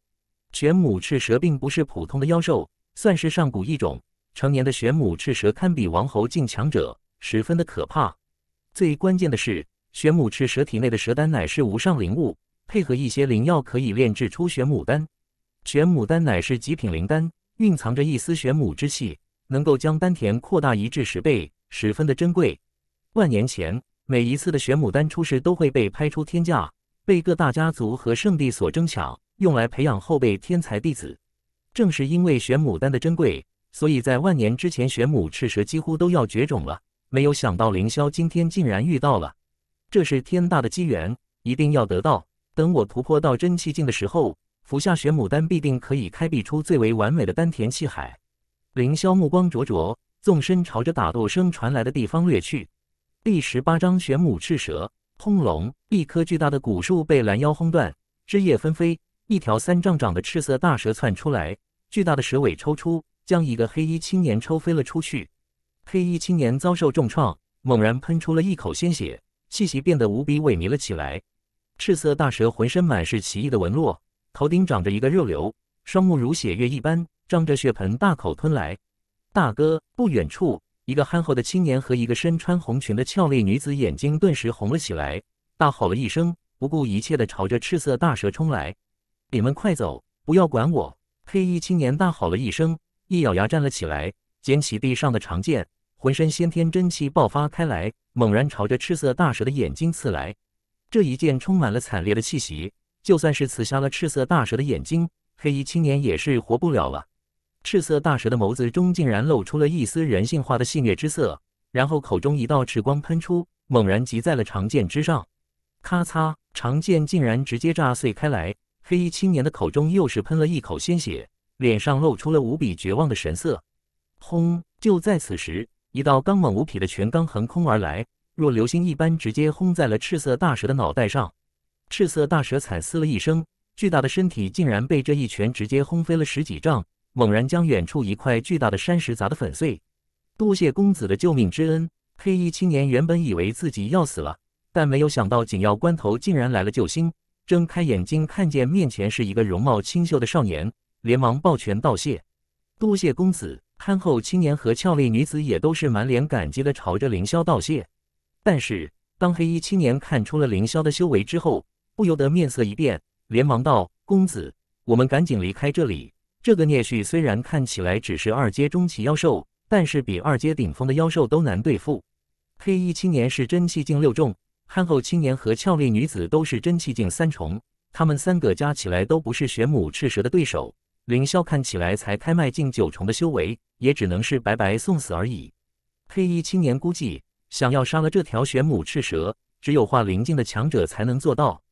玄母赤蛇并不是普通的妖兽，算是上古一种。成年的玄母赤蛇堪比王侯境强者，十分的可怕。最关键的是，玄母赤蛇体内的蛇丹乃是无上灵物，配合一些灵药可以炼制出玄牡丹。玄牡丹乃是极品灵丹，蕴藏着一丝玄母之气，能够将丹田扩大一至十倍，十分的珍贵。万年前，每一次的玄母丹出世都会被拍出天价，被各大家族和圣地所争抢，用来培养后辈天才弟子。正是因为玄母丹的珍贵，所以在万年之前，玄母赤蛇几乎都要绝种了。没有想到凌霄今天竟然遇到了，这是天大的机缘，一定要得到。等我突破到真气境的时候，服下玄牡丹必定可以开辟出最为完美的丹田气海。凌霄目光灼灼，纵身朝着打斗声传来的地方掠去。第十八章玄母赤蛇。轰隆！一棵巨大的古树被拦腰轰断，枝叶纷飞。一条三丈长的赤色大蛇窜出来，巨大的蛇尾抽出，将一个黑衣青年抽飞了出去。黑衣青年遭受重创，猛然喷出了一口鲜血，气息变得无比萎靡了起来。赤色大蛇浑身满是奇异的纹络，头顶长着一个肉瘤，双目如血月一般，张着血盆大口吞来。大哥，不远处一个憨厚的青年和一个身穿红裙的俏丽女子眼睛顿时红了起来，大吼了一声，不顾一切的朝着赤色大蛇冲来。你们快走，不要管我！黑衣青年大吼了一声，一咬牙站了起来，捡起地上的长剑。浑身先天真气爆发开来，猛然朝着赤色大蛇的眼睛刺来。这一剑充满了惨烈的气息，就算是刺瞎了赤色大蛇的眼睛，黑衣青年也是活不了了。赤色大蛇的眸子中竟然露出了一丝人性化的戏谑之色，然后口中一道赤光喷出，猛然击在了长剑之上。咔嚓，长剑竟然直接炸碎开来。黑衣青年的口中又是喷了一口鲜血，脸上露出了无比绝望的神色。轰！就在此时。一道刚猛无匹的拳刚横空而来，若流星一般，直接轰在了赤色大蛇的脑袋上。赤色大蛇惨嘶了一声，巨大的身体竟然被这一拳直接轰飞了十几丈，猛然将远处一块巨大的山石砸得粉碎。多谢公子的救命之恩！黑衣青年原本以为自己要死了，但没有想到紧要关头竟然来了救星。睁开眼睛，看见面前是一个容貌清秀的少年，连忙抱拳道谢：“多谢公子。”憨厚青年和俏丽女子也都是满脸感激的朝着凌霄道谢，但是当黑衣青年看出了凌霄的修为之后，不由得面色一变，连忙道：“公子，我们赶紧离开这里。这个孽畜虽然看起来只是二阶中期妖兽，但是比二阶顶峰的妖兽都难对付。黑衣青年是真气境六重，憨厚青年和俏丽女子都是真气境三重，他们三个加起来都不是玄武赤蛇的对手。”凌霄看起来才开脉境九重的修为，也只能是白白送死而已。黑衣青年估计，想要杀了这条玄母赤蛇，只有化灵境的强者才能做到。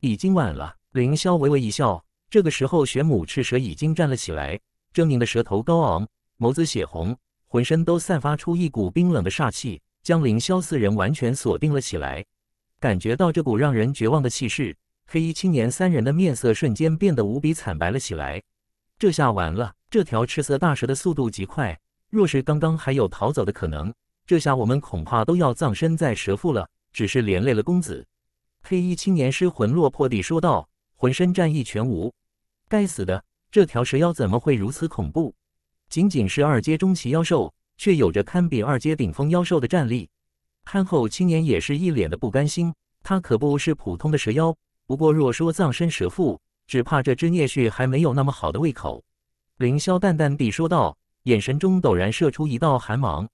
已经晚了。凌霄微微一笑。这个时候，玄母赤蛇已经站了起来，狰狞的蛇头高昂，眸子血红，浑身都散发出一股冰冷的煞气，将凌霄四人完全锁定了起来。感觉到这股让人绝望的气势，黑衣青年三人的面色瞬间变得无比惨白了起来。这下完了！这条赤色大蛇的速度极快，若是刚刚还有逃走的可能，这下我们恐怕都要葬身在蛇腹了。只是连累了公子。”黑衣青年失魂落魄地说道，浑身战意全无。“该死的！这条蛇妖怎么会如此恐怖？仅仅是二阶中期妖兽，却有着堪比二阶顶峰妖兽的战力。”憨厚青年也是一脸的不甘心，他可不是普通的蛇妖。不过若说葬身蛇腹……只怕这只孽畜还没有那么好的胃口。”凌霄淡淡地说道，眼神中陡然射出一道寒芒。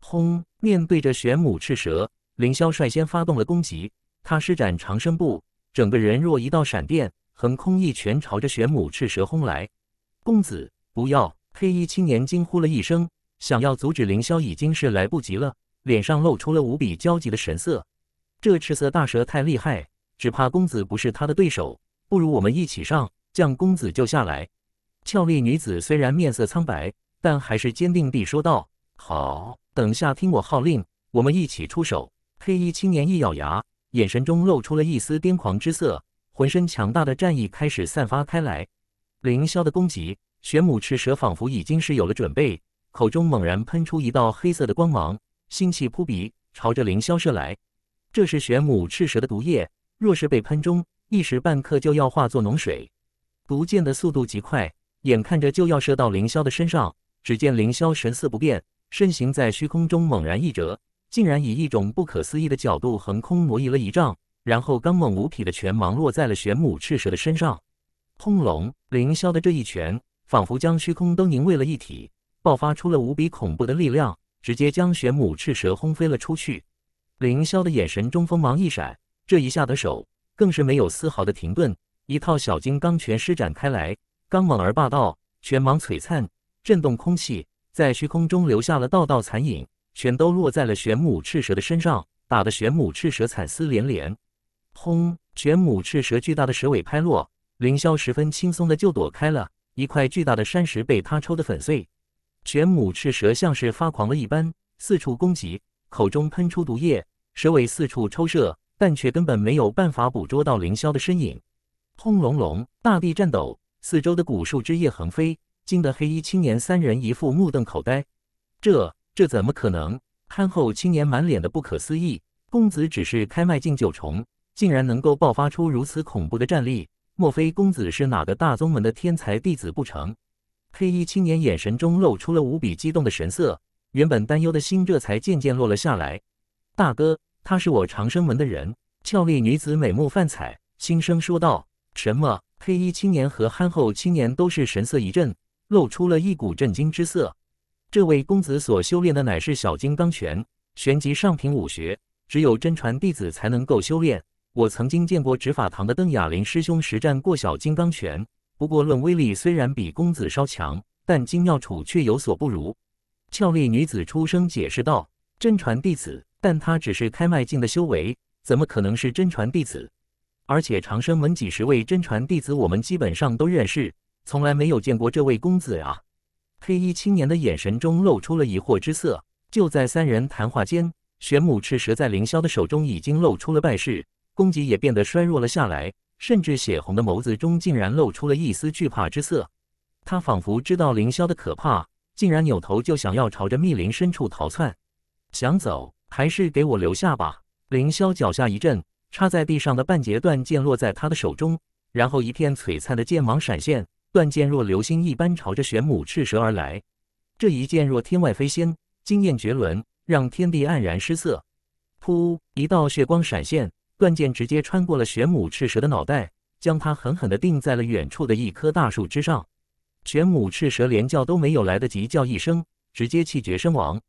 轰！面对着玄母赤蛇，凌霄率先发动了攻击。他施展长生步，整个人若一道闪电，横空一拳朝着玄母赤蛇轰来。“公子，不要！”黑衣青年惊呼了一声，想要阻止凌霄已经是来不及了，脸上露出了无比焦急的神色。这赤色大蛇太厉害，只怕公子不是他的对手。不如我们一起上，将公子救下来。俏丽女子虽然面色苍白，但还是坚定地说道：“好，等下听我号令，我们一起出手。”黑衣青年一咬牙，眼神中露出了一丝癫狂之色，浑身强大的战意开始散发开来。凌霄的攻击，玄母赤蛇仿佛已经是有了准备，口中猛然喷出一道黑色的光芒，腥气扑鼻，朝着凌霄射来。这是玄母赤蛇的毒液，若是被喷中。一时半刻就要化作脓水，毒箭的速度极快，眼看着就要射到凌霄的身上。只见凌霄神色不变，身形在虚空中猛然一折，竟然以一种不可思议的角度横空挪移了一丈，然后刚猛无匹的拳芒落在了玄武赤蛇的身上。轰隆！凌霄的这一拳仿佛将虚空都凝为了一体，爆发出了无比恐怖的力量，直接将玄武赤蛇轰飞了出去。凌霄的眼神中锋芒一闪，这一下的手。更是没有丝毫的停顿，一套小金刚拳施展开来，刚猛而霸道，拳芒璀璨，震动空气，在虚空中留下了道道残影，全都落在了玄母赤蛇的身上，打得玄母赤蛇惨丝连连。轰！玄母赤蛇巨大的蛇尾拍落，凌霄十分轻松的就躲开了，一块巨大的山石被他抽得粉碎。玄母赤蛇像是发狂了一般，四处攻击，口中喷出毒液，蛇尾四处抽射。但却根本没有办法捕捉到凌霄的身影。轰隆隆，大地颤抖，四周的古树枝叶横飞，惊得黑衣青年三人一副目瞪口呆。这这怎么可能？憨厚青年满脸的不可思议。公子只是开脉境九重，竟然能够爆发出如此恐怖的战力？莫非公子是哪个大宗门的天才弟子不成？黑衣青年眼神中露出了无比激动的神色，原本担忧的心这才渐渐落了下来。大哥。他是我长生门的人，俏丽女子美目泛彩，轻声说道：“什么？”黑衣青年和憨厚青年都是神色一震，露出了一股震惊之色。这位公子所修炼的乃是小金刚拳，玄即上品武学，只有真传弟子才能够修炼。我曾经见过执法堂的邓亚玲师兄实战过小金刚拳，不过论威力虽然比公子稍强，但金妙楚却有所不如。”俏丽女子出声解释道：“真传弟子。”但他只是开脉境的修为，怎么可能是真传弟子？而且长生门几十位真传弟子，我们基本上都认识，从来没有见过这位公子啊！黑衣青年的眼神中露出了疑惑之色。就在三人谈话间，玄母赤蛇在凌霄的手中已经露出了败势，攻击也变得衰弱了下来，甚至血红的眸子中竟然露出了一丝惧怕之色。他仿佛知道凌霄的可怕，竟然扭头就想要朝着密林深处逃窜，想走。还是给我留下吧！凌霄脚下一震，插在地上的半截断剑落在他的手中，然后一片璀璨的剑芒闪现，断剑若流星一般朝着玄母赤蛇而来。这一剑若天外飞仙，惊艳绝伦，让天地黯然失色。噗！一道血光闪现，断剑直接穿过了玄母赤蛇的脑袋，将它狠狠地钉在了远处的一棵大树之上。玄母赤蛇连叫都没有来得及叫一声，直接气绝身亡。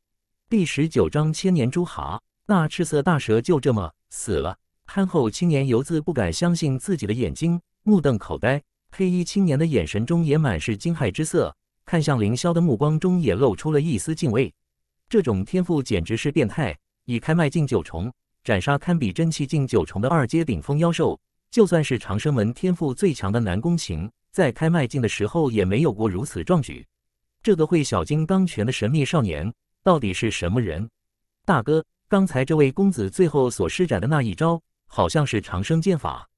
第十九章千年朱蛤，那赤色大蛇就这么死了。憨厚青年游子不敢相信自己的眼睛，目瞪口呆。黑衣青年的眼神中也满是惊骇之色，看向凌霄的目光中也露出了一丝敬畏。这种天赋简直是变态！以开脉境九重斩杀堪比真气境九重的二阶顶峰妖兽，就算是长生门天赋最强的南宫晴，在开脉境的时候也没有过如此壮举。这个会小金刚拳的神秘少年。到底是什么人，大哥？刚才这位公子最后所施展的那一招，好像是长生剑法。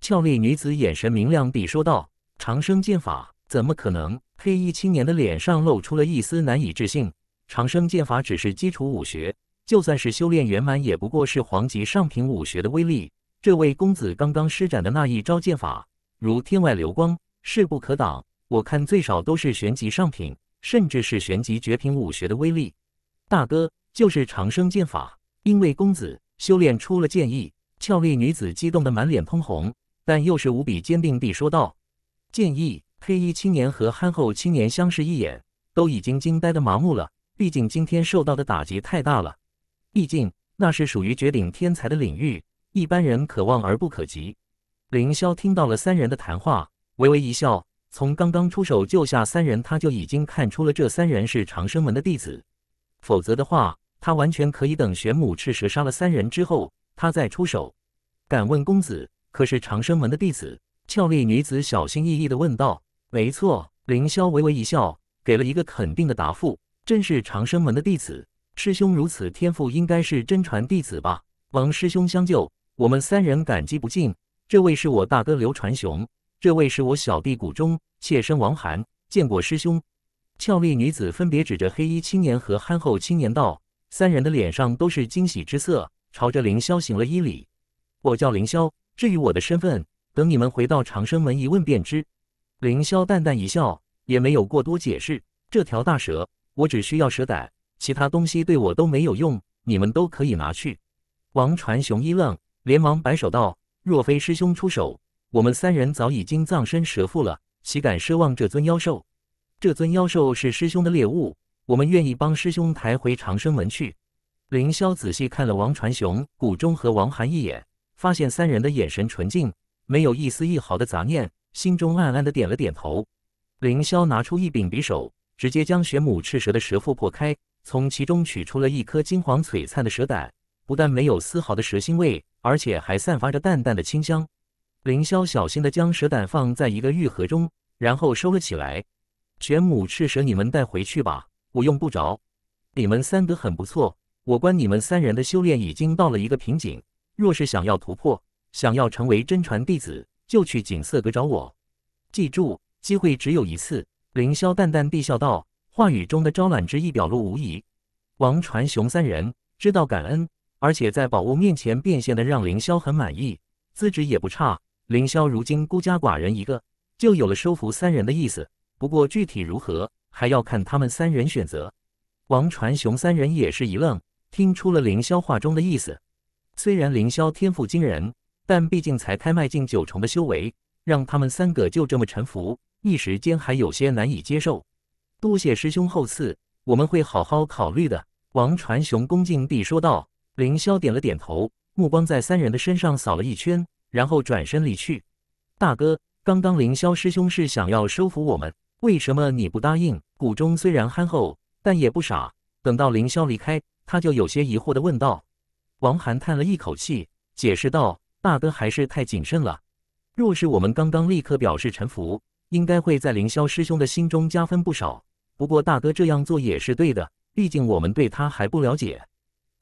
俏丽女子眼神明亮地说道：“长生剑法？怎么可能？”黑衣青年的脸上露出了一丝难以置信。长生剑法只是基础武学，就算是修炼圆满，也不过是黄级上品武学的威力。这位公子刚刚施展的那一招剑法，如天外流光，势不可挡。我看最少都是玄级上品，甚至是玄级绝品武学的威力。大哥就是长生剑法，因为公子修炼出了剑意。俏丽女子激动得满脸通红，但又是无比坚定地说道：“剑意。”黑衣青年和憨厚青年相视一眼，都已经惊呆的麻木了。毕竟今天受到的打击太大了，毕竟那是属于绝顶天才的领域，一般人可望而不可及。凌霄听到了三人的谈话，微微一笑。从刚刚出手救下三人，他就已经看出了这三人是长生门的弟子。否则的话，他完全可以等玄母赤蛇杀了三人之后，他再出手。敢问公子，可是长生门的弟子？俏丽女子小心翼翼地问道。没错，凌霄微微一笑，给了一个肯定的答复。正是长生门的弟子。师兄如此天赋，应该是真传弟子吧？王师兄相救，我们三人感激不尽。这位是我大哥刘传雄，这位是我小弟谷中，妾身王寒，见过师兄。俏丽女子分别指着黑衣青年和憨厚青年道：“三人的脸上都是惊喜之色，朝着凌霄行了一礼。我叫凌霄，至于我的身份，等你们回到长生门一问便知。”凌霄淡淡一笑，也没有过多解释。这条大蛇，我只需要蛇胆，其他东西对我都没有用，你们都可以拿去。王传雄一愣，连忙摆手道：“若非师兄出手，我们三人早已经葬身蛇腹了，岂敢奢望这尊妖兽？”这尊妖兽是师兄的猎物，我们愿意帮师兄抬回长生门去。凌霄仔细看了王传雄、谷中和王寒一眼，发现三人的眼神纯净，没有一丝一毫的杂念，心中暗暗的点了点头。凌霄拿出一柄匕首，直接将玄母赤蛇的蛇腹破开，从其中取出了一颗金黄璀璨的蛇胆，不但没有丝毫的蛇腥味，而且还散发着淡淡的清香。凌霄小心的将蛇胆放在一个玉盒中，然后收了起来。全母赤蛇，你们带回去吧，我用不着。你们三个很不错，我观你们三人的修炼已经到了一个瓶颈，若是想要突破，想要成为真传弟子，就去锦瑟阁找我。记住，机会只有一次。凌霄淡淡地笑道，话语中的招揽之意表露无遗。王传雄三人知道感恩，而且在宝物面前变现的让凌霄很满意，资质也不差。凌霄如今孤家寡人一个，就有了收服三人的意思。不过具体如何，还要看他们三人选择。王传雄三人也是一愣，听出了凌霄话中的意思。虽然凌霄天赋惊人，但毕竟才开脉境九重的修为，让他们三个就这么臣服，一时间还有些难以接受。多谢师兄厚赐，我们会好好考虑的。”王传雄恭敬地说道。凌霄点了点头，目光在三人的身上扫了一圈，然后转身离去。大哥，刚刚凌霄师兄是想要收服我们。为什么你不答应？谷中虽然憨厚，但也不傻。等到凌霄离开，他就有些疑惑地问道。王寒叹了一口气，解释道：“大哥还是太谨慎了。若是我们刚刚立刻表示臣服，应该会在凌霄师兄的心中加分不少。不过大哥这样做也是对的，毕竟我们对他还不了解。”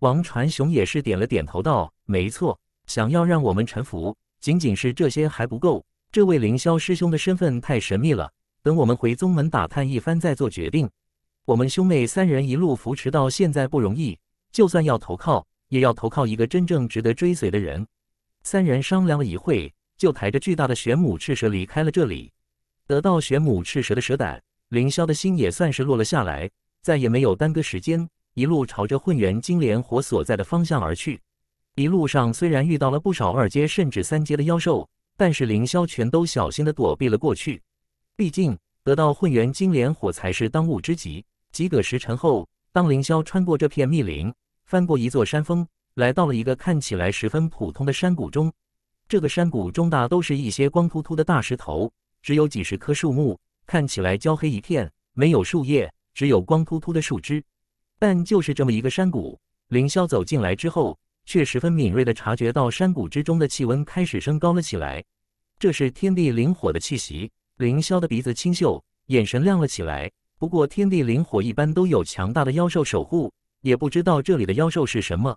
王传雄也是点了点头，道：“没错，想要让我们臣服，仅仅是这些还不够。这位凌霄师兄的身份太神秘了。”等我们回宗门打探一番再做决定。我们兄妹三人一路扶持到现在不容易，就算要投靠，也要投靠一个真正值得追随的人。三人商量了一会，就抬着巨大的玄母赤蛇离开了这里。得到玄母赤蛇的蛇胆，凌霄的心也算是落了下来，再也没有耽搁时间，一路朝着混元金莲火所在的方向而去。一路上虽然遇到了不少二阶甚至三阶的妖兽，但是凌霄全都小心的躲避了过去。毕竟得到混元金莲火才是当务之急。几个时辰后，当凌霄穿过这片密林，翻过一座山峰，来到了一个看起来十分普通的山谷中。这个山谷中大都是一些光秃秃的大石头，只有几十棵树木，看起来焦黑一片，没有树叶，只有光秃秃的树枝。但就是这么一个山谷，凌霄走进来之后，却十分敏锐地察觉到山谷之中的气温开始升高了起来。这是天地灵火的气息。凌霄的鼻子清秀，眼神亮了起来。不过，天地灵火一般都有强大的妖兽守护，也不知道这里的妖兽是什么。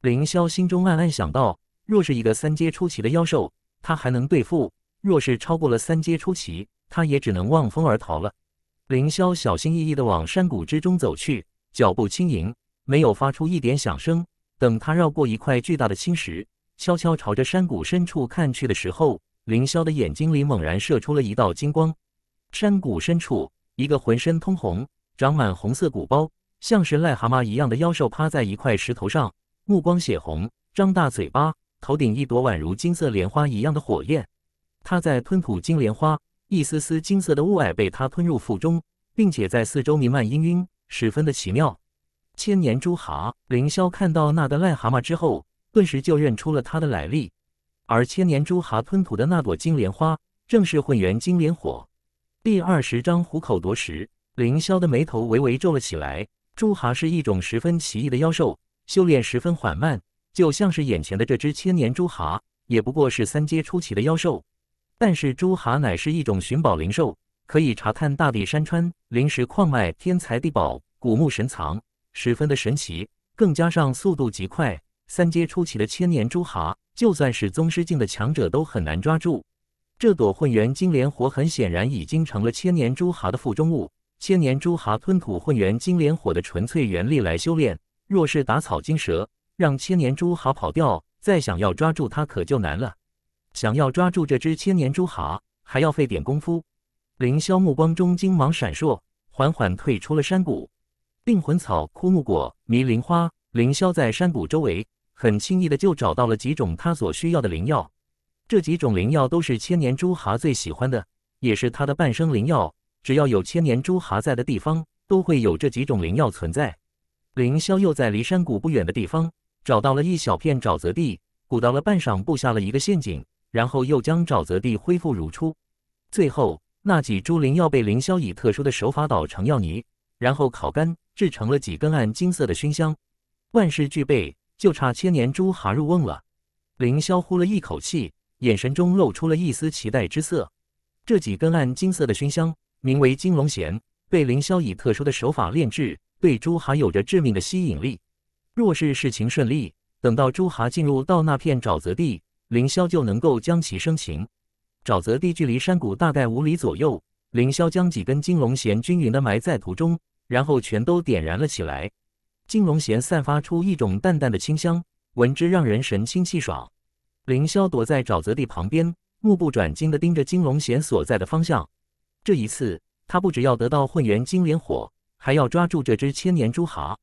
凌霄心中暗暗想到：若是一个三阶出奇的妖兽，他还能对付；若是超过了三阶出奇，他也只能望风而逃了。凌霄小心翼翼的往山谷之中走去，脚步轻盈，没有发出一点响声。等他绕过一块巨大的青石，悄悄朝着山谷深处看去的时候，凌霄的眼睛里猛然射出了一道金光。山谷深处，一个浑身通红、长满红色鼓包，像是癞蛤蟆一样的妖兽趴在一块石头上，目光血红，张大嘴巴，头顶一朵宛如金色莲花一样的火焰。它在吞吐金莲花，一丝丝金色的雾霭被它吞入腹中，并且在四周弥漫氤氲，十分的奇妙。千年朱蛤，凌霄看到那个癞蛤蟆之后，顿时就认出了它的来历。而千年朱蛤吞吐的那朵金莲花，正是混元金莲火。第二十章虎口夺食，凌霄的眉头微微皱了起来。朱蛤是一种十分奇异的妖兽，修炼十分缓慢，就像是眼前的这只千年朱蛤，也不过是三阶初期的妖兽。但是朱蛤乃是一种寻宝灵兽，可以查探大地山川、灵石矿脉、天材地宝、古墓神藏，十分的神奇。更加上速度极快，三阶初期的千年朱蛤。就算是宗师境的强者都很难抓住这朵混元金莲火，很显然已经成了千年朱蛤的腹中物。千年朱蛤吞吐混元金莲火的纯粹原力来修炼，若是打草惊蛇，让千年朱蛤跑掉，再想要抓住它可就难了。想要抓住这只千年朱蛤，还要费点功夫。凌霄目光中金芒闪烁，缓缓退出了山谷。定魂草、枯木果、迷灵花，凌霄在山谷周围。很轻易的就找到了几种他所需要的灵药，这几种灵药都是千年朱蛤最喜欢的，也是他的半生灵药。只要有千年朱蛤在的地方，都会有这几种灵药存在。凌霄又在离山谷不远的地方找到了一小片沼泽地，鼓捣了半晌，布下了一个陷阱，然后又将沼泽地恢复如初。最后，那几株灵药被凌霄以特殊的手法捣成药泥，然后烤干，制成了几根暗金色的熏香。万事俱备。就差千年朱蛤入瓮了，凌霄呼了一口气，眼神中露出了一丝期待之色。这几根暗金色的熏香名为金龙涎，被凌霄以特殊的手法炼制，对朱蛤有着致命的吸引力。若是事情顺利，等到朱蛤进入到那片沼泽地，凌霄就能够将其生擒。沼泽地距离山谷大概五里左右，凌霄将几根金龙涎均匀的埋在土中，然后全都点燃了起来。金龙涎散发出一种淡淡的清香，闻之让人神清气爽。凌霄躲在沼泽地旁边，目不转睛地盯着金龙涎所在的方向。这一次，他不只要得到混元金莲火，还要抓住这只千年朱蛤。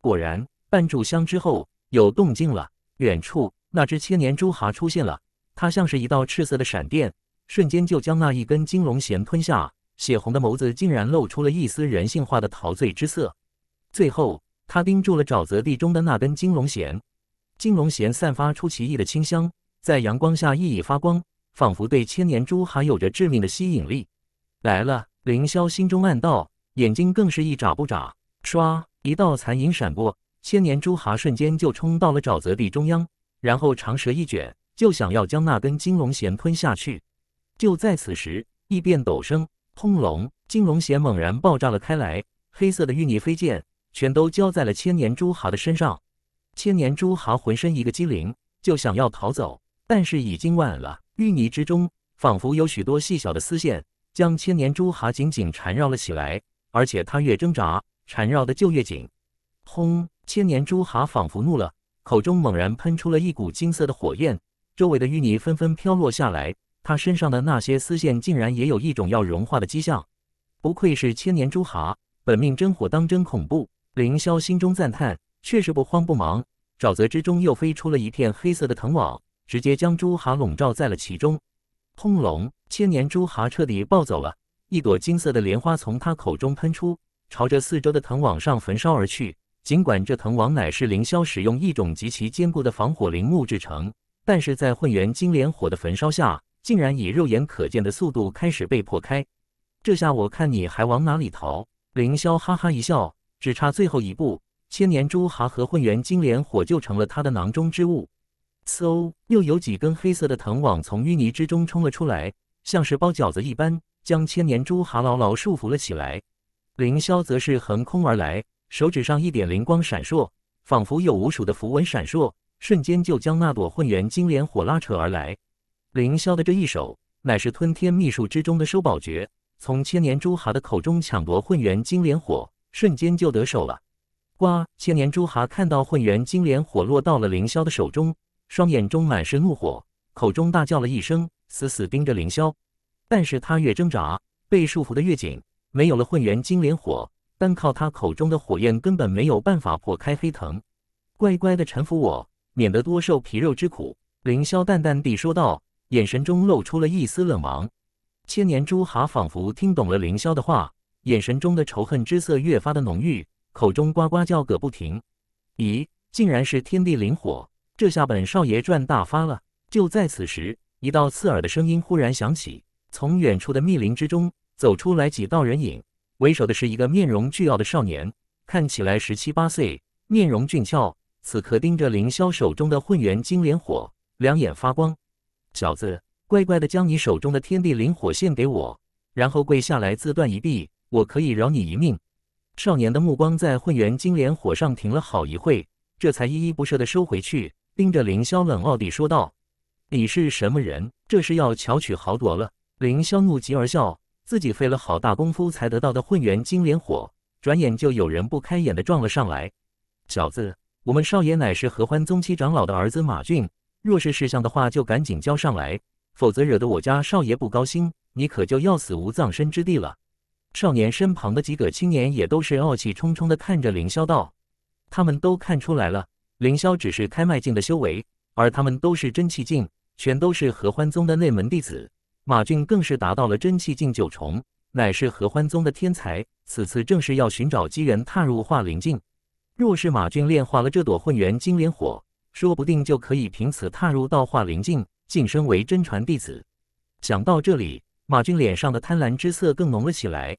果然，半炷香之后，有动静了。远处那只千年朱蛤出现了，它像是一道赤色的闪电，瞬间就将那一根金龙涎吞下。血红的眸子竟然露出了一丝人性化的陶醉之色。最后。他盯住了沼泽地中的那根金龙弦，金龙弦散发出奇异的清香，在阳光下熠熠发光，仿佛对千年珠蛤有着致命的吸引力。来了，凌霄心中暗道，眼睛更是一眨不眨。唰，一道残影闪过，千年珠蛤瞬间就冲到了沼泽地中央，然后长蛇一卷，就想要将那根金龙涎吞下去。就在此时，异变陡生，轰隆，金龙弦猛然爆炸了开来，黑色的淤泥飞溅。全都浇在了千年朱蛤的身上，千年朱蛤浑身一个机灵，就想要逃走，但是已经晚了。淤泥之中仿佛有许多细小的丝线，将千年朱蛤紧紧缠绕了起来，而且它越挣扎，缠绕的就越紧。轰！千年朱蛤仿佛怒了，口中猛然喷出了一股金色的火焰，周围的淤泥纷纷飘落下来，它身上的那些丝线竟然也有一种要融化的迹象。不愧是千年朱蛤，本命真火当真恐怖。凌霄心中赞叹，确实不慌不忙。沼泽之中又飞出了一片黑色的藤网，直接将朱蛤笼罩在了其中。轰隆！千年朱蛤彻底暴走了，一朵金色的莲花从它口中喷出，朝着四周的藤网上焚烧而去。尽管这藤网乃是凌霄使用一种极其坚固的防火灵木制成，但是在混元金莲火的焚烧下，竟然以肉眼可见的速度开始被破开。这下我看你还往哪里逃？凌霄哈哈一笑。只差最后一步，千年珠蛤和混元金莲火就成了他的囊中之物。嗖！又有几根黑色的藤网从淤泥之中冲了出来，像是包饺子一般，将千年珠蛤牢牢束缚了起来。凌霄则是横空而来，手指上一点灵光闪烁，仿佛有无数的符文闪烁，瞬间就将那朵混元金莲火拉扯而来。凌霄的这一手，乃是吞天秘术之中的收宝诀，从千年珠蛤的口中抢夺混元金莲火。瞬间就得手了！哇！千年朱蛤看到混元金莲火落到了凌霄的手中，双眼中满是怒火，口中大叫了一声，死死盯着凌霄。但是他越挣扎，被束缚的越紧。没有了混元金莲火，单靠他口中的火焰根本没有办法破开黑藤。乖乖的臣服我，免得多受皮肉之苦。”凌霄淡淡地说道，眼神中露出了一丝冷芒。千年朱蛤仿佛听懂了凌霄的话。眼神中的仇恨之色越发的浓郁，口中呱呱叫个不停。咦，竟然是天地灵火，这下本少爷赚大发了！就在此时，一道刺耳的声音忽然响起，从远处的密林之中走出来几道人影，为首的是一个面容俊俏的少年，看起来十七八岁，面容俊俏，此刻盯着凌霄手中的混元金莲火，两眼发光。小子，乖乖的将你手中的天地灵火献给我，然后跪下来自断一臂！我可以饶你一命。少年的目光在混元金莲火上停了好一会，这才依依不舍地收回去，盯着凌霄冷傲地说道：“你是什么人？这是要巧取豪夺了？”凌霄怒极而笑，自己费了好大功夫才得到的混元金莲火，转眼就有人不开眼的撞了上来。小子，我们少爷乃是合欢宗七长老的儿子马俊，若是识相的话，就赶紧交上来，否则惹得我家少爷不高兴，你可就要死无葬身之地了。少年身旁的几个青年也都是傲气冲冲的看着凌霄道，他们都看出来了，凌霄只是开脉境的修为，而他们都是真气境，全都是合欢宗的内门弟子。马俊更是达到了真气境九重，乃是合欢宗的天才。此次正是要寻找机缘踏入化灵境，若是马俊炼化了这朵混元金莲火，说不定就可以凭此踏入道化灵境，晋升为真传弟子。想到这里。马军脸上的贪婪之色更浓了起来。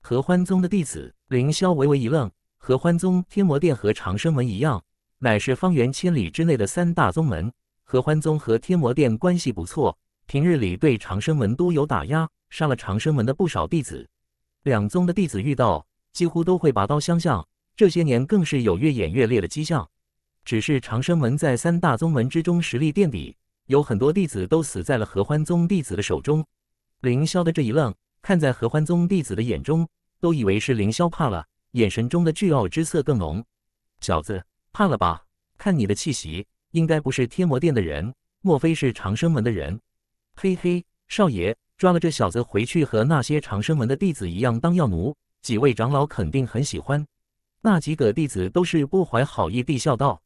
合欢宗的弟子凌霄微微一愣。合欢宗、天魔殿和长生门一样，乃是方圆千里之内的三大宗门。合欢宗和天魔殿关系不错，平日里对长生门多有打压，杀了长生门的不少弟子。两宗的弟子遇到，几乎都会拔刀相向。这些年更是有越演越烈的迹象。只是长生门在三大宗门之中实力垫底，有很多弟子都死在了合欢宗弟子的手中。凌霄的这一愣，看在合欢宗弟子的眼中，都以为是凌霄怕了，眼神中的倨傲之色更浓。小子，怕了吧？看你的气息，应该不是天魔殿的人，莫非是长生门的人？嘿嘿，少爷，抓了这小子回去，和那些长生门的弟子一样当药奴，几位长老肯定很喜欢。那几个弟子都是不怀好意地笑道。